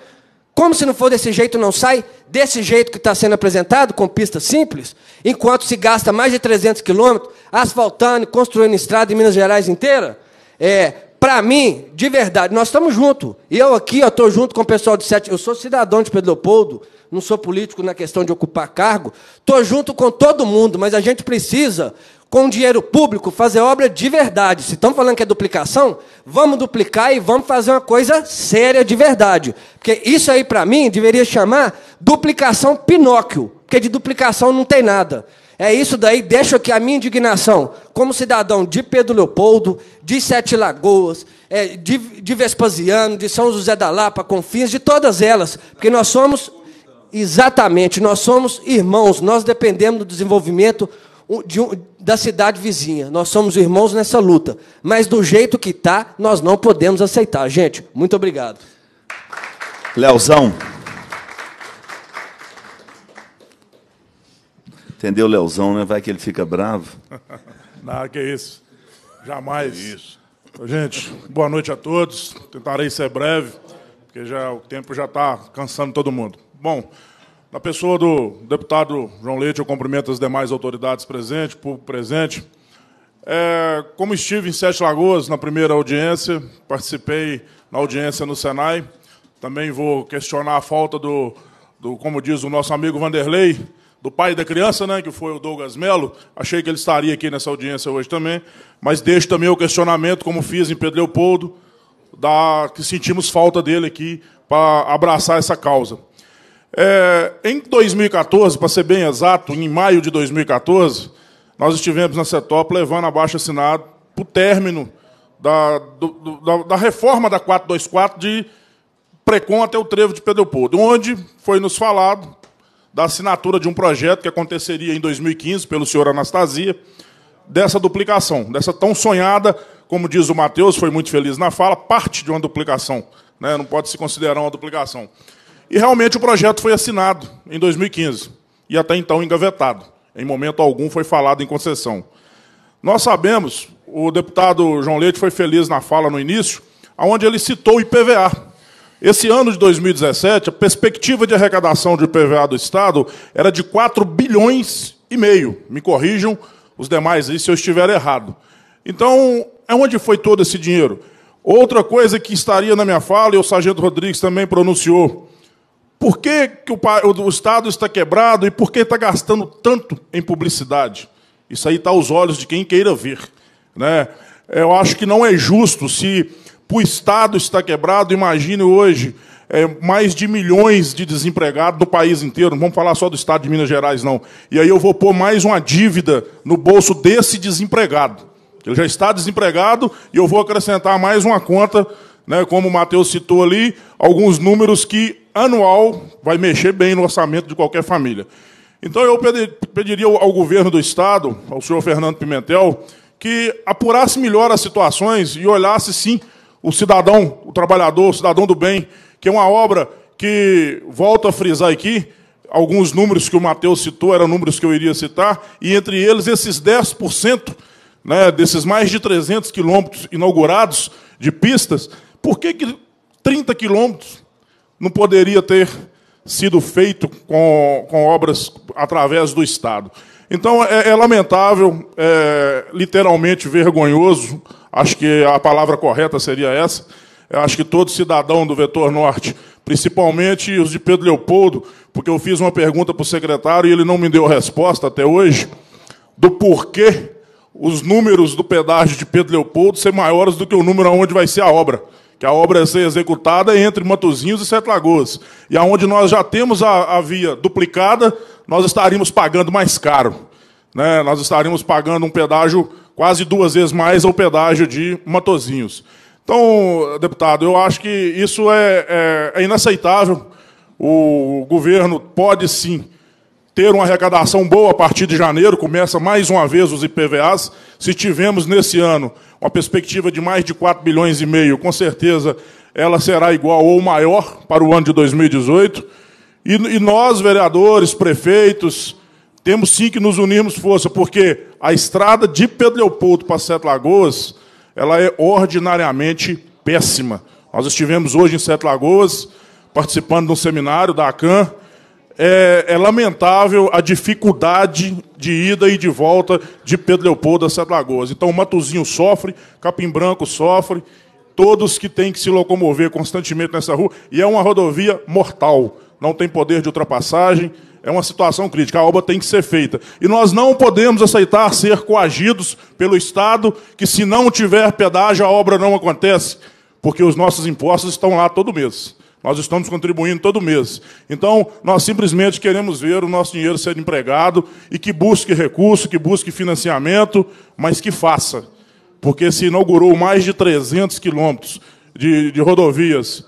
Como se não for desse jeito não sai? Desse jeito que está sendo apresentado, com pista simples, enquanto se gasta mais de 300 quilômetros asfaltando, construindo estrada em Minas Gerais inteira? É, Para mim, de verdade, nós estamos juntos. Eu aqui estou junto com o pessoal de Sete... Eu sou cidadão de Pedro Leopoldo, não sou político na questão de ocupar cargo, estou junto com todo mundo, mas a gente precisa, com dinheiro público, fazer obra de verdade. Se estão falando que é duplicação, vamos duplicar e vamos fazer uma coisa séria de verdade. Porque isso aí, para mim, deveria chamar duplicação Pinóquio, porque de duplicação não tem nada. É isso daí, deixo aqui a minha indignação, como cidadão de Pedro Leopoldo, de Sete Lagoas, é, de, Vespasiano, de São José da Lapa, Confins, de todas elas, porque nós somos Exatamente, nós somos irmãos, nós dependemos do desenvolvimento de um, da cidade vizinha. Nós somos irmãos nessa luta. Mas do jeito que está, nós não podemos aceitar. Gente, muito obrigado. Leozão. Entendeu, Leozão, né? Vai que ele fica bravo. não, que isso. Jamais. Que isso. Gente, boa noite a todos. Tentarei ser breve, porque já, o tempo já está cansando todo mundo. Bom, na pessoa do deputado João Leite, eu cumprimento as demais autoridades presentes, público presente. É, como estive em Sete Lagoas na primeira audiência, participei na audiência no Senai. Também vou questionar a falta do, do como diz o nosso amigo Vanderlei, do pai da criança, né, que foi o Douglas Melo. Achei que ele estaria aqui nessa audiência hoje também, mas deixo também o questionamento, como fiz em Pedro Leopoldo, da, que sentimos falta dele aqui para abraçar essa causa. É, em 2014, para ser bem exato, em maio de 2014, nós estivemos na CETOP levando abaixo assinado para o término da, do, da, da, reforma da 424 de Precon até o Trevo de Pedro Porto, onde foi nos falado da assinatura de um projeto que aconteceria em 2015 pelo senhor Anastasia, dessa duplicação, dessa tão sonhada, como diz o Matheus, foi muito feliz na fala, parte de uma duplicação, né? não pode se considerar uma duplicação. E realmente o projeto foi assinado em 2015 e até então engavetado. Em momento algum foi falado em concessão. Nós sabemos, o deputado João Leite foi feliz na fala no início, onde ele citou o IPVA. Esse ano de 2017, a perspectiva de arrecadação de IPVA do Estado era de 4 bilhões e meio. Me corrijam os demais aí se eu estiver errado. Então, aonde é foi todo esse dinheiro? Outra coisa que estaria na minha fala, e o Sargento Rodrigues também pronunciou, por que, que o, o Estado está quebrado e por que está gastando tanto em publicidade? Isso aí está aos olhos de quem queira ver. Né? Eu acho que não é justo se o Estado está quebrado, imagine hoje é, mais de milhões de desempregados do país inteiro. Não vamos falar só do Estado de Minas Gerais, não. E aí eu vou pôr mais uma dívida no bolso desse desempregado. Ele já está desempregado e eu vou acrescentar mais uma conta, né, como o Matheus citou ali, alguns números que anual vai mexer bem no orçamento de qualquer família. Então eu pediria ao governo do estado, ao senhor Fernando Pimentel, que apurasse melhor as situações e olhasse sim o cidadão, o trabalhador, o cidadão do bem, que é uma obra que, volto a frisar aqui, alguns números que o Matheus citou eram números que eu iria citar, e entre eles esses 10%, né, desses mais de 300 quilômetros inaugurados de pistas, por que, que 30 quilômetros não poderia ter sido feito com, com obras através do Estado. Então, é, é lamentável, é literalmente vergonhoso, acho que a palavra correta seria essa. Eu acho que todo cidadão do Vetor Norte, principalmente os de Pedro Leopoldo, porque eu fiz uma pergunta para o secretário e ele não me deu resposta até hoje, do porquê os números do pedágio de Pedro Leopoldo ser maiores do que o número aonde vai ser a obra que a obra seja executada entre Matozinhos e Sete Lagoas. E aonde nós já temos a, a via duplicada, nós estaríamos pagando mais caro. Né? Nós estaríamos pagando um pedágio quase duas vezes mais ao pedágio de Matozinhos. Então, deputado, eu acho que isso é, é, é inaceitável. O governo pode sim ter uma arrecadação boa a partir de janeiro, começa mais uma vez os IPVAs. Se tivermos nesse ano uma perspectiva de mais de 4 bilhões e meio, com certeza ela será igual ou maior para o ano de 2018. E, e nós, vereadores, prefeitos, temos sim que nos unirmos força, porque a estrada de Pedro Leopoldo para Sete Lagoas, ela é ordinariamente péssima. Nós estivemos hoje em Sete Lagoas, participando de um seminário da ACAN, é, é, lamentável a dificuldade de ida e de volta de Pedro Leopoldo a Sete Lagoas. Então, o Matuzinho sofre, Capim Branco sofre, todos que têm que se locomover constantemente nessa rua. E é uma rodovia mortal, não tem poder de ultrapassagem, é uma situação crítica. A obra tem que ser feita. E nós não podemos aceitar ser coagidos pelo Estado, que se não tiver pedágio, a obra não acontece, porque os nossos impostos estão lá todo mês. Nós estamos contribuindo todo mês. Então, nós simplesmente queremos ver o nosso dinheiro ser empregado e que busque recurso, que busque financiamento, mas que faça. Porque se inaugurou mais de 300 quilômetros de, de, rodovias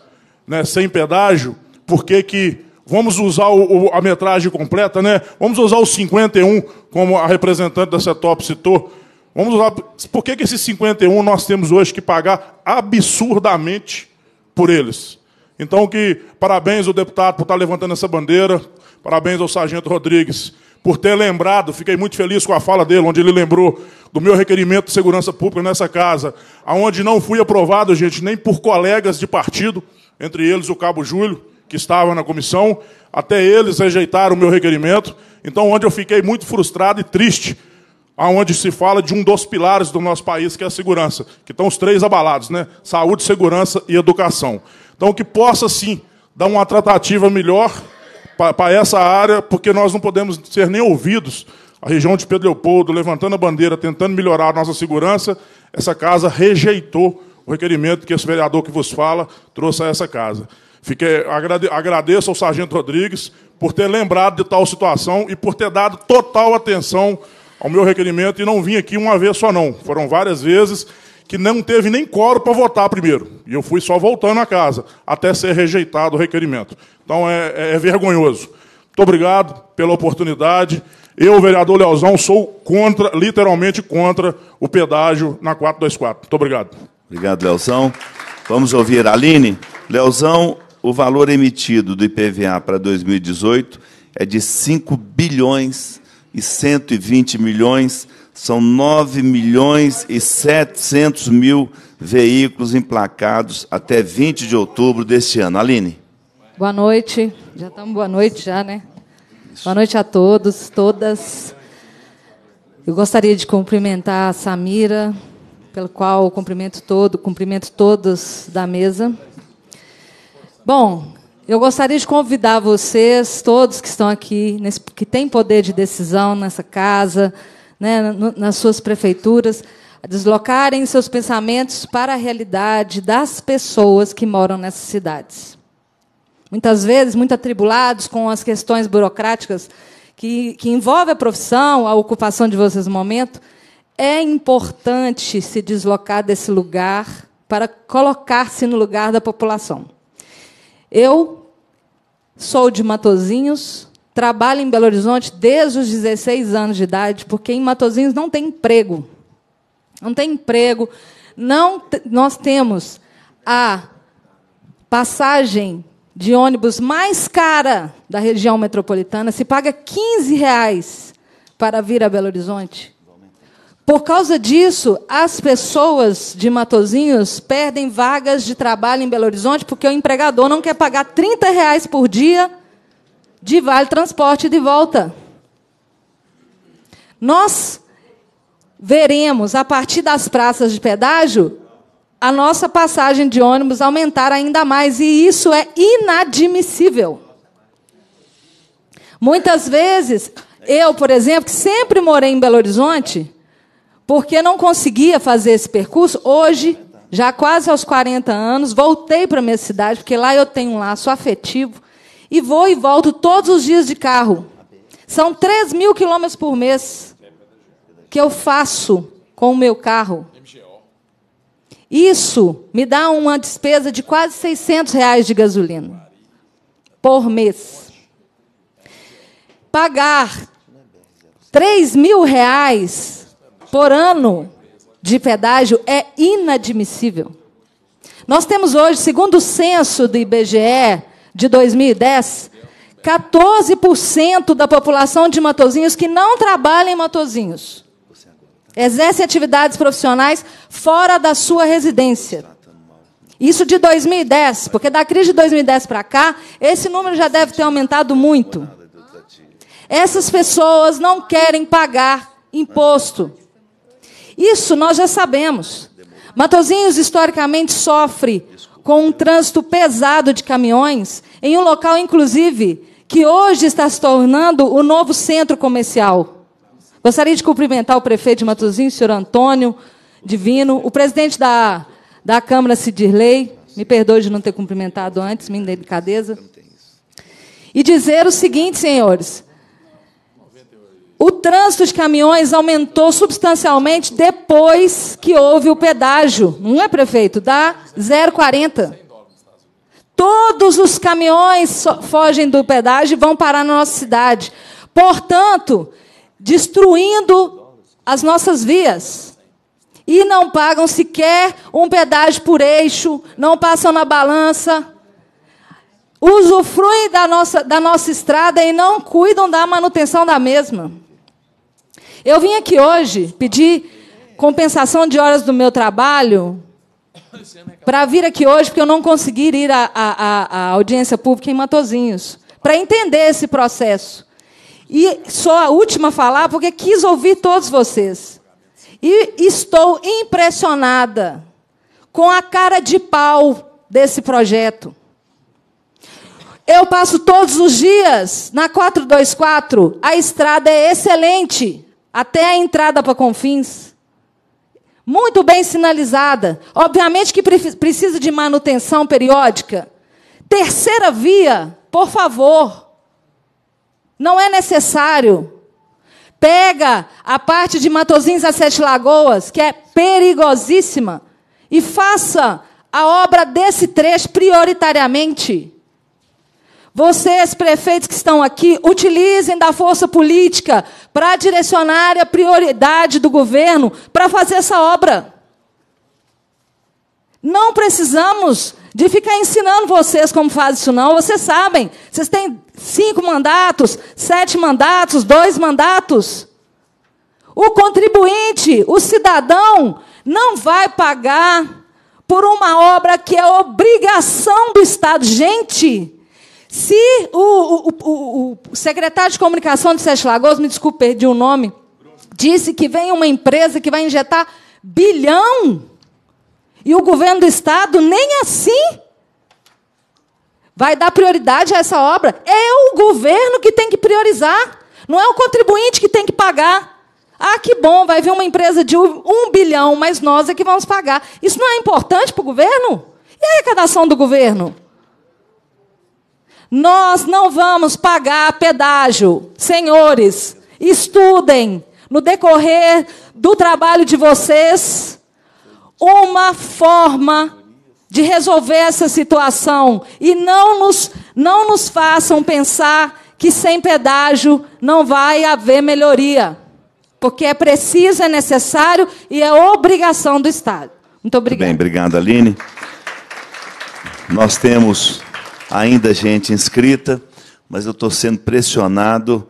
né, sem pedágio, por que que Vamos usar o, a metragem completa, né? Vamos usar os 51, como a representante da CETOP citou. Vamos usar. Por que, que esses 51 nós temos hoje que pagar absurdamente por eles? Então, que parabéns ao deputado por estar levantando essa bandeira, parabéns ao sargento Rodrigues por ter lembrado, fiquei muito feliz com a fala dele, onde ele lembrou do meu requerimento de segurança pública nessa casa, aonde não fui aprovado, gente, nem por colegas de partido, entre eles o Cabo Júlio, que estava na comissão, até eles rejeitaram o meu requerimento, então onde eu fiquei muito frustrado e triste aonde se fala de um dos pilares do nosso país, que é a segurança, que estão os três abalados, né? Saúde, segurança e educação. Então, que possa sim dar uma tratativa melhor para essa área, porque nós não podemos ser nem ouvidos. A região de Pedro Leopoldo, levantando a bandeira, tentando melhorar a nossa segurança, essa casa rejeitou o requerimento que esse vereador que vos fala trouxe a essa casa. Fiquei, agradeço ao Sargento Rodrigues por ter lembrado de tal situação e por ter dado total atenção ao meu requerimento e não vim aqui uma vez só, não. Foram várias vezes que não teve nem coro para votar primeiro. E eu fui só voltando a casa, até ser rejeitado o requerimento. Então é, é, é vergonhoso. Muito obrigado pela oportunidade. Eu, vereador Leozão, sou contra, literalmente contra, o pedágio na 424. Muito obrigado. Obrigado, Leozão. Vamos ouvir a Aline. Leozão, o valor emitido do IPVA para 2018 é de 5 bilhões e 120 milhões, são 9 milhões e 700 mil veículos emplacados até 20 de outubro deste ano. Aline. Boa noite. Já estamos boa noite já, né? Isso. Boa noite a todos, todas. Eu gostaria de cumprimentar a Samira, pelo qual cumprimento todo, cumprimento todos da mesa. Bom, eu gostaria de convidar vocês, todos que estão aqui, nesse, que têm poder de decisão nessa casa, né, nas suas prefeituras, a deslocarem seus pensamentos para a realidade das pessoas que moram nessas cidades. Muitas vezes, muito atribulados com as questões burocráticas que, que envolve a profissão, a ocupação de vocês no momento, é importante se deslocar desse lugar para colocar-se no lugar da população. Eu sou de Matozinhos, trabalho em Belo Horizonte desde os 16 anos de idade, porque em Matozinhos não tem emprego. Não tem emprego. Não nós temos a passagem de ônibus mais cara da região metropolitana, se paga 15 reais para vir a Belo Horizonte. Por causa disso, as pessoas de Matozinhos perdem vagas de trabalho em Belo Horizonte porque o empregador não quer pagar 30 reais por dia de vale transporte de volta. Nós veremos, a partir das praças de pedágio, a nossa passagem de ônibus aumentar ainda mais, e isso é inadmissível. Muitas vezes, eu, por exemplo, que sempre morei em Belo Horizonte, porque não conseguia fazer esse percurso. Hoje, já quase aos 40 anos, voltei para minha cidade, porque lá eu tenho um laço afetivo, e vou e volto todos os dias de carro. São 3 mil quilômetros por mês que eu faço com o meu carro. Isso me dá uma despesa de quase 600 reais de gasolina por mês. Pagar 3 mil reais por ano de pedágio é inadmissível. Nós temos hoje, segundo o censo do IBGE de 2010, 14% da população de Matozinhos que não trabalha em Matozinhos. Exerce atividades profissionais fora da sua residência. Isso de 2010, porque da crise de 2010 para cá, esse número já deve ter aumentado muito. Essas pessoas não querem pagar imposto. Isso nós já sabemos. Matozinhos, historicamente, sofre com um trânsito pesado de caminhões, em um local, inclusive, que hoje está se tornando o novo centro comercial. Gostaria de cumprimentar o prefeito de Matozinhos, senhor Antônio Divino, o presidente da, da Câmara, Cidirley, me perdoe de não ter cumprimentado antes, minha delicadeza, e dizer o seguinte, senhores, o trânsito de caminhões aumentou substancialmente depois que houve o pedágio, não é, prefeito? Dá 0,40. Todos os caminhões fogem do pedágio e vão parar na nossa cidade. Portanto, destruindo as nossas vias. E não pagam sequer um pedágio por eixo, não passam na balança usufruem da nossa, da nossa estrada e não cuidam da manutenção da mesma. Eu vim aqui hoje pedir compensação de horas do meu trabalho para vir aqui hoje, porque eu não consegui ir à, à, à audiência pública em Matozinhos, para entender esse processo. E sou a última a falar, porque quis ouvir todos vocês. E estou impressionada com a cara de pau desse projeto. Eu passo todos os dias na 424, a estrada é excelente até a entrada para Confins. Muito bem sinalizada. Obviamente que pre precisa de manutenção periódica. Terceira via, por favor. Não é necessário. Pega a parte de Matozinhos a Sete Lagoas, que é perigosíssima, e faça a obra desse trecho prioritariamente. Vocês, prefeitos que estão aqui, utilizem da força política para direcionar a prioridade do governo para fazer essa obra. Não precisamos de ficar ensinando vocês como faz isso, não. Vocês sabem. Vocês têm cinco mandatos, sete mandatos, dois mandatos. O contribuinte, o cidadão, não vai pagar por uma obra que é obrigação do Estado. Gente, se o, o, o, o secretário de comunicação de Sete Lagoas, me desculpe, perdi o nome, disse que vem uma empresa que vai injetar bilhão e o governo do estado nem assim vai dar prioridade a essa obra. É o governo que tem que priorizar, não é o contribuinte que tem que pagar. Ah, que bom, vai vir uma empresa de um bilhão, mas nós é que vamos pagar. Isso não é importante para o governo? E a arrecadação do governo? Nós não vamos pagar pedágio. Senhores, estudem no decorrer do trabalho de vocês uma forma de resolver essa situação e não nos não nos façam pensar que sem pedágio não vai haver melhoria, porque é preciso, é necessário e é obrigação do Estado. Muito obrigada. Muito bem, obrigado, Aline. Nós temos ainda gente inscrita, mas eu estou sendo pressionado.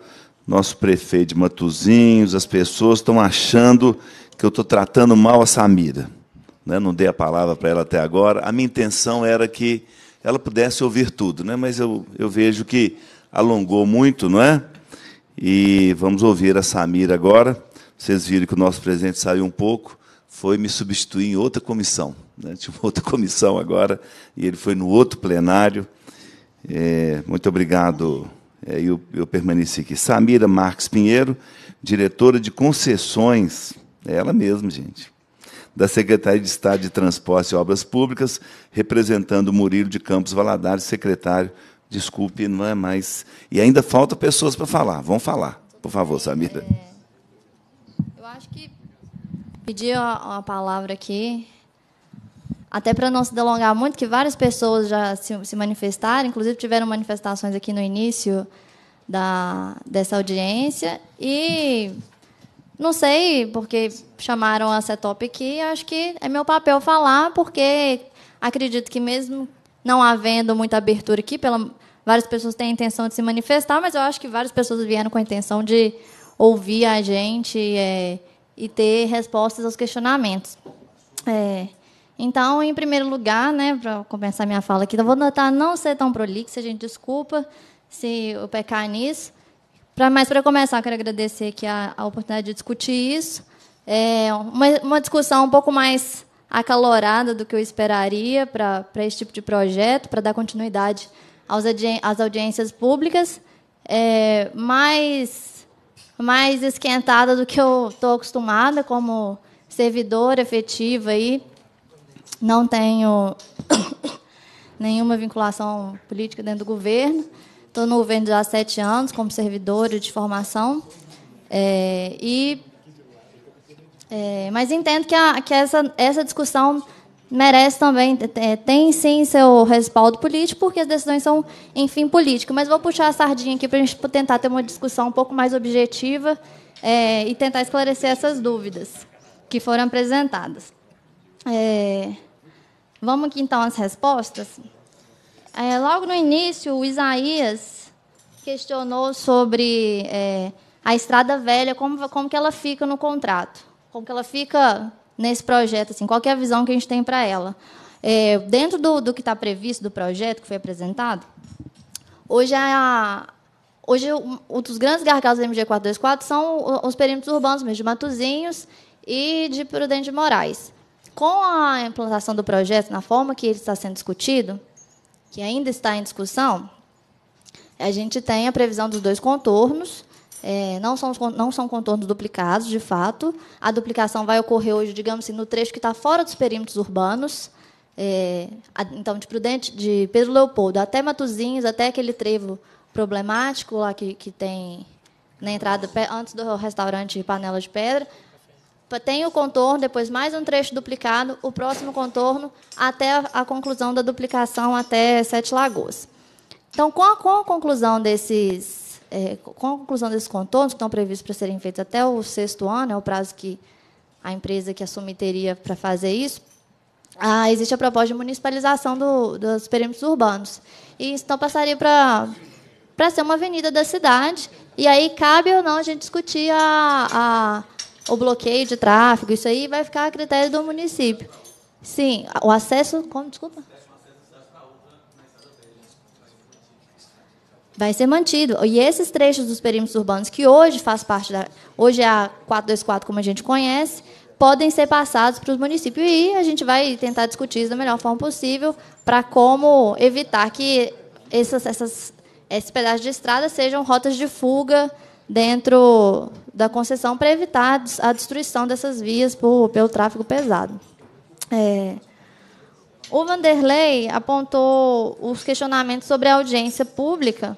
Nosso prefeito de Matuzinhos, as pessoas estão achando que eu estou tratando mal a Samira. Né? Não dei a palavra para ela até agora. A minha intenção era que ela pudesse ouvir tudo, né? mas eu, eu vejo que alongou muito, não é? E vamos ouvir a Samira agora. Vocês viram que o nosso presidente saiu um pouco, foi me substituir em outra comissão. Né? Tinha outra comissão agora, e ele foi no outro plenário. É, muito obrigado. É, eu, eu, permaneci aqui. Samira Marques Pinheiro, diretora de concessões, é ela mesma, gente, da Secretaria de Estado de Transportes e Obras Públicas, representando Murilo de Campos Valadares, secretário. Desculpe, não é mais. E ainda falta pessoas para falar. Vão falar, por favor, Samira. É, eu acho que pedir a, a palavra aqui até para não se delongar muito, que várias pessoas já se, se manifestaram, inclusive tiveram manifestações aqui no início da, dessa audiência. E não sei porque chamaram a setup aqui, acho que é meu papel falar, porque acredito que mesmo não havendo muita abertura aqui, pela, várias pessoas têm a intenção de se manifestar, mas eu acho que várias pessoas vieram com a intenção de ouvir a gente é, e ter respostas aos questionamentos. É, então, em primeiro lugar, né, para começar minha fala aqui, eu vou notar não ser tão prolixo, a gente, desculpa se eu pecar nisso. Pra, mas, para começar, quero agradecer aqui a, a oportunidade de discutir isso. É uma, uma, discussão um pouco mais acalorada do que eu esperaria para esse tipo de projeto, para dar continuidade aos, às audiências públicas, é, mais, mais esquentada do que eu estou acostumada como servidora efetiva aí não tenho nenhuma vinculação política dentro do governo. Estou no governo já há sete anos, como servidora de formação. É, e, é, mas entendo que, a, que essa, essa discussão merece também, é, é, tem sim seu respaldo político, porque as decisões são, enfim, políticas. Mas vou puxar a sardinha aqui para a gente tentar ter uma discussão um pouco mais objetiva é, e tentar esclarecer essas dúvidas que foram apresentadas. É, Vamos aqui então as respostas. É, logo no início, o Isaías questionou sobre é, a estrada velha, como, como que ela fica no contrato, como que ela fica nesse projeto, assim, qual é a visão que a gente tem para ela. É, dentro do, do que está previsto do projeto que foi apresentado, hoje é a, Hoje, os grandes gargalos do MG424 são os perímetros urbanos mesmo, de Matozinhos e de Prudente de Moraes. Com a implantação do projeto, na forma que ele está sendo discutido, que ainda está em discussão, a gente tem a previsão dos dois contornos. É, não, são, não são contornos duplicados, de fato. A duplicação vai ocorrer hoje, digamos assim, no trecho que está fora dos perímetros urbanos. É, então, de Prudente, de Pedro Leopoldo até Matuzinhos, até aquele trevo problemático lá que, que tem na entrada antes do restaurante Panela de Pedra, tem o contorno, depois mais um trecho duplicado, o próximo contorno até a conclusão da duplicação até Sete Lagoas. Então, com a, com a conclusão desses é, com a conclusão desses contornos que estão previstos para serem feitos até o sexto ano, é o prazo que a empresa que assumir teria para fazer isso, ah, existe a proposta de municipalização do, dos perímetros urbanos. E então passaria para para ser uma avenida da cidade. E aí cabe ou não a gente discutir a, a o bloqueio de tráfego, isso aí vai ficar a critério do município. Sim, o acesso. Como? Desculpa. Vai ser mantido. E esses trechos dos perímetros urbanos, que hoje faz parte da. Hoje é a 424, como a gente conhece, podem ser passados para os municípios. E a gente vai tentar discutir isso da melhor forma possível para como evitar que essas, essas, esses pedaços de estrada sejam rotas de fuga dentro da concessão para evitar a destruição dessas vias por, pelo tráfego pesado. É, o Vanderlei apontou os questionamentos sobre a audiência pública.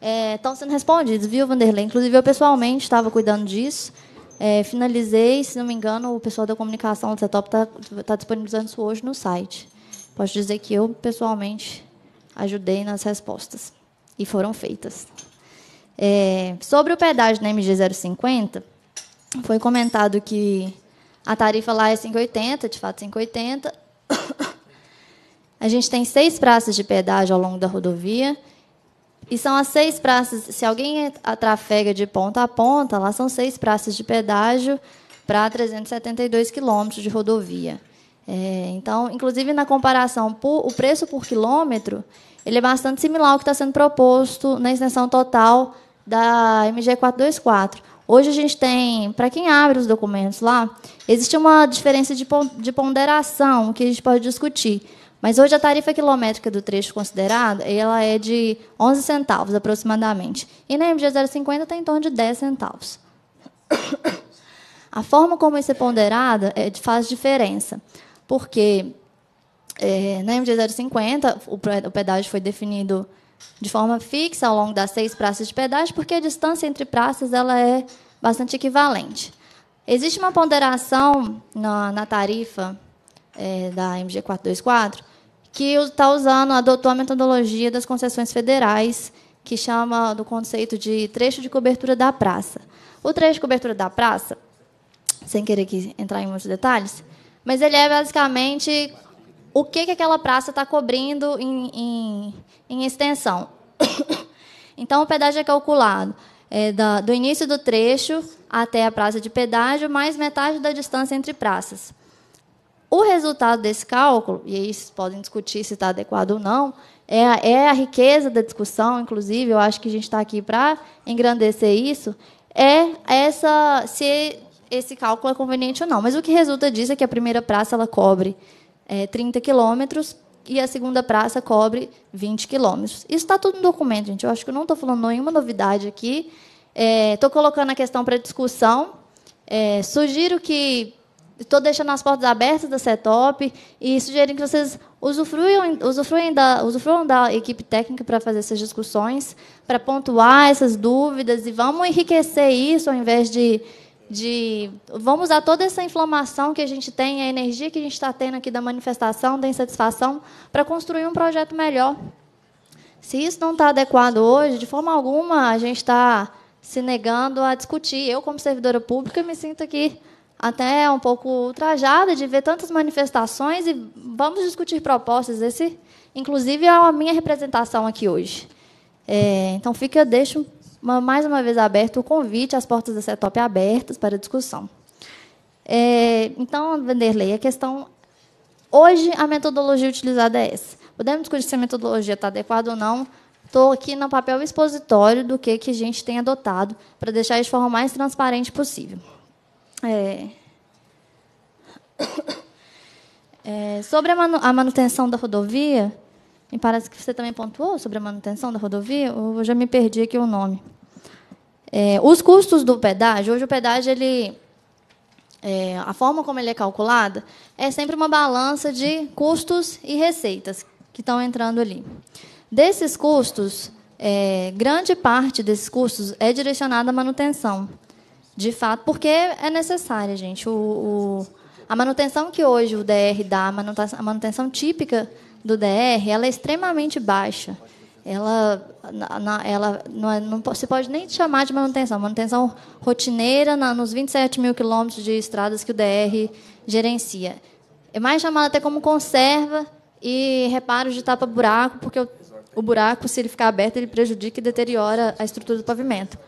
É, estão sendo respondidos, viu, Vanderlei? Inclusive, eu pessoalmente estava cuidando disso. É, finalizei, se não me engano, o pessoal da comunicação do CETOP está tá disponibilizando isso hoje no site. Posso dizer que eu, pessoalmente, ajudei nas respostas. E foram feitas. É, sobre o pedágio na MG050, foi comentado que a tarifa lá é 5,80, de fato 5,80. A gente tem seis praças de pedágio ao longo da rodovia. E são as seis praças, se alguém trafega de ponta a ponta, lá são seis praças de pedágio para 372 quilômetros de rodovia. É, então, inclusive na comparação, por, o preço por quilômetro ele é bastante similar ao que está sendo proposto na extensão total da MG 424. Hoje a gente tem, para quem abre os documentos lá, existe uma diferença de ponderação que a gente pode discutir. Mas hoje a tarifa quilométrica do trecho considerada ela é de 11 centavos aproximadamente. E na MG 050 está em torno de 10 centavos. A forma como isso é ponderada é, faz diferença, porque é, na MG 050 o pedágio foi definido de forma fixa ao longo das seis praças de pedágio, porque a distância entre praças ela é bastante equivalente. Existe uma ponderação na, na tarifa é, da MG424 que está usando, adotou a metodologia das concessões federais, que chama do conceito de trecho de cobertura da praça. O trecho de cobertura da praça, sem querer entrar em muitos detalhes, mas ele é basicamente o que, que aquela praça está cobrindo em, em, em extensão. então, o pedágio é calculado é, da, do início do trecho até a praça de pedágio, mais metade da distância entre praças. O resultado desse cálculo, e aí vocês podem discutir se está adequado ou não, é a, é a riqueza da discussão, inclusive, eu acho que a gente está aqui para engrandecer isso, é essa se esse cálculo é conveniente ou não. Mas o que resulta disso é que a primeira praça ela cobre é, 30 quilômetros e a segunda praça cobre 20 quilômetros. Isso está tudo no documento, gente. Eu acho que eu não estou falando nenhuma novidade aqui. Estou é, colocando a questão para discussão. É, sugiro que estou deixando as portas abertas da Setop e sugerindo que vocês usufruam, usufruam, da, usufruam da equipe técnica para fazer essas discussões, para pontuar essas dúvidas e vamos enriquecer isso ao invés de de vamos usar toda essa inflamação que a gente tem, a energia que a gente está tendo aqui da manifestação, da insatisfação, para construir um projeto melhor. Se isso não está adequado hoje, de forma alguma a gente está se negando a discutir. Eu, como servidora pública, me sinto aqui até um pouco ultrajada de ver tantas manifestações e vamos discutir propostas. Esse, inclusive, é a minha representação aqui hoje. É, então, fica, deixo mais uma vez aberto o convite, as portas da CETOP abertas para discussão. É, então, Vanderlei, a questão. Hoje, a metodologia utilizada é essa. Podemos discutir se a metodologia está adequada ou não. Estou aqui no papel expositório do que, que a gente tem adotado, para deixar de forma mais transparente possível. É... É, sobre a, manu a manutenção da rodovia, e parece que você também pontuou sobre a manutenção da rodovia, eu já me perdi aqui o nome. É, os custos do pedágio, hoje o pedágio, ele, é, a forma como ele é calculado, é sempre uma balança de custos e receitas que estão entrando ali. Desses custos, é, grande parte desses custos é direcionada à manutenção, de fato, porque é necessária, gente. O, o, a manutenção que hoje o DR dá, a manutenção, a manutenção típica do DR ela é extremamente baixa. Ela, na, ela não, é, não, se pode nem chamar de manutenção. Manutenção rotineira na, nos 27 mil quilômetros de estradas que o DR gerencia. É mais chamada até como conserva e reparo de tapa-buraco, porque o, o buraco, se ele ficar aberto, ele prejudica e deteriora a estrutura do pavimento.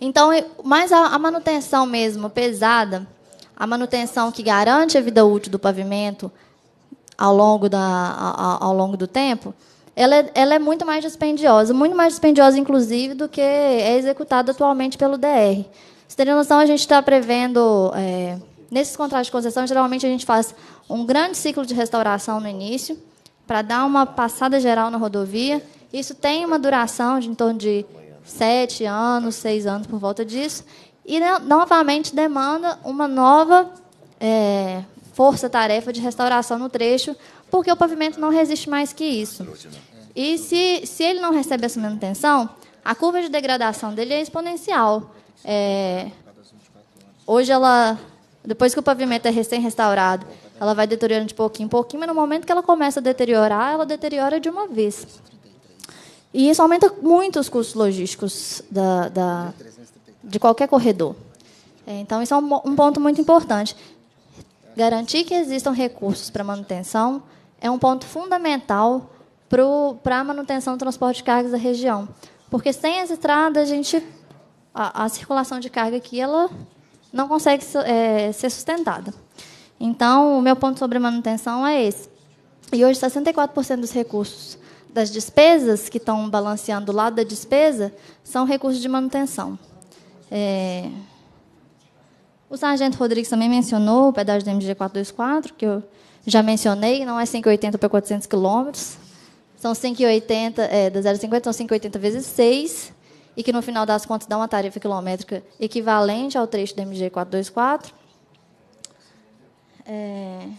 Então, mas a, manutenção mesmo pesada, a manutenção que garante a vida útil do pavimento, ao longo, da, ao, longo do tempo, ela é, ela é muito mais dispendiosa, muito mais dispendiosa, inclusive, do que é executada atualmente pelo DR. Se terem noção, a gente está prevendo, é, nesses contratos de concessão, geralmente a gente faz um grande ciclo de restauração no início, para dar uma passada geral na rodovia. Isso tem uma duração de em torno de sete anos, seis anos por volta disso. E né, novamente demanda uma nova é, força-tarefa de restauração no trecho, porque o pavimento não resiste mais que isso. E se, se ele não recebe essa manutenção, a curva de degradação dele é exponencial. É, hoje ela, depois que o pavimento é recém-restaurado, ela vai deteriorando de pouquinho em pouquinho, mas no momento que ela começa a deteriorar, ela deteriora de uma vez. E isso aumenta muito os custos logísticos da, da de qualquer corredor. É, então, isso é um, um ponto muito importante garantir que existam recursos para manutenção é um ponto fundamental para a manutenção do transporte de cargas da região. Porque sem as estradas, a, gente, a, a circulação de carga aqui ela não consegue é, ser sustentada. Então, o meu ponto sobre manutenção é esse. E hoje, 64% dos recursos das despesas que estão balanceando o lado da despesa são recursos de manutenção. É, o sargento Rodrigues também mencionou o pedágio do MG 424, que eu já mencionei, não é 5,80 para 400 quilômetros. São 5,80, é, da 0,50 são 180 vezes 6, e que no final das contas dá uma tarifa quilométrica equivalente ao trecho do MG 424. É... O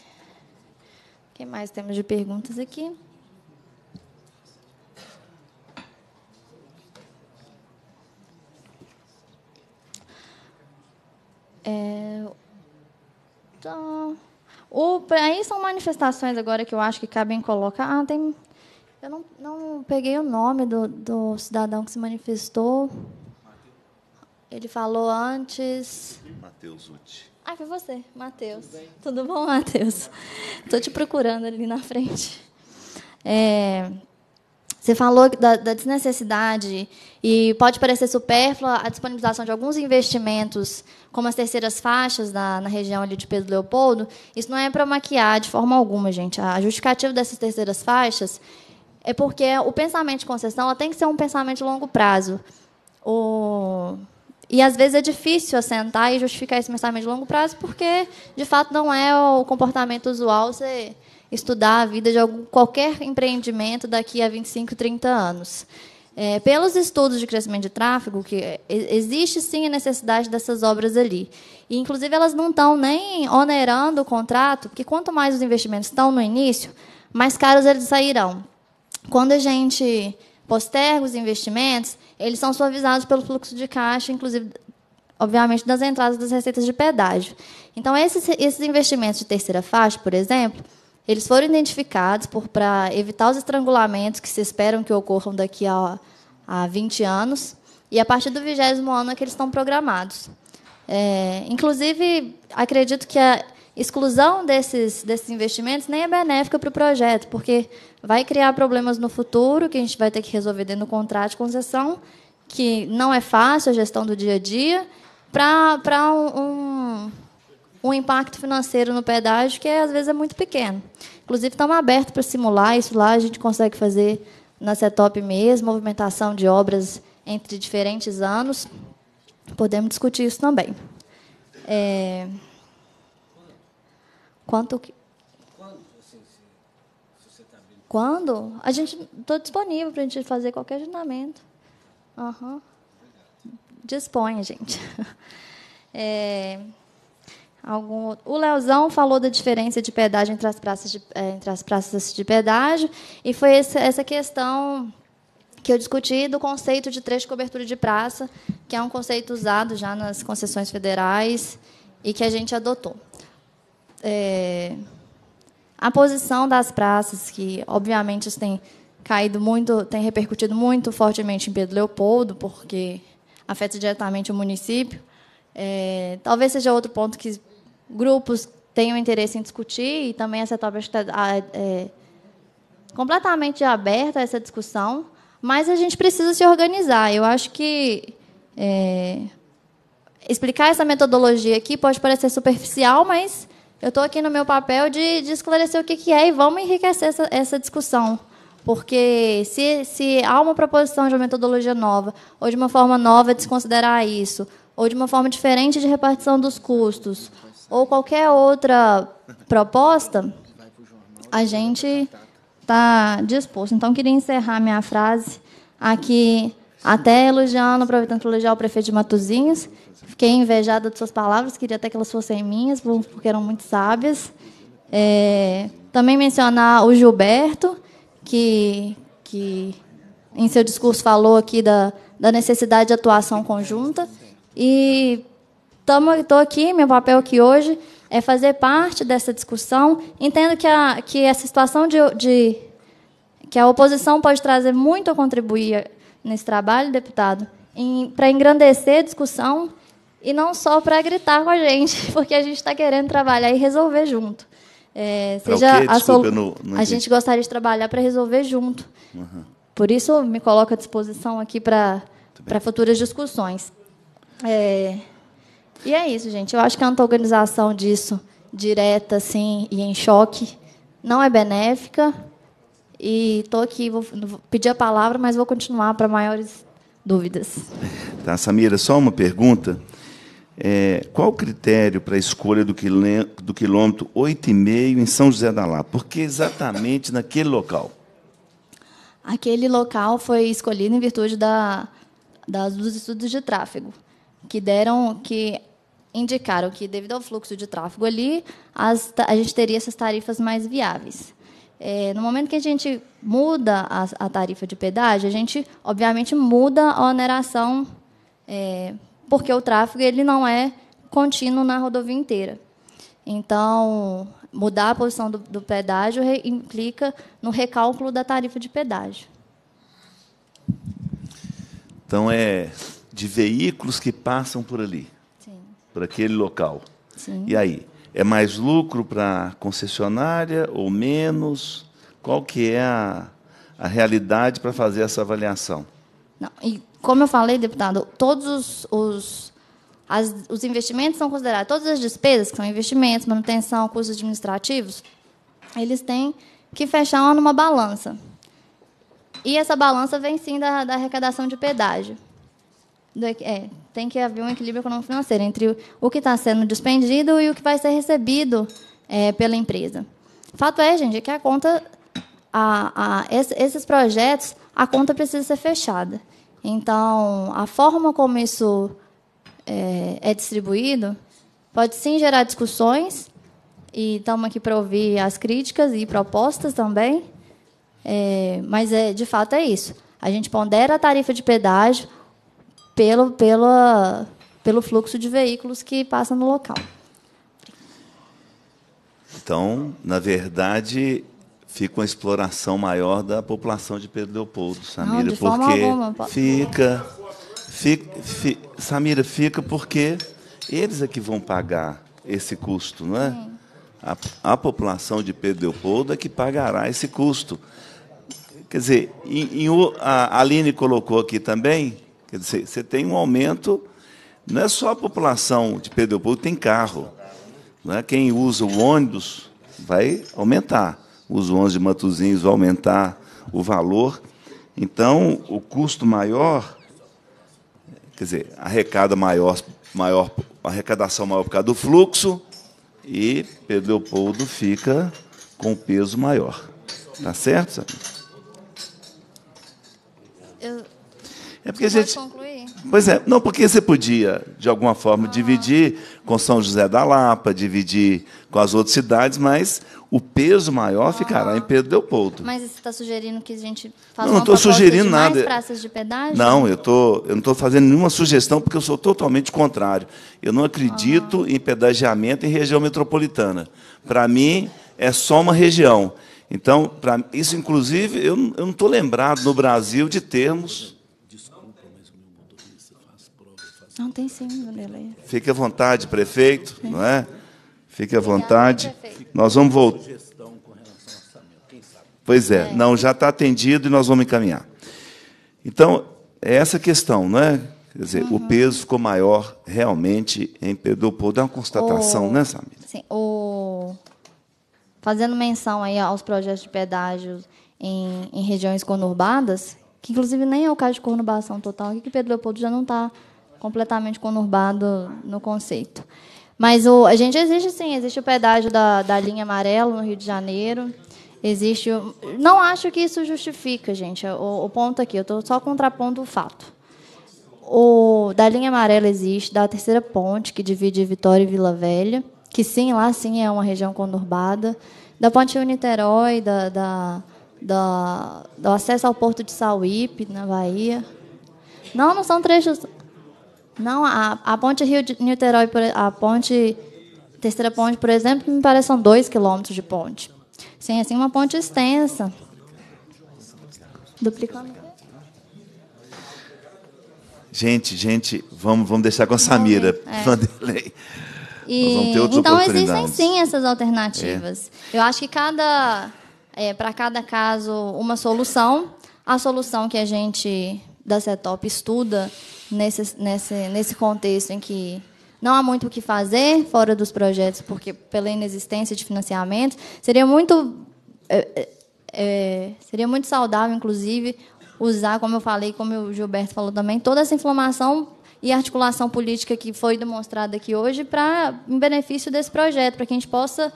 que mais temos de perguntas aqui? É... Então, o, aí são manifestações agora que eu acho que cabem colocar. Ah, tem. Eu não, não peguei o nome do, do cidadão que se manifestou. Ele falou antes. Matheus Uti. Ah, foi você, Matheus. Tudo, Tudo, bom, Matheus? Estou te procurando ali na frente. É... Você falou da, da, desnecessidade e pode parecer supérflua a disponibilização de alguns investimentos, como as terceiras faixas na, na região ali de Pedro Leopoldo. Isso não é para maquiar de forma alguma, gente. A justificativa dessas terceiras faixas é porque o pensamento de concessão tem que ser um pensamento de longo prazo. O... E às vezes é difícil assentar e justificar esse pensamento de longo prazo, porque de fato não é o comportamento usual. Você estudar a vida de algum, qualquer empreendimento daqui a 25, 30 anos. É, pelos estudos de crescimento de tráfego, que existe sim a necessidade dessas obras ali. E, inclusive, elas não estão nem onerando o contrato, porque quanto mais os investimentos estão no início, mais caros eles sairão. Quando a gente posterga os investimentos, eles são suavizados pelo fluxo de caixa, inclusive, obviamente, das entradas das receitas de pedágio. Então, esses, esses investimentos de terceira faixa, por exemplo, eles foram identificados para evitar os estrangulamentos que se esperam que ocorram daqui a, a 20 anos, e a partir do vigésimo ano é que eles estão programados. É, inclusive, acredito que a exclusão desses, desses investimentos nem é benéfica para o projeto, porque vai criar problemas no futuro que a gente vai ter que resolver dentro do contrato de concessão, que não é fácil a gestão do dia a dia, para um, um um impacto financeiro no pedágio que é, às vezes é muito pequeno. Inclusive, estamos tá abertos para simular isso lá, a gente consegue fazer na setup mesmo, movimentação de obras entre diferentes anos. Podemos discutir isso também. É... Quanto que... Quando? A gente estou disponível para a gente fazer qualquer agendamento. Uhum. Dispõe, gente. É... Algum... O Leozão falou da diferença de pedágio entre as praças de, eh, entre as praças de pedágio, e foi essa questão que eu discuti do conceito de trecho de cobertura de praça, que é um conceito usado já nas concessões federais e que a gente adotou. É... A posição das praças, que obviamente tem caído muito, tem repercutido muito fortemente em Pedro Leopoldo, porque afeta diretamente o município. É... Talvez seja outro ponto que grupos tenham interesse em discutir, e também essa etapa está ah, é, completamente aberta a essa discussão, mas a gente precisa se organizar. Eu acho que é, explicar essa metodologia aqui pode parecer superficial, mas eu estou aqui no meu papel de, de, esclarecer o que, que é e vamos enriquecer essa, essa discussão. Porque se, se há uma proposição de uma metodologia nova, ou de uma forma nova de se considerar isso, ou de uma forma diferente de repartição dos custos, ou qualquer outra proposta, a gente está disposto. Então, queria encerrar minha frase aqui, até elogiando, aproveitando para elogiar o prefeito de Matuzinhos Fiquei invejada de suas palavras, queria até que elas fossem minhas, porque eram muito sábias. É, também mencionar o Gilberto, que, que em seu discurso falou aqui da, da necessidade de atuação conjunta. E Estou aqui, meu papel aqui hoje é fazer parte dessa discussão. Entendo que, a, que essa situação de, de que a oposição pode trazer muito a contribuir nesse trabalho, deputado, em, para engrandecer a discussão e não só para gritar com a gente, porque a gente está querendo trabalhar e resolver junto. É, seja Desculpa, a, solu... a gente gostaria de trabalhar para resolver junto. Uhum. Por isso, me coloco à disposição aqui para, para futuras discussões. É, e é isso, gente. Eu acho que a antagonização disso, direta assim e em choque, não é benéfica. E estou aqui, vou pedir a palavra, mas vou continuar para maiores dúvidas. Tá, Samira, só uma pergunta. É, qual o critério para a escolha do, quilômetro 8,5 em São José da Lapa? Por que exatamente naquele local? Aquele local foi escolhido em virtude da, das, dos estudos de tráfego, que deram que indicaram que, devido ao fluxo de tráfego ali, as, a gente teria essas tarifas mais viáveis. É, no momento que a gente muda a, a, tarifa de pedágio, a gente, obviamente, muda a oneração, é, porque o tráfego ele não é contínuo na rodovia inteira. Então, mudar a posição do, do pedágio re, implica no recálculo da tarifa de pedágio. Então, é de veículos que passam por ali para aquele local. Sim. E aí, é mais lucro para a concessionária ou menos? Qual que é a, a realidade para fazer essa avaliação? Não, e como eu falei, deputado, todos os, os, as, os investimentos são considerados, todas as despesas, que são investimentos, manutenção, custos administrativos, eles têm que fechar numa balança. E essa balança vem sim da, da arrecadação de pedágio. Do, é, tem que haver um equilíbrio econômico financeiro entre o que está sendo despendido e o que vai ser recebido é, pela empresa. Fato é, gente, que a conta, a, a, esses projetos, a conta precisa ser fechada. Então, a forma como isso é, é distribuído pode sim gerar discussões, e estamos aqui para ouvir as críticas e propostas também, é, mas é, de fato é isso. A gente pondera a tarifa de pedágio, pelo, pela, pelo fluxo de veículos que passa no local. Então, na verdade, fica uma exploração maior da população de Pedro Leopoldo, Samira, Não, de forma porque alguma. fica, fica fi, Samira fica porque eles é que vão pagar esse custo, não é? A, a, população de Pedro Leopoldo é que pagará esse custo. Quer dizer, em, em, a Aline colocou aqui também Quer dizer, você tem um aumento, não é só a população de Pedro Leopoldo tem carro. Não é? Quem usa o ônibus vai aumentar. Os ônibus de Matuzinhos vão aumentar o valor. Então, o custo maior, quer dizer, arrecada maior, maior arrecadação maior por causa do fluxo, e Pedro Leopoldo fica com peso maior. Tá certo, É porque você a gente. Concluir. Pois é, não, porque você podia, de alguma forma, ah. dividir com São José da Lapa, dividir com as outras cidades, mas o peso maior ah. ficará em Pedro Leopoldo. Mas você está sugerindo que a gente faça não, não estou sugerindo nada. praças de pedágio? Não, eu, tô, eu não estou fazendo nenhuma sugestão, porque eu sou totalmente contrário. Eu não acredito ah. em pedagiamento em região metropolitana. Para mim, é só uma região. Então, para isso, inclusive, eu, eu não estou lembrado no Brasil de termos não tem sim, Vanderlei. Fique à vontade, prefeito, não é? Fique à vontade. Obrigada, nós vamos voltar. Pois é, é, não, já está atendido e nós vamos encaminhar. Então, é essa questão, não é? Quer dizer, uhum. o peso ficou maior realmente em Pedropoldo. É uma constatação, o... né, Samir? Sim. O... Fazendo menção aí aos projetos de pedágio em, em regiões conurbadas, que inclusive nem é o caso de conurbação total, aqui que Pedro Leopoldo já não está completamente conurbado no conceito. Mas o, a gente existe sim, existe o pedágio da, da linha amarela no Rio de Janeiro. Existe. não acho que isso justifica, gente. É o, o ponto aqui, eu estou só contrapondo o fato. O, da linha amarela existe, da terceira ponte, que divide Vitória e Vila Velha, que sim, lá sim é uma região conurbada. Da ponte Uniterói niterói da, da, da, do acesso ao porto de Sauípe, na Bahia. Não, não são trechos. Não, a, a ponte Rio-Niterói, a ponte terceira ponte, por exemplo, me parece são dois quilômetros de ponte. Sim, assim, uma ponte extensa. Duplicando. Gente, gente, vamos, vamos deixar com a Samira. É. Vanderlei. E, então existem sim essas alternativas. É. Eu acho que cada é, para cada caso uma solução. A solução que a gente da CETOP estuda nesse, nesse, nesse contexto em que não há muito o que fazer fora dos projetos, porque pela inexistência de financiamento, seria muito é, é, é seria muito saudável, inclusive, usar, como eu falei, como o Gilberto falou também, toda essa inflamação e articulação política que foi demonstrada aqui hoje para em benefício desse projeto, para que a gente possa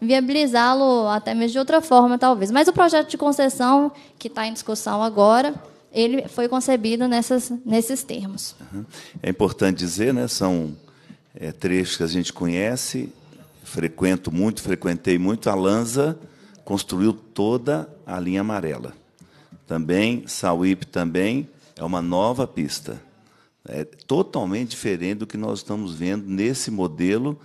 viabilizá-lo até mesmo de outra forma, talvez. Mas o projeto de concessão que está em discussão agora ele foi concebido nessas, nesses termos. Uhum. É importante dizer, né? São é, trechos que a gente conhece, frequento muito, frequentei muito. A Lanza construiu toda a linha amarela. Também, Sauípe também é uma nova pista. É totalmente diferente do que nós estamos vendo nesse modelo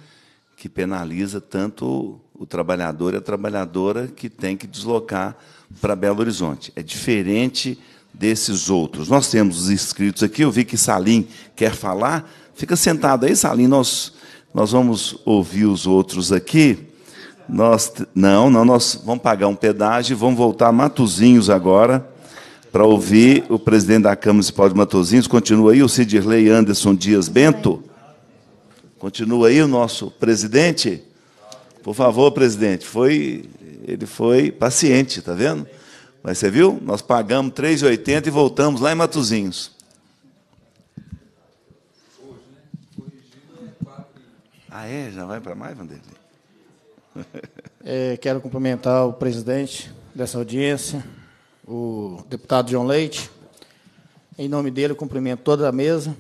que penaliza tanto o trabalhador e a trabalhadora que tem que deslocar para Belo Horizonte. É diferente desses outros. Nós temos os inscritos aqui, eu vi que Salim quer falar. Fica sentado aí, Salim, nós, nós vamos ouvir os outros aqui. Nós, não, não, nós vamos pagar um pedágio e vamos voltar a Matozinhos agora para ouvir o presidente da Câmara Municipal de Matozinhos. Continua aí o Cidirley Anderson Dias Bento. Continua aí o nosso presidente. Por favor, presidente, foi ele foi paciente, tá vendo? Mas você viu? Nós pagamos 3,80 e voltamos lá em Matozinhos. Ah, é? Já vai para mais, Vanderlei? É, quero cumprimentar o presidente dessa audiência, o deputado João Leite. Em nome dele, cumprimento toda a mesa.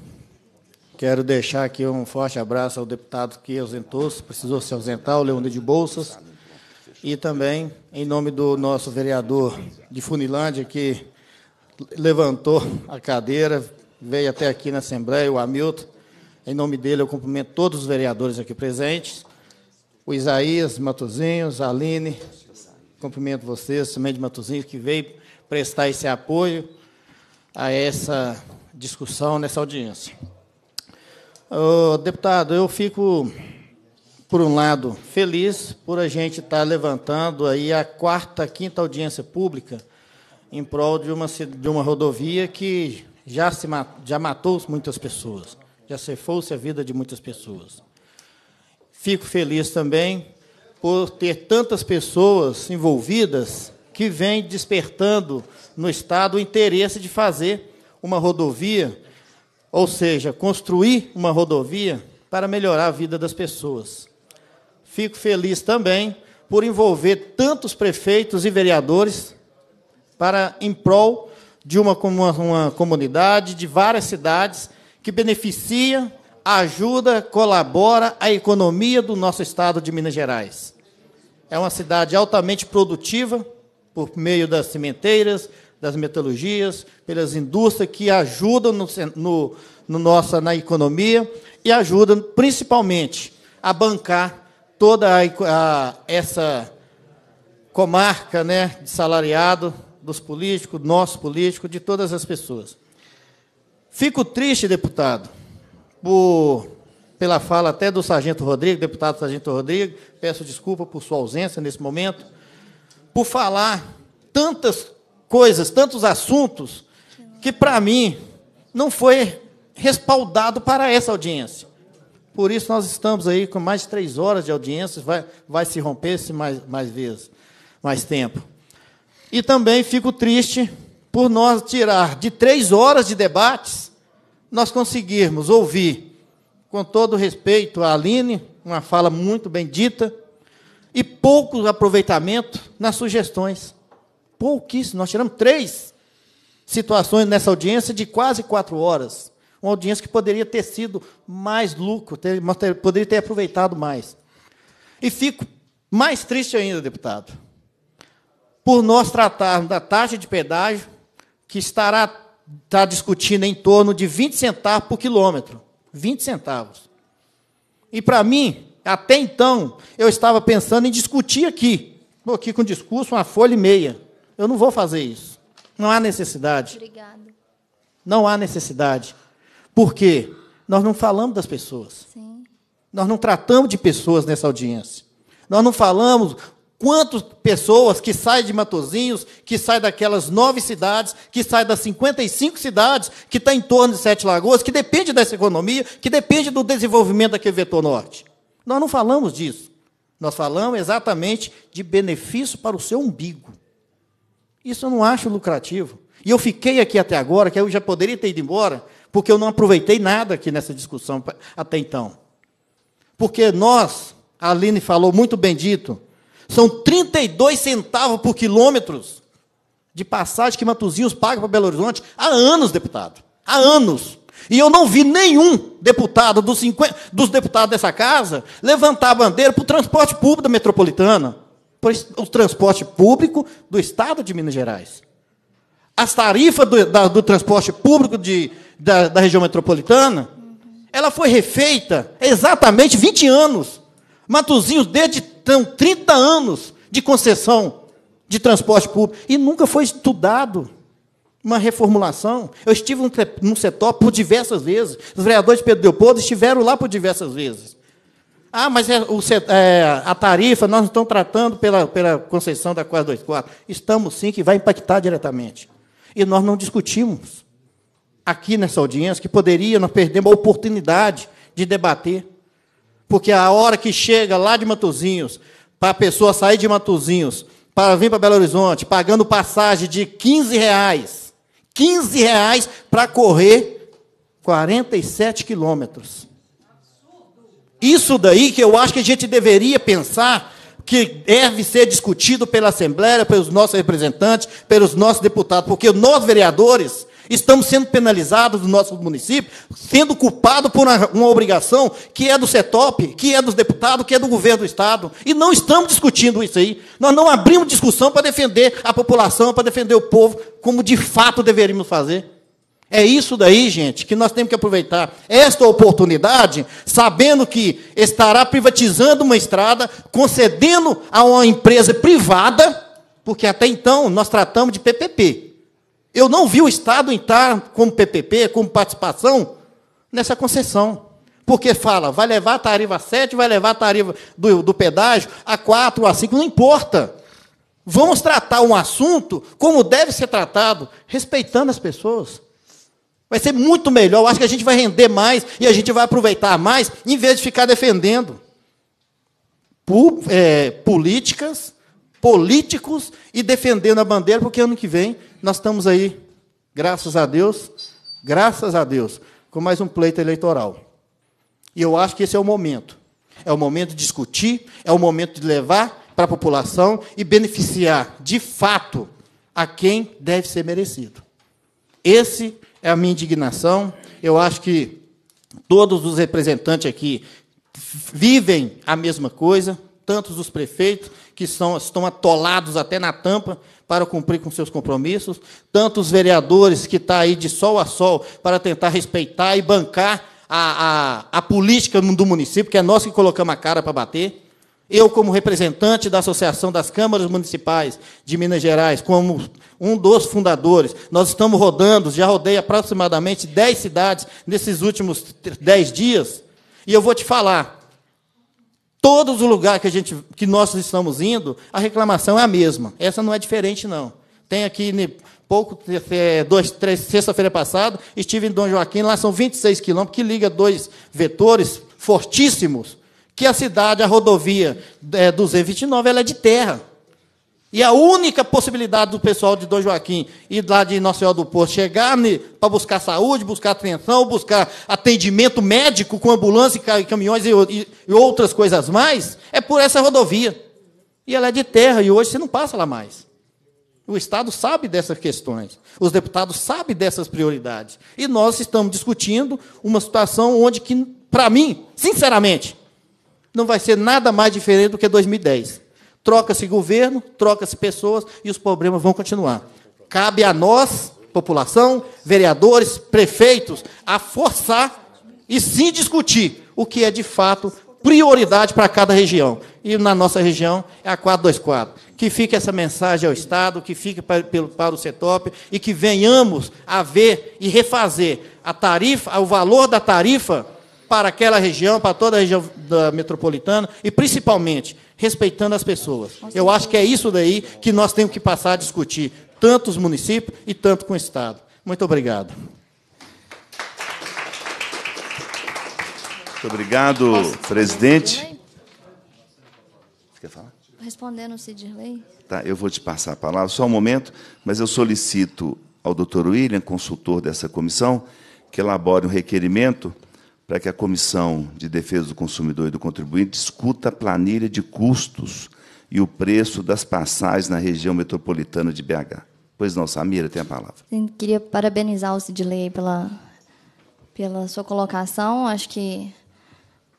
Quero deixar aqui um forte abraço ao deputado que ausentou-se, precisou se ausentar, o Leonir de Bolsas e também em nome do nosso vereador de Funilândia, que levantou a cadeira, veio até aqui na Assembleia, o Hamilton. Em nome dele, eu cumprimento todos os vereadores aqui presentes, o Isaías, Matuzinhos, Aline, cumprimento vocês também de Matuzinhos, que veio prestar esse apoio a essa discussão, nessa audiência. Oh, deputado, eu fico por um lado, feliz por a gente estar tá levantando aí a quarta, quinta audiência pública em prol de uma, de uma rodovia que já, se, já matou muitas pessoas, já cefou-se a vida de muitas pessoas. Fico feliz também por ter tantas pessoas envolvidas que vêm despertando no Estado o interesse de fazer uma rodovia, ou seja, construir uma rodovia para melhorar a vida das pessoas. Fico feliz também por envolver tantos prefeitos e vereadores para em prol de uma, uma, uma comunidade, de várias cidades, que beneficia, ajuda, colabora a economia do nosso estado de Minas Gerais. É uma cidade altamente produtiva por meio das cimenteiras, das metalurgias, pelas indústrias que ajudam no, no, no nossa, na economia e ajudam principalmente a bancar toda a, a, essa comarca né, de salariado, dos políticos, nosso político, de todas as pessoas. Fico triste, deputado, por, pela fala até do Sargento Rodrigo, deputado Sargento Rodrigo, peço desculpa por sua ausência nesse momento, por falar tantas coisas, tantos assuntos, que para mim não foi respaldado para essa audiência. Por isso nós estamos aí com mais de três horas de audiência, vai, vai se romper se mais, mais vezes, mais tempo. E também fico triste por nós tirar de três horas de debates, nós conseguirmos ouvir, com todo respeito, a Aline, uma fala muito bem dita, e pouco aproveitamento nas sugestões. Pouquíssimo, nós tiramos três situações nessa audiência de quase quatro horas. Uma audiência que poderia ter sido mais lucro, ter, poderia ter aproveitado mais. E fico mais triste ainda, deputado, por nós tratarmos da taxa de pedágio, que estará está discutindo em torno de 20 centavos por quilômetro. 20 centavos. E, para mim, até então, eu estava pensando em discutir aqui. Estou aqui com discurso, uma folha e meia. Eu não vou fazer isso. Não há necessidade. Obrigada. Não há necessidade. Por quê? Nós não falamos das pessoas. Sim. Nós não tratamos de pessoas nessa audiência. Nós não falamos quantas pessoas que saem de Matozinhos, que saem daquelas nove cidades, que saem das 55 cidades que está em torno de Sete Lagoas, que depende dessa economia, que depende do desenvolvimento daquele vetor norte. Nós não falamos disso. Nós falamos exatamente de benefício para o seu umbigo. Isso eu não acho lucrativo. E eu fiquei aqui até agora, que eu já poderia ter ido embora, porque eu não aproveitei nada aqui nessa discussão até então. Porque nós, a Aline falou muito bem dito, são 32 centavos por quilômetros de passagem que Matuzinhos paga para Belo Horizonte há anos, deputado. Há anos. E eu não vi nenhum deputado dos, 50, dos deputados dessa casa levantar a bandeira para o transporte público da metropolitana, para o transporte público do estado de Minas Gerais as tarifas do, da, do transporte público de, da, da, região metropolitana, ela foi refeita exatamente 20 anos. Matuzinhos desde tão 30 anos de concessão de transporte público. E nunca foi estudado uma reformulação. Eu estive num, num setor por diversas vezes. Os vereadores de Pedro Leopoldo estiveram lá por diversas vezes. Ah, mas é, o, é, a tarifa nós não estamos tratando pela, pela concessão da 424. Estamos sim, que vai impactar diretamente. E nós não discutimos aqui nessa audiência que poderia, nós perdemos a oportunidade de debater. Porque a hora que chega lá de Matozinhos, para a pessoa sair de Matozinhos, para vir para Belo Horizonte, pagando passagem de 15 reais, 15 reais para correr 47 quilômetros. Isso daí que eu acho que a gente deveria pensar que deve ser discutido pela Assembleia, pelos nossos representantes, pelos nossos deputados, porque nós, vereadores, estamos sendo penalizados do nosso município, sendo culpados por uma, uma, obrigação que é do CETOP, que é dos deputados, que é do governo do Estado. E não estamos discutindo isso aí. Nós não abrimos discussão para defender a população, para defender o povo, como de fato deveríamos fazer. É isso daí, gente, que nós temos que aproveitar. Esta oportunidade, sabendo que estará privatizando uma estrada, concedendo a uma empresa privada, porque até então nós tratamos de PPP. Eu não vi o Estado entrar como PPP, como participação, nessa concessão. Porque fala, vai levar a tarifa a 7, vai levar a tarifa do, do pedágio a 4, a 5, não importa. Vamos tratar um assunto como deve ser tratado, respeitando as pessoas Vai ser muito melhor. Eu acho que a gente vai render mais e a gente vai aproveitar mais, em vez de ficar defendendo é, políticas, políticos e defendendo a bandeira, porque ano que vem nós estamos aí, graças a Deus, graças a Deus, com mais um pleito eleitoral. E eu acho que esse é o momento. É o momento de discutir, é o momento de levar para a população e beneficiar de fato a quem deve ser merecido. Esse é a minha indignação. Eu acho que todos os representantes aqui vivem a mesma coisa, tantos os prefeitos que são, estão atolados até na tampa para cumprir com seus compromissos, tantos vereadores que estão tá aí de sol a sol para tentar respeitar e bancar a, a, a política do município, que é nós que colocamos a cara para bater. Eu, como representante da Associação das Câmaras Municipais de Minas Gerais, como um dos fundadores, nós estamos rodando, já rodei aproximadamente 10 cidades nesses últimos 10 dias, e eu vou te falar, todos os lugares que, a gente, que nós estamos indo, a reclamação é a mesma, essa não é diferente, não. Tem aqui, né, pouco, é, dois, três, sexta-feira passada, estive em Dom Joaquim, lá são 26 quilômetros, que liga dois vetores fortíssimos, que a cidade, a rodovia é, 229, ela é de terra. E a única possibilidade do pessoal de Dom Joaquim e lá de Nossa Senhora do Porto chegar né, para buscar saúde, buscar atenção, buscar atendimento médico com ambulância, caminhões e, e, e outras coisas mais, é por essa rodovia. E ela é de terra e hoje você não passa lá mais. O Estado sabe dessas questões, os deputados sabem dessas prioridades. E nós estamos discutindo uma situação onde que, para mim, sinceramente, não vai ser nada mais diferente do que 2010. Troca-se governo, troca-se pessoas e os problemas vão continuar. Cabe a nós, população, vereadores, prefeitos, a forçar e sim discutir o que é de fato prioridade para cada região. E na nossa região é a 424. Que fique essa mensagem ao Estado, que fique para, para o CETOP e que venhamos a ver e refazer a tarifa, o valor da tarifa para aquela região, para toda a região da metropolitana e principalmente respeitando as pessoas. Eu acho que é isso daí que nós temos que passar a discutir, tanto os municípios e tanto com o Estado. Muito obrigado. Muito obrigado, presidente. quer falar? Respondendo o Cidirley. Tá, eu vou te passar a palavra, só um momento, mas eu solicito ao doutor William, consultor dessa comissão, que elabore um requerimento para que a Comissão de Defesa do Consumidor e do Contribuinte discuta a planilha de custos e o preço das passagens na região metropolitana de BH. Pois não, Samira, tem a palavra. Sim, queria parabenizar o Sidley pela, pela sua colocação. Acho que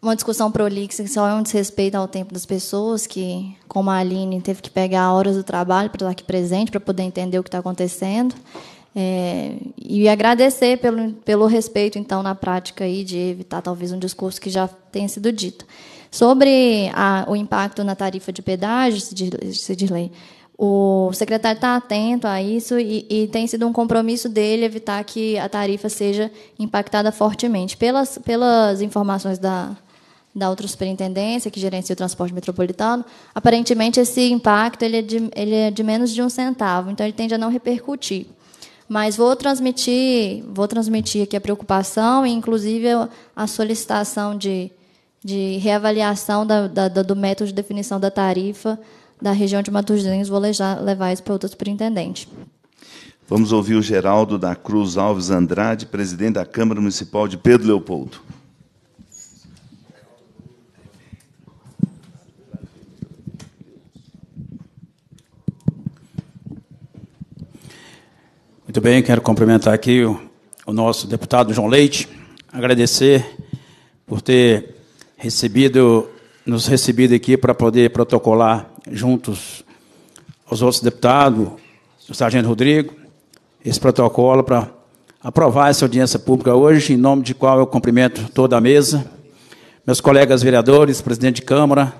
uma discussão prolixa que só é um desrespeito ao tempo das pessoas, que, como a Aline, teve que pegar horas do trabalho para estar aqui presente, para poder entender o que está acontecendo. É, e agradecer pelo, pelo respeito, então, na prática aí de evitar talvez um discurso que já tenha sido dito. Sobre a, o impacto na tarifa de pedágio, Cidirley, o secretário está atento a isso e, e, tem sido um compromisso dele evitar que a tarifa seja impactada fortemente. Pelas, pelas informações da, da outra superintendência, que gerencia o transporte metropolitano, aparentemente esse impacto ele é, de, ele é de menos de um centavo, então ele tende a não repercutir mas vou transmitir, vou transmitir aqui a preocupação e, inclusive, a solicitação de, de reavaliação da, da, do método de definição da tarifa da região de Matosinhos. Vou levar, levar isso para outro superintendente. Vamos ouvir o Geraldo da Cruz Alves Andrade, presidente da Câmara Municipal de Pedro Leopoldo. Muito bem, quero cumprimentar aqui o, o nosso deputado João Leite, agradecer por ter recebido, nos recebido aqui para poder protocolar juntos aos outros deputados, o sargento Rodrigo, esse protocolo para aprovar essa audiência pública hoje, em nome de qual eu cumprimento toda a mesa, meus colegas vereadores, presidente de Câmara,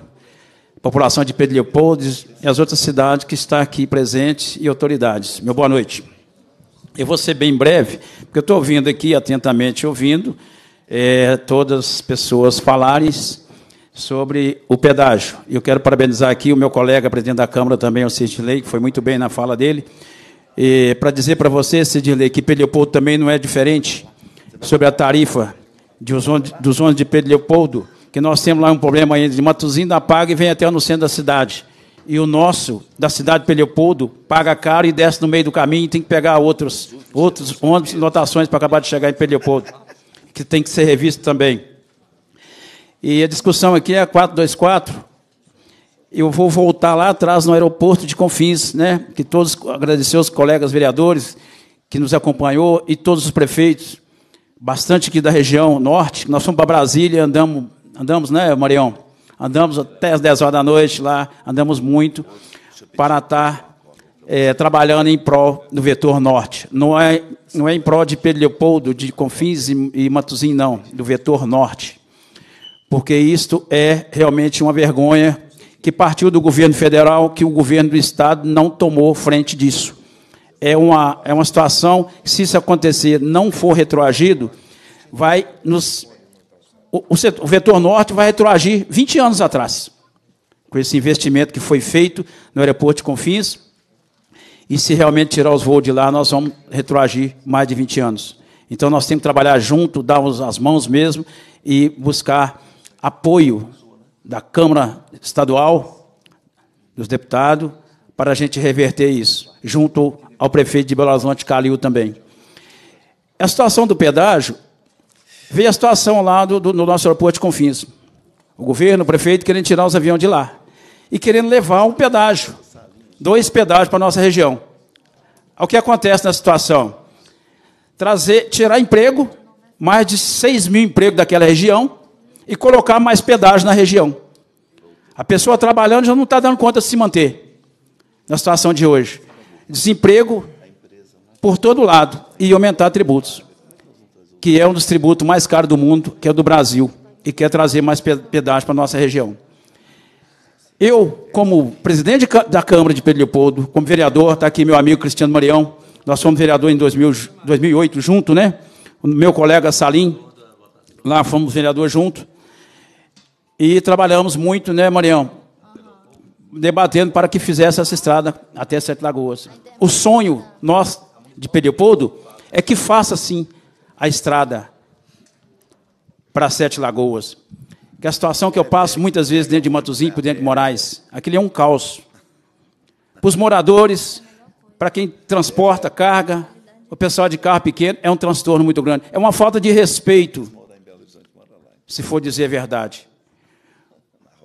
população de Pedro Leopoldo e as outras cidades que está aqui presentes e autoridades. Meu boa noite. Eu vou ser bem breve, porque eu estou ouvindo aqui, atentamente ouvindo, é, todas as pessoas falarem sobre o pedágio. Eu quero parabenizar aqui o meu colega, presidente da Câmara também, o Sidney, que foi muito bem na fala dele. Para dizer para você, Sidney, que Peliopoldo também não é diferente sobre a tarifa dos ônibus de Pedro Leopoldo, que nós temos lá um problema ainda de Matozinho da Paga e vem até no centro da cidade e o nosso da cidade de Peleopoldo paga caro e desce no meio do caminho e tem que pegar outros, outros ônibus e lotações para acabar de chegar em Peleopoldo, que tem que ser revisto também. E a discussão aqui é 424. Eu vou voltar lá atrás no aeroporto de Confins, né? Que todos agradecer os colegas vereadores que nos acompanhou e todos os prefeitos, bastante aqui da região norte. Nós fomos para Brasília, andamos, andamos, né, Marião? Andamos até as 10 horas da noite lá, andamos muito para estar é, trabalhando em prol do vetor norte. Não é, não é em prol de Pedro Leopoldo, de Confins e, e Matuzinho, não, do vetor norte. Porque isto é realmente uma vergonha que partiu do governo federal, que o governo do estado não tomou frente disso. É uma, é uma situação, se isso acontecer, não for retroagido, vai nos o, o, setor, o vetor norte vai retroagir 20 anos atrás, com esse investimento que foi feito no aeroporto de Confins. E se realmente tirar os voos de lá, nós vamos retroagir mais de 20 anos. Então nós temos que trabalhar junto, dar as mãos mesmo e buscar apoio da Câmara Estadual, dos deputados, para a gente reverter isso, junto ao prefeito de Belo Horizonte, Calil, também. A situação do pedágio Veio a situação lá do, do no nosso aeroporto de Confins. O governo, o prefeito, querendo tirar os aviões de lá. E querendo levar um pedágio. Dois pedágios para a nossa região. O que acontece na situação? Trazer, tirar emprego, mais de 6 mil empregos daquela região, e colocar mais pedágio na região. A pessoa trabalhando já não está dando conta de se manter na situação de hoje. Desemprego por todo lado e aumentar tributos que é um dos tributos mais caros do mundo, que é do Brasil, e quer trazer mais pedágio para a nossa região. Eu, como presidente da Câmara de Pedro Leopoldo, como vereador, está aqui meu amigo Cristiano Marião, nós fomos vereador em 2000, 2008 junto, né? O meu colega Salim, lá fomos vereador junto. E trabalhamos muito, né, Marião? Debatendo para que fizesse essa estrada até Sete Lagoas. O sonho nosso de Pedro Leopoldo é que faça assim a estrada para Sete Lagoas. Que é a situação que eu passo muitas vezes dentro de Matozinho, por dentro de Moraes, aquilo é um caos. Para os moradores, para quem transporta carga, o pessoal de carro pequeno, é um transtorno muito grande. É uma falta de respeito, se for dizer a verdade.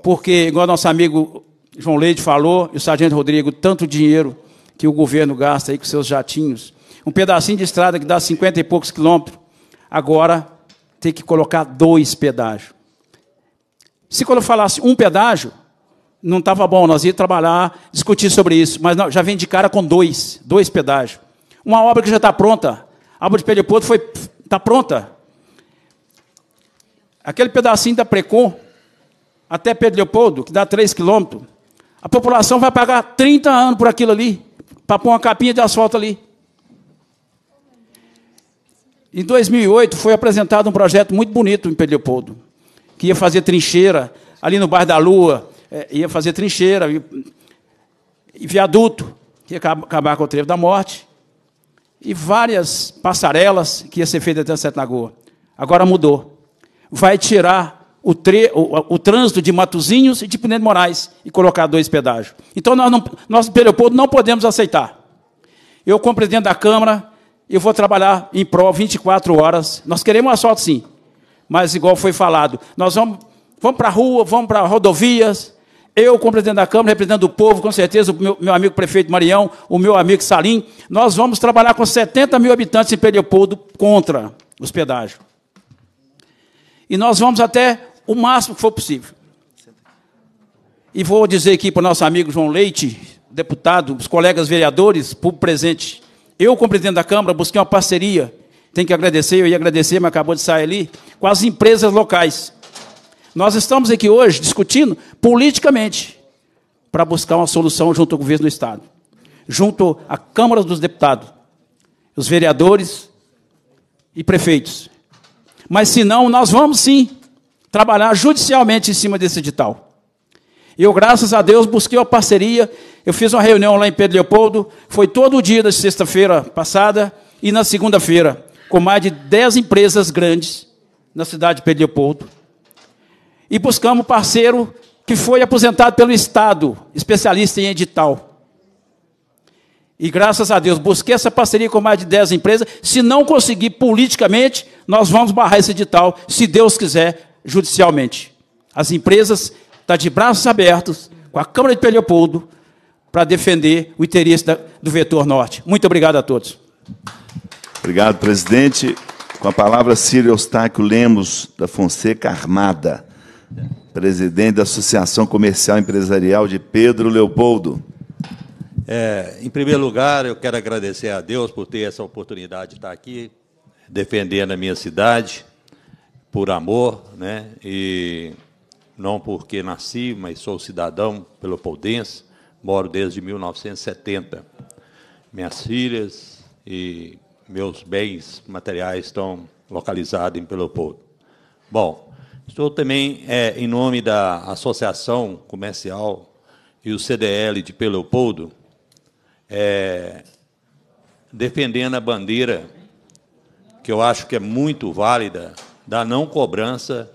Porque, igual nosso amigo João Leite falou, e o sargento Rodrigo, tanto dinheiro que o governo gasta aí com seus jatinhos. Um pedacinho de estrada que dá 50 e poucos quilômetros agora ter que colocar dois pedágios. Se quando eu falasse um pedágio, não estava bom, nós íamos trabalhar, discutir sobre isso, mas não, já vem de cara com dois, dois pedágios. Uma obra que já está pronta, a obra de Pedro Porto foi está pronta. Aquele pedacinho da Precon até Pedro Leopoldo, que dá 3 quilômetros, a população vai pagar 30 anos por aquilo ali, para pôr uma capinha de asfalto ali. Em 2008 foi apresentado um projeto muito bonito em Pedro que ia fazer trincheira ali no bairro da Lua, é, ia fazer trincheira e viaduto, que ia acabar com o trevo da morte, e várias passarelas que ia ser feita até a Sete Lagoa. Agora mudou. Vai tirar o, tre o, o trânsito de Matozinhos e de Pinedo de Moraes e colocar dois pedágios. Então, nós, não, nós, Pedro não podemos aceitar. Eu, como presidente da Câmara, eu vou trabalhar em prol 24 horas. Nós queremos uma sorte, sim. Mas, igual foi falado, nós vamos, vamos para a rua, vamos para rodovias. Eu, como presidente da Câmara, representando o povo, com certeza, o meu, meu amigo prefeito Marião, o meu amigo Salim, nós vamos trabalhar com 70 mil habitantes em Peleopoldo contra os pedágios. E nós vamos até o máximo que for possível. E vou dizer aqui para o nosso amigo João Leite, deputado, os colegas vereadores, público presente, eu, como presidente da Câmara, busquei uma parceria. Tem que agradecer, eu ia agradecer, mas acabou de sair ali, com as empresas locais. Nós estamos aqui hoje discutindo politicamente para buscar uma solução junto ao governo do Estado, junto à Câmara dos Deputados, os vereadores e prefeitos. Mas se não, nós vamos sim trabalhar judicialmente em cima desse edital. Eu, graças a Deus, busquei uma parceria. Eu fiz uma reunião lá em Pedro Leopoldo. Foi todo dia da sexta-feira passada e na segunda-feira, com mais de 10 empresas grandes na cidade de Pedro Leopoldo. E buscamos parceiro que foi aposentado pelo Estado, especialista em edital. E graças a Deus, busquei essa parceria com mais de 10 empresas. Se não conseguir politicamente, nós vamos barrar esse edital, se Deus quiser, judicialmente. As empresas está de braços abertos com a Câmara de Peleopoldo para defender o interesse da, do vetor norte. Muito obrigado a todos. Obrigado, presidente. Com a palavra, Ciro Eustáquio Lemos, da Fonseca Armada, presidente da Associação Comercial Empresarial de Pedro Leopoldo. É, em primeiro lugar, eu quero agradecer a Deus por ter essa oportunidade de estar aqui, defendendo a minha cidade, por amor, né? E não porque nasci, mas sou cidadão pelopodense, moro desde 1970. Minhas filhas e meus bens materiais estão localizados em Pelopodo. Bom, estou também é, em nome da Associação Comercial e o CDL de Pelopodo, é, defendendo a bandeira que eu acho que é muito válida da não cobrança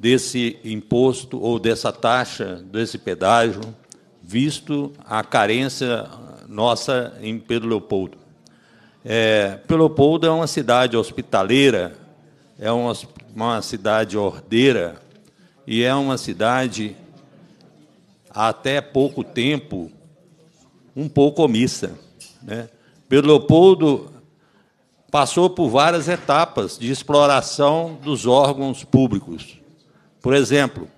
desse imposto ou dessa taxa, desse pedágio, visto a carência nossa em Pedro Leopoldo. É, Pedro Leopoldo é uma cidade hospitaleira, é uma, uma cidade ordeira e é uma cidade, até pouco tempo, um pouco omissa. Né? Pedro Leopoldo passou por várias etapas de exploração dos órgãos públicos por exemplo,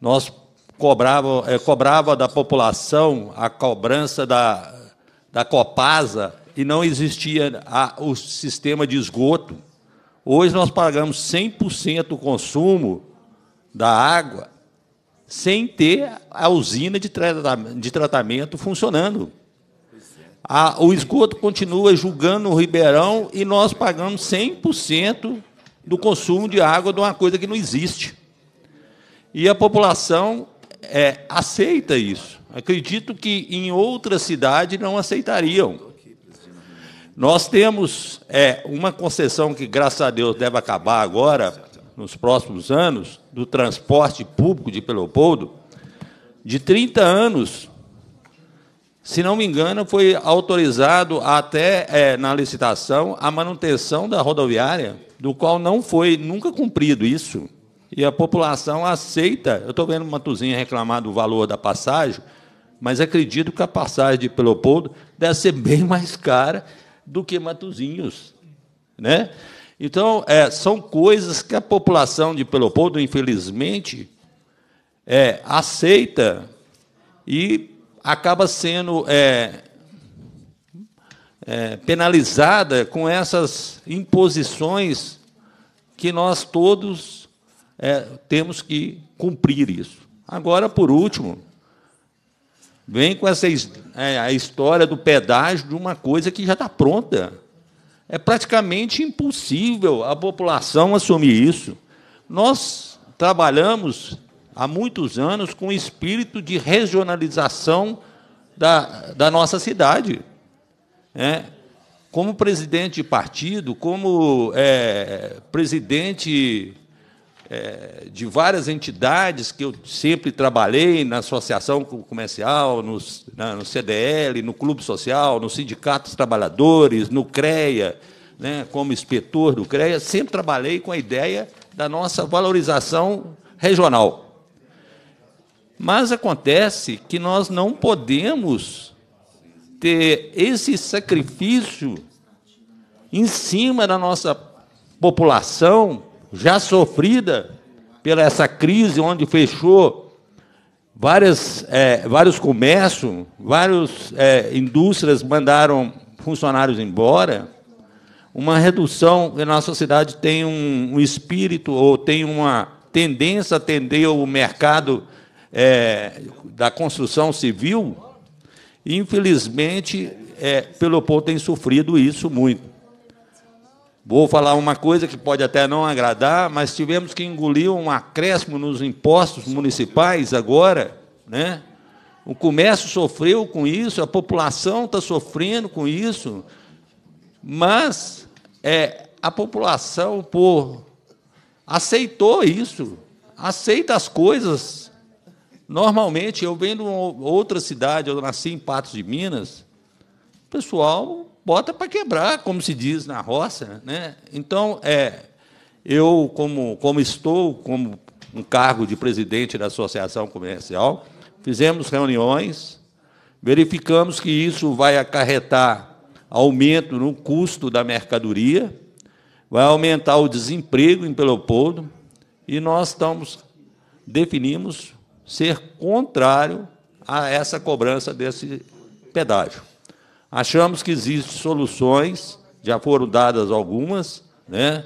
nós cobrava, é, cobrava da população a cobrança da, da Copasa e não existia a, o sistema de esgoto. Hoje nós pagamos 100% o consumo da água sem ter a usina de, tratamento, de tratamento funcionando. A, o esgoto continua julgando o Ribeirão e nós pagamos 100% do consumo de água de uma coisa que não existe. E a população é, aceita isso. Acredito que em outra cidade não aceitariam. Nós temos é, uma concessão que, graças a Deus, deve acabar agora, nos próximos anos, do transporte público de Pelopoldo, de 30 anos. Se não me engano, foi autorizado até é, na licitação a manutenção da rodoviária do qual não foi nunca cumprido isso. E a população aceita. Eu estou vendo uma tuzinha reclamar do valor da passagem, mas acredito que a passagem de Pelopoldo deve ser bem mais cara do que Matuzinhos. Né? Então, é, são coisas que a população de Pelopoldo, infelizmente, é, aceita e acaba sendo é, é, penalizada com essas imposições que nós todos é, temos que cumprir isso. Agora, por último, vem com essa é, a história do pedágio de uma coisa que já está pronta. É praticamente impossível a população assumir isso. Nós trabalhamos há muitos anos com o espírito de regionalização da, da nossa cidade é, como presidente de partido, como é, presidente é, de várias entidades que eu sempre trabalhei na associação comercial, no, na, no CDL, no Clube Social, no Sindicato dos Trabalhadores, no CREA, né, como inspetor do CREA, sempre trabalhei com a ideia da nossa valorização regional. Mas acontece que nós não podemos ter esse sacrifício em cima da nossa população já sofrida pela essa crise onde fechou várias, é, vários comércios, várias é, indústrias mandaram funcionários embora, uma redução, a nossa sociedade tem um, um espírito ou tem uma tendência a atender o mercado é, da construção civil, Infelizmente, é, povo tem sofrido isso muito. Vou falar uma coisa que pode até não agradar, mas tivemos que engolir um acréscimo nos impostos municipais agora, né? O comércio sofreu com isso, a população está sofrendo com isso, mas é, a população pô, aceitou isso, aceita as coisas Normalmente, eu venho de outra cidade, eu nasci em Patos de Minas, o pessoal bota para quebrar, como se diz na roça. Né? Então, é, eu, como, como estou, como um cargo de presidente da Associação Comercial, fizemos reuniões, verificamos que isso vai acarretar aumento no custo da mercadoria, vai aumentar o desemprego em Pelopoldo, e nós estamos definimos ser contrário a essa cobrança desse pedágio. Achamos que existem soluções, já foram dadas algumas, né?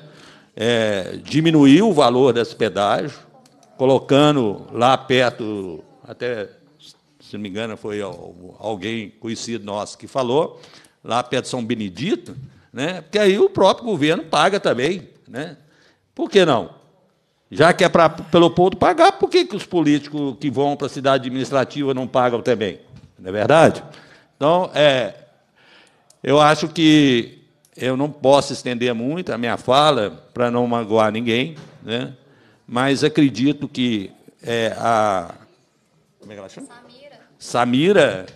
É, o valor desse pedágio, colocando lá perto, até, se não me engano, foi alguém conhecido nosso que falou, lá perto de São Benedito, né? porque aí o próprio governo paga também. Né? Por que não? Já que é para pelo ponto pagar, por que, que os políticos que vão para a cidade administrativa não pagam também? Não é verdade? Então, é, eu acho que eu não posso estender muito a minha fala para não magoar ninguém, né? mas acredito que é, a. Como é que ela chama? Samira. Samira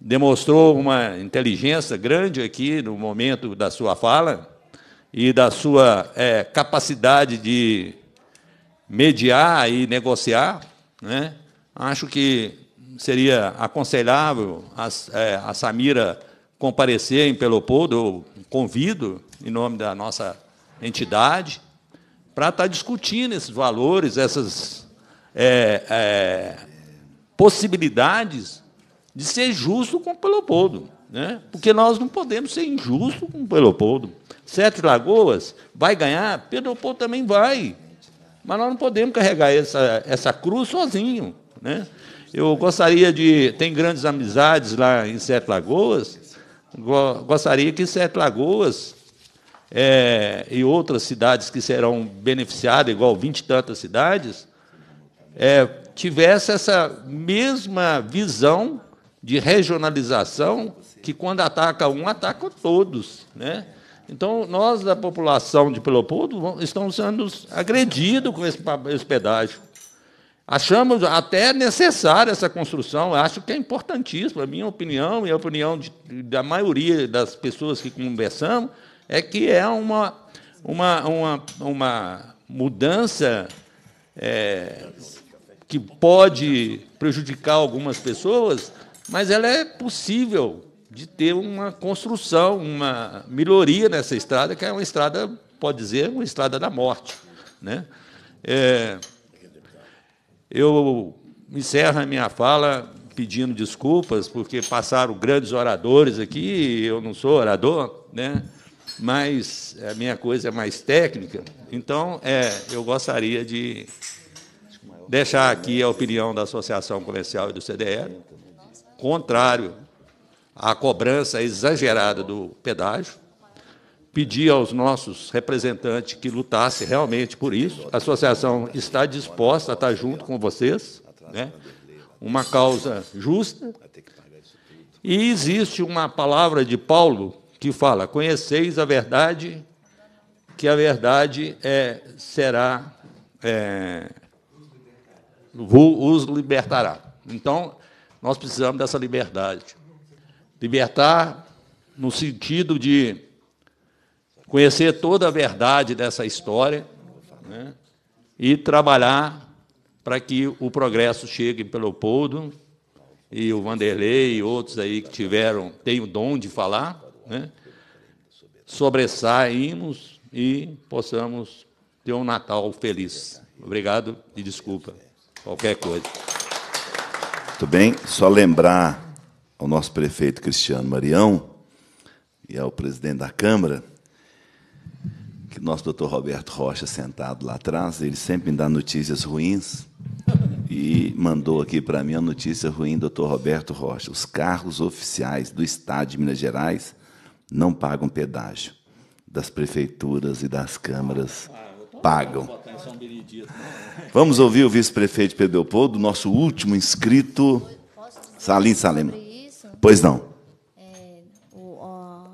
demonstrou uma inteligência grande aqui no momento da sua fala e da sua é, capacidade de mediar e negociar, né? acho que seria aconselhável a, é, a Samira comparecer em Pelopoldo, eu convido, em nome da nossa entidade, para estar tá discutindo esses valores, essas é, é, possibilidades de ser justo com o Pelopoldo. Né? Porque nós não podemos ser injustos com o Pelopoldo. Sete Lagoas vai ganhar, Pelopoldo também vai. Mas nós não podemos carregar essa, essa cruz sozinho. Né? Eu gostaria de. Tem grandes amizades lá em Sete Lagoas. Gostaria que Sete Lagoas é, e outras cidades que serão beneficiadas, igual vinte e tantas cidades, é, tivesse essa mesma visão de regionalização que quando ataca um, ataca todos. Né? Então, nós da população de Pelopoldo, estamos sendo agredidos com esse pedágio. Achamos até necessária essa construção, acho que é importantíssimo. A minha opinião e a opinião de, da maioria das pessoas que conversamos é que é uma, uma, uma, uma mudança é, que pode prejudicar algumas pessoas, mas ela é possível de ter uma construção, uma melhoria nessa estrada, que é uma estrada, pode dizer, uma estrada da morte. Né? É, eu encerro a minha fala pedindo desculpas, porque passaram grandes oradores aqui, eu não sou orador, né? mas a minha coisa é mais técnica, então é, eu gostaria de deixar aqui a opinião da Associação Comercial e do CDE, contrário a cobrança exagerada do pedágio, pedi aos nossos representantes que lutassem realmente por isso. A associação está disposta a estar junto com vocês, né? uma causa justa. E existe uma palavra de Paulo que fala: Conheceis a verdade, que a verdade é, será. É, os libertará. Então, nós precisamos dessa liberdade. Libertar no sentido de conhecer toda a verdade dessa história né? e trabalhar para que o progresso chegue pelo Poldo e o Vanderlei e outros aí que tiveram, têm o dom de falar, né? sobressaímos e possamos ter um Natal feliz. Obrigado e desculpa qualquer coisa. Muito bem, só lembrar ao nosso prefeito Cristiano Marião e ao presidente da Câmara, que nosso doutor Roberto Rocha, sentado lá atrás, ele sempre me dá notícias ruins e mandou aqui para mim a notícia ruim, doutor Roberto Rocha. Os carros oficiais do Estado de Minas Gerais não pagam pedágio. Das prefeituras e das câmaras pagam. Vamos ouvir o vice-prefeito Pedro Leopoldo, nosso último inscrito, Salim Salema. Pois não. É, o, ó,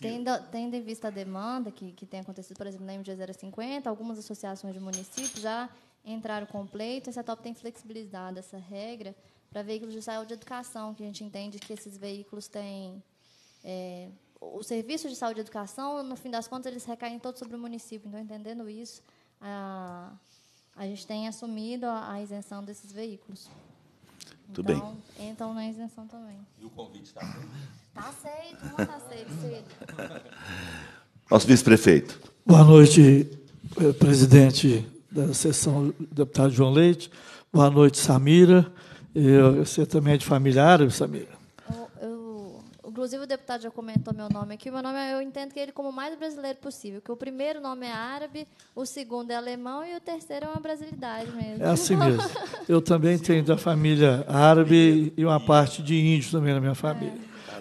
tendo, tendo, em vista a demanda que, que tem acontecido, por exemplo, na MG050, algumas associações de municípios já entraram com pleito. Essa top tem flexibilizado essa regra para veículos de saúde e educação, que a gente entende que esses veículos têm. É, o serviço de saúde e educação, no fim das contas, eles recaem todos sobre o município. Então, entendendo isso, a, a gente tem assumido a, a isenção desses veículos. Muito então, bem. Entram na isenção também. E o convite está aceito? Está aceito, não está aceito, cedo. Nosso vice-prefeito. Boa noite, eh, presidente da sessão, deputado João Leite. Boa noite, Samira. Eu, você também é de família árabe, Samira? Inclusive, o deputado já comentou meu nome aqui. Meu nome, é, eu entendo que ele como o mais brasileiro possível, que o primeiro nome é árabe, o segundo é alemão e o terceiro é uma brasilidade mesmo. É assim mesmo. Eu também tenho da família árabe e uma parte de índio também na minha família.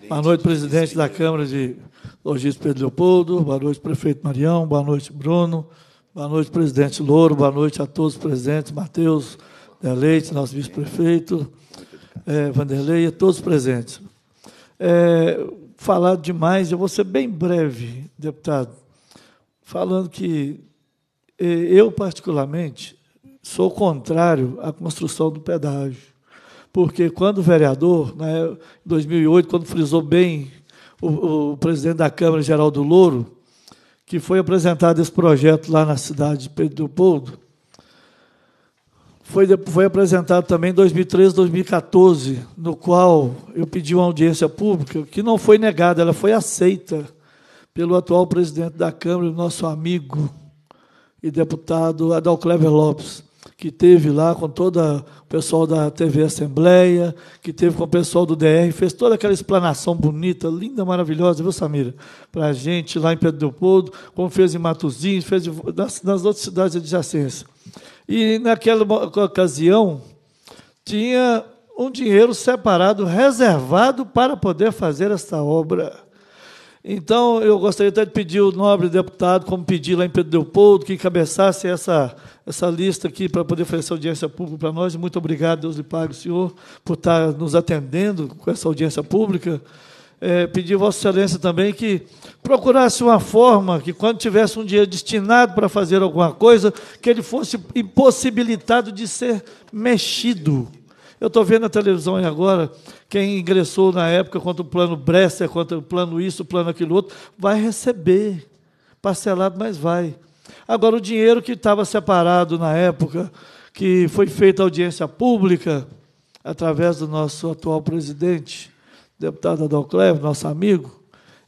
É. Boa noite, presidente da Câmara de Logística Pedro Leopoldo. Boa noite, prefeito Marião. Boa noite, Bruno. Boa noite, presidente Louro. Boa noite a todos os presentes. Matheus Deleite, nosso vice-prefeito. É, Vanderlei, e todos presentes é, falar demais, eu vou ser bem breve, deputado, falando que é, eu, particularmente, sou contrário à construção do pedágio. Porque quando o vereador, né, em 2008, quando frisou bem o, o presidente da Câmara, Geraldo Louro, que foi apresentado esse projeto lá na cidade de Pedro Poldo, foi, foi apresentado também em 2013, 2014, no qual eu pedi uma audiência pública, que não foi negada, ela foi aceita pelo atual presidente da Câmara, nosso amigo e deputado Adal Cleber Lopes, que teve lá com todo o pessoal da TV Assembleia, que teve com o pessoal do DR, fez toda aquela explanação bonita, linda, maravilhosa, viu, Samira? Para a gente lá em Pedro Leopoldo, como fez em Matuzinho fez nas, nas outras cidades adjacentes. E naquela ocasião tinha um dinheiro separado, reservado para poder fazer esta obra. Então, eu gostaria até de pedir ao nobre deputado, como pedi lá em Pedro Leopoldo, que encabeçasse essa, essa lista aqui para poder oferecer audiência pública para nós. Muito obrigado, Deus lhe pague o senhor, por estar nos atendendo com essa audiência pública. É, pedir pedir Vossa Excelência também que procurasse uma forma que, quando tivesse um dia destinado para fazer alguma coisa, que ele fosse impossibilitado de ser mexido. Eu estou vendo na televisão aí agora, quem ingressou na época contra o plano Bresser, contra o plano isso, o plano aquilo outro, vai receber, parcelado, mas vai. Agora, o dinheiro que estava separado na época, que foi feita audiência pública, através do nosso atual presidente, deputado Adalclevo, nosso amigo,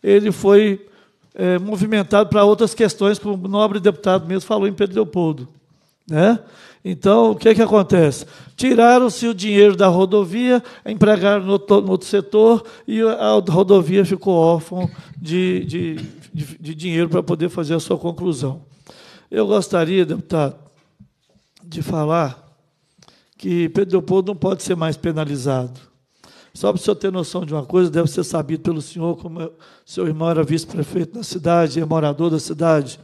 ele foi é, movimentado para outras questões, como o nobre deputado mesmo falou em Pedro Leopoldo. Né? Então, o que, é que acontece? Tiraram-se o dinheiro da rodovia, empregaram no outro, no outro, setor e a rodovia ficou órfã de, de, de, de dinheiro para poder fazer a sua conclusão. Eu gostaria, deputado, de falar que Pedro Leopoldo não pode ser mais penalizado. Só para o senhor ter noção de uma coisa, deve ser sabido pelo senhor, como seu irmão era vice-prefeito da cidade, é morador da cidade.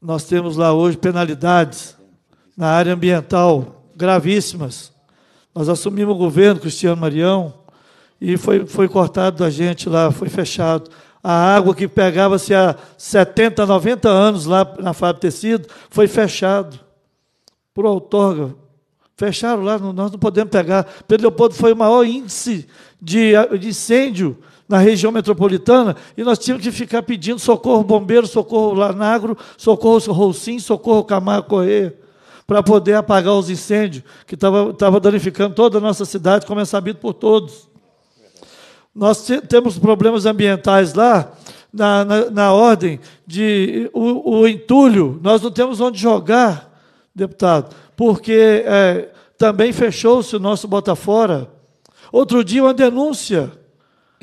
Nós temos lá hoje penalidades na área ambiental gravíssimas. Nós assumimos o governo, Cristiano Marião, e foi, foi cortado da gente lá, foi fechado. A água que pegava-se há 70, 90 anos lá na fábrica de tecido foi fechado por outorga Fecharam lá, nós não podemos pegar. Pedro Leopoldo foi o maior índice de, de incêndio na região metropolitana e nós tínhamos que ficar pedindo socorro bombeiro, socorro Lanagro, socorro Roussim, socorro Camargo Corrêa, para poder apagar os incêndios que estava danificando toda a nossa cidade, como é sabido por todos. Nós temos problemas ambientais lá, na, na, na ordem de o, o, entulho, nós não temos onde jogar, deputado, porque é, também fechou-se o nosso Botafora. Outro dia, uma denúncia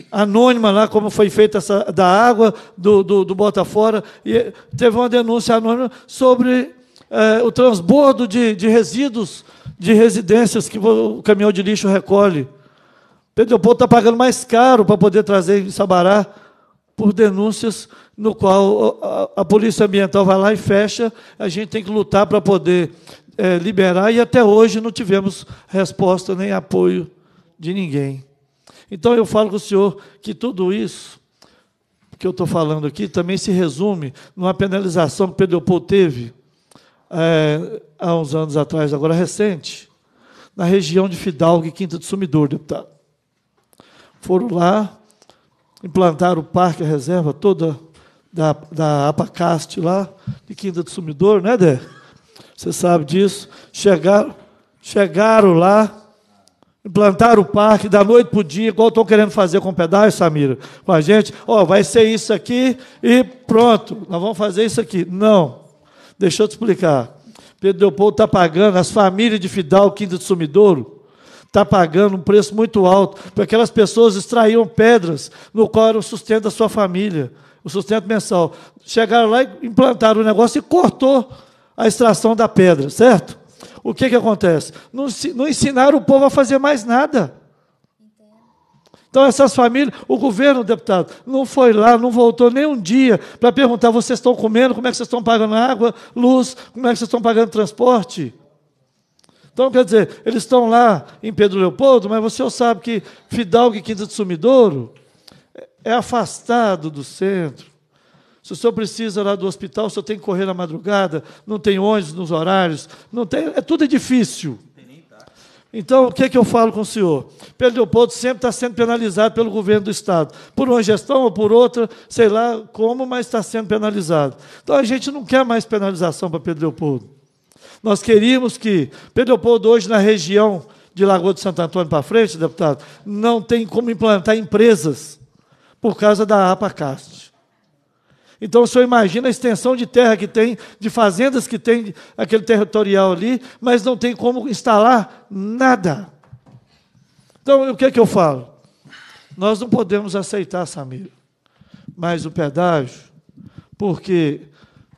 anônima lá, como foi feita essa, da água do, do, do Botafora, e teve uma denúncia anônima sobre é, o transbordo de, de resíduos de residências que o caminhão de lixo recolhe. Pedro Leopoldo está pagando mais caro para poder trazer em Sabará por denúncias no qual a, a, a, Polícia Ambiental vai lá e fecha. A gente tem que lutar para poder é, liberar e até hoje não tivemos resposta nem apoio de ninguém. Então eu falo com o senhor que tudo isso que eu estou falando aqui também se resume numa penalização que Pedro Paul teve é, há uns anos atrás, agora recente, na região de Fidalgo e Quinta do Sumidor, deputado. Foram lá, implantaram o parque, a reserva toda da, da APACAST lá, de Quinta do Sumidor, né, Dé? Você sabe disso? Chegaram, chegaram lá, implantaram o parque da noite para o dia, igual estão querendo fazer com o pedaço, Samira, com a gente. Ó, oh, vai ser isso aqui e pronto, nós vamos fazer isso aqui. Não. Deixa eu te explicar. Pedro Leopoldo está pagando, as famílias de Fidal, Quinta de Sumidouro, está pagando um preço muito alto, porque aquelas pessoas extraíam pedras no qual era o sustento da sua família, o sustento mensal. Chegaram lá e implantaram o negócio e cortou a extração da pedra, certo? O que, que acontece? Não, não ensinaram o povo a fazer mais nada. Então, essas famílias, o governo, deputado, não foi lá, não voltou nem um dia para perguntar: vocês estão comendo, como é que vocês estão pagando água, luz, como é que vocês estão pagando transporte? Então, quer dizer, eles estão lá em Pedro Leopoldo, mas você sabe que Fidalgo e Quinta de Sumidouro é, é afastado do centro. Se o senhor precisa lá do hospital, o senhor tem que correr na madrugada, não tem ônibus nos horários, não tem, é tudo é difícil. Então, o que, é que eu falo com o senhor? Pedro Leopoldo sempre está sendo penalizado pelo governo do Estado. Por uma gestão ou por outra, sei lá como, mas está sendo penalizado. Então, a gente não quer mais penalização para Pedro Leopoldo. Nós queríamos que Pedro Leopoldo, hoje, na região de Lagoa de Santo Antônio para frente, deputado, não tem como implantar empresas por causa da APA Cast. Então o senhor imagina a extensão de terra que tem, de fazendas que tem aquele territorial ali, mas não tem como instalar nada. Então, o que é que eu falo? Nós não podemos aceitar, Samir, mais o pedágio, porque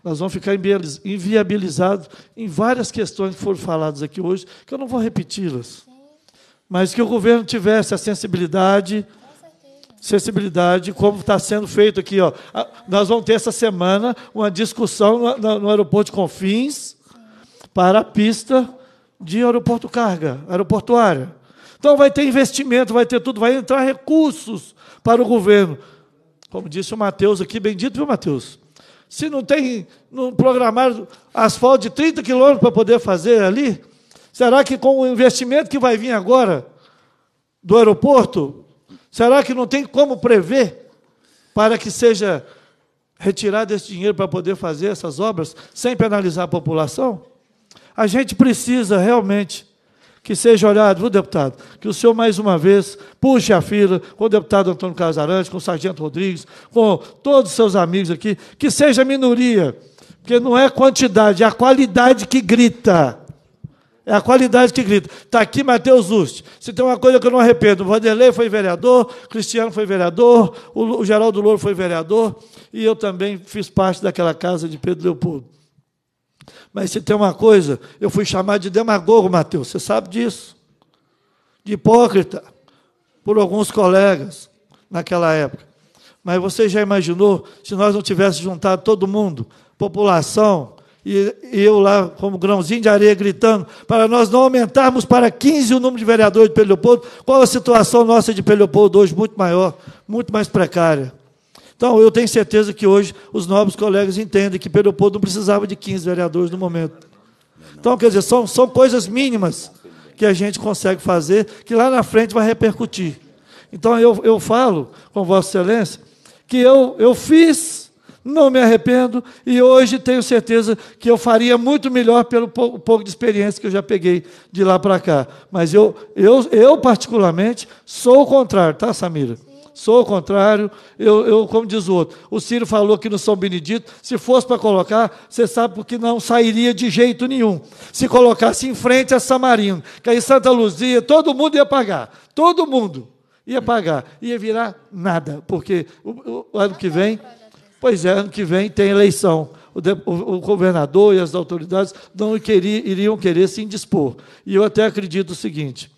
nós vamos ficar inviabilizados em várias questões que foram faladas aqui hoje, que eu não vou repeti-las. Mas que o governo tivesse a sensibilidade sensibilidade como está sendo feito aqui. Ó. Nós vamos ter essa semana uma discussão no, aeroporto de Confins para a pista de aeroporto carga, aeroportuária. Então vai ter investimento, vai ter tudo, vai entrar recursos para o governo. Como disse o Matheus aqui, bendito, viu, Matheus? Se não tem, no programado asfalto de 30 quilômetros para poder fazer ali, será que com o investimento que vai vir agora do aeroporto, Será que não tem como prever para que seja retirado esse dinheiro para poder fazer essas obras sem penalizar a população? A gente precisa realmente que seja olhado, viu, deputado? Que o senhor, mais uma vez, puxe a fila com o deputado Antônio Casarante, com o Sargento Rodrigues, com todos os seus amigos aqui, que seja minoria, porque não é a quantidade, é a qualidade que grita. É a qualidade que grita. Está aqui Mateus Ust. Se tem uma coisa que eu não arrependo, o Vanderlei foi vereador, Cristiano foi vereador, o Geraldo Louro foi vereador, e eu também fiz parte daquela casa de Pedro Leopoldo. Mas se tem uma coisa, eu fui chamado de demagogo, Mateus, você sabe disso. De hipócrita, por alguns colegas naquela época. Mas você já imaginou se nós não tivéssemos juntado todo mundo, população, e eu lá, como grãozinho de areia, gritando, para nós não aumentarmos para 15 o número de vereadores de Pelopoldo, qual a situação nossa de Pelopoldo hoje muito maior, muito mais precária. Então, eu tenho certeza que hoje os novos colegas entendem que Pelopoldo não precisava de 15 vereadores no momento. Então, quer dizer, são, são coisas mínimas que a gente consegue fazer, que lá na frente vai repercutir. Então, eu, eu falo com Vossa Excelência que eu, eu fiz não me arrependo e hoje tenho certeza que eu faria muito melhor pelo pouco de experiência que eu já peguei de lá para cá. Mas eu, eu, eu, particularmente, sou o contrário, tá, Samira? Sou o contrário, eu, eu, como diz o outro. O Ciro falou que no São Benedito, se fosse para colocar, você sabe porque não sairia de jeito nenhum. Se colocasse em frente a Samarino, que aí Santa Luzia, todo mundo ia pagar. Todo mundo ia pagar. Ia virar nada, porque o, o ano que vem Pois é, ano que vem tem eleição. O, de, o, o governador e as autoridades não queria, iriam querer se indispor. E eu até acredito o seguinte: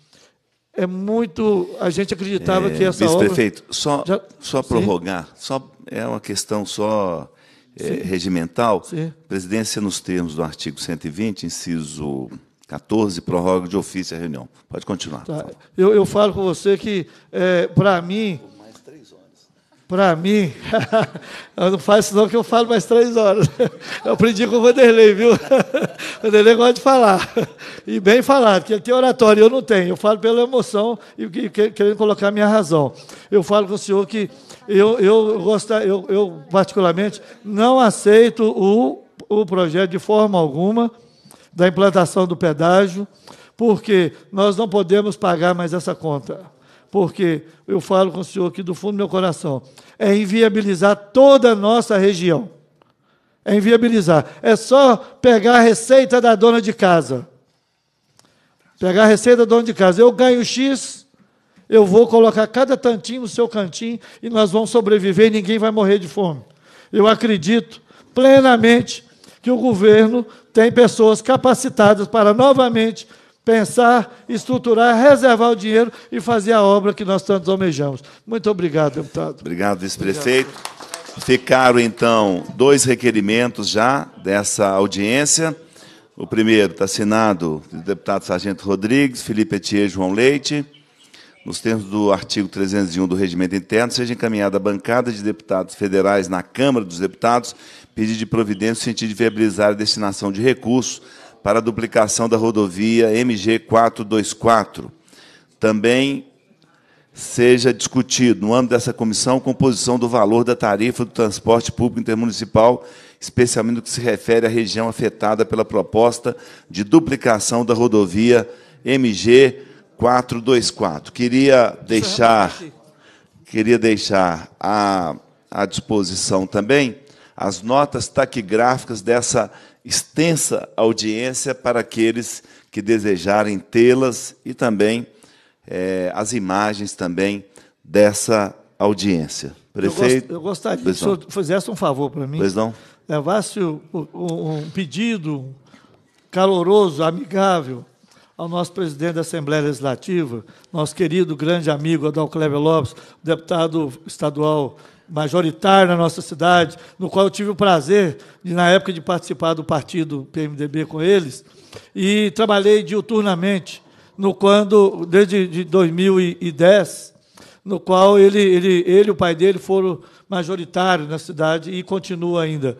é muito. A gente acreditava é, que essa obra. Prefeito, só, já, só prorrogar, só, é uma questão só é, regimental. Sim. Presidência, nos termos do artigo 120, inciso 14, prorroga de ofício a reunião. Pode continuar. Tá. Eu, eu falo com você que, é, para mim, para mim, eu não faço não que eu falo mais três horas. Eu aprendi com o Vanderlei, viu? O Vanderlei gosta de falar. E bem falar, porque aqui oratório, eu não tenho. Eu falo pela emoção e querendo colocar a minha razão. Eu falo com o senhor que eu, eu, eu, eu particularmente, não aceito o, o projeto de forma alguma da implantação do pedágio, porque nós não podemos pagar mais essa conta porque eu falo com o senhor aqui do fundo do meu coração, é inviabilizar toda a nossa região. É inviabilizar. É só pegar a receita da dona de casa. Pegar a receita da dona de casa. Eu ganho X, eu vou colocar cada tantinho no seu cantinho e nós vamos sobreviver e ninguém vai morrer de fome. Eu acredito plenamente que o governo tem pessoas capacitadas para novamente pensar, estruturar, reservar o dinheiro e fazer a obra que nós tanto almejamos. Muito obrigado, deputado. Obrigado, vice-prefeito. Ficaram, então, dois requerimentos já dessa audiência. O primeiro está assinado pelo deputado Sargento Rodrigues, Felipe Etier João Leite. Nos termos do artigo 301 do Regimento Interno, seja encaminhada à bancada de deputados federais na Câmara dos Deputados pedido de providência no sentido de viabilizar a destinação de recursos para a duplicação da rodovia MG 424. Também seja discutido, no âmbito dessa comissão, a composição do valor da tarifa do transporte público intermunicipal, especialmente no que se refere à região afetada pela proposta de duplicação da rodovia MG 424. Queria deixar, queria deixar à, à disposição também as notas taquigráficas dessa extensa audiência para aqueles que desejarem tê-las e também é, as imagens também dessa audiência. Prefeito, eu, gostaria que o senhor fizesse um favor para mim. Pois não? Levasse um, um pedido caloroso, amigável, ao nosso presidente da Assembleia Legislativa, nosso querido grande amigo Adalcleber Lopes, deputado estadual majoritário na nossa cidade, no qual eu tive o prazer, de, na época, de participar do partido PMDB com eles, e trabalhei diuturnamente, no quando, desde de 2010, no qual ele, ele, ele e o pai dele foram majoritários na cidade e continua ainda.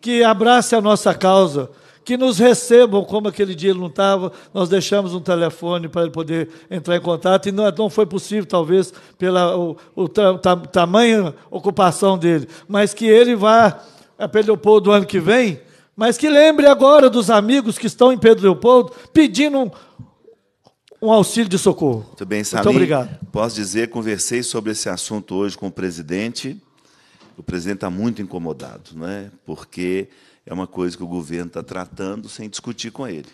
Que abrace a nossa causa, que nos recebam, como aquele dia ele não estava, nós deixamos um telefone para ele poder entrar em contato, e não, é, não foi possível, talvez, pela o, o tamanha ocupação dele, mas que ele vá a é, Pedro Leopoldo do ano que vem, mas que lembre agora dos amigos que estão em Pedro Leopoldo pedindo um, um auxílio de socorro. Muito bem, Samir. Muito obrigado. Posso dizer, conversei sobre esse assunto hoje com o presidente, o presidente está muito incomodado, né? porque é uma coisa que o governo está tratando sem discutir com ele.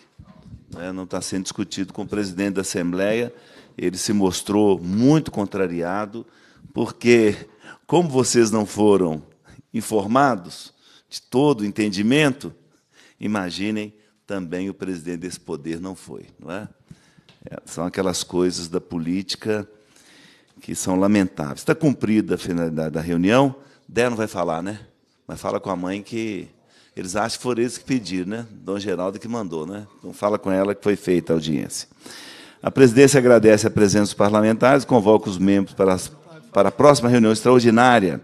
Né? Não está sendo discutido com o presidente da Assembleia. Ele se mostrou muito contrariado, porque, como vocês não foram informados de todo o entendimento, imaginem também o presidente desse poder não foi. Não é? é são aquelas coisas da política que são lamentáveis. Está cumprida a finalidade da reunião. Dé não vai falar, né? Mas fala com a mãe que eles acham que foram eles que pediram, né? Dom Geraldo que mandou, né? Então fala com ela que foi feita a audiência. A presidência agradece a presença dos parlamentares, convoca os membros para, as, para a próxima reunião extraordinária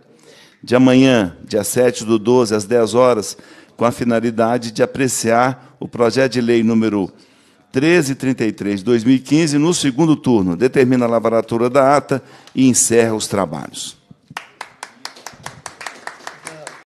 de amanhã, dia 7 do 12, às 10 horas, com a finalidade de apreciar o projeto de lei número 1333 de 2015, no segundo turno. Determina a lavratura da ata e encerra os trabalhos.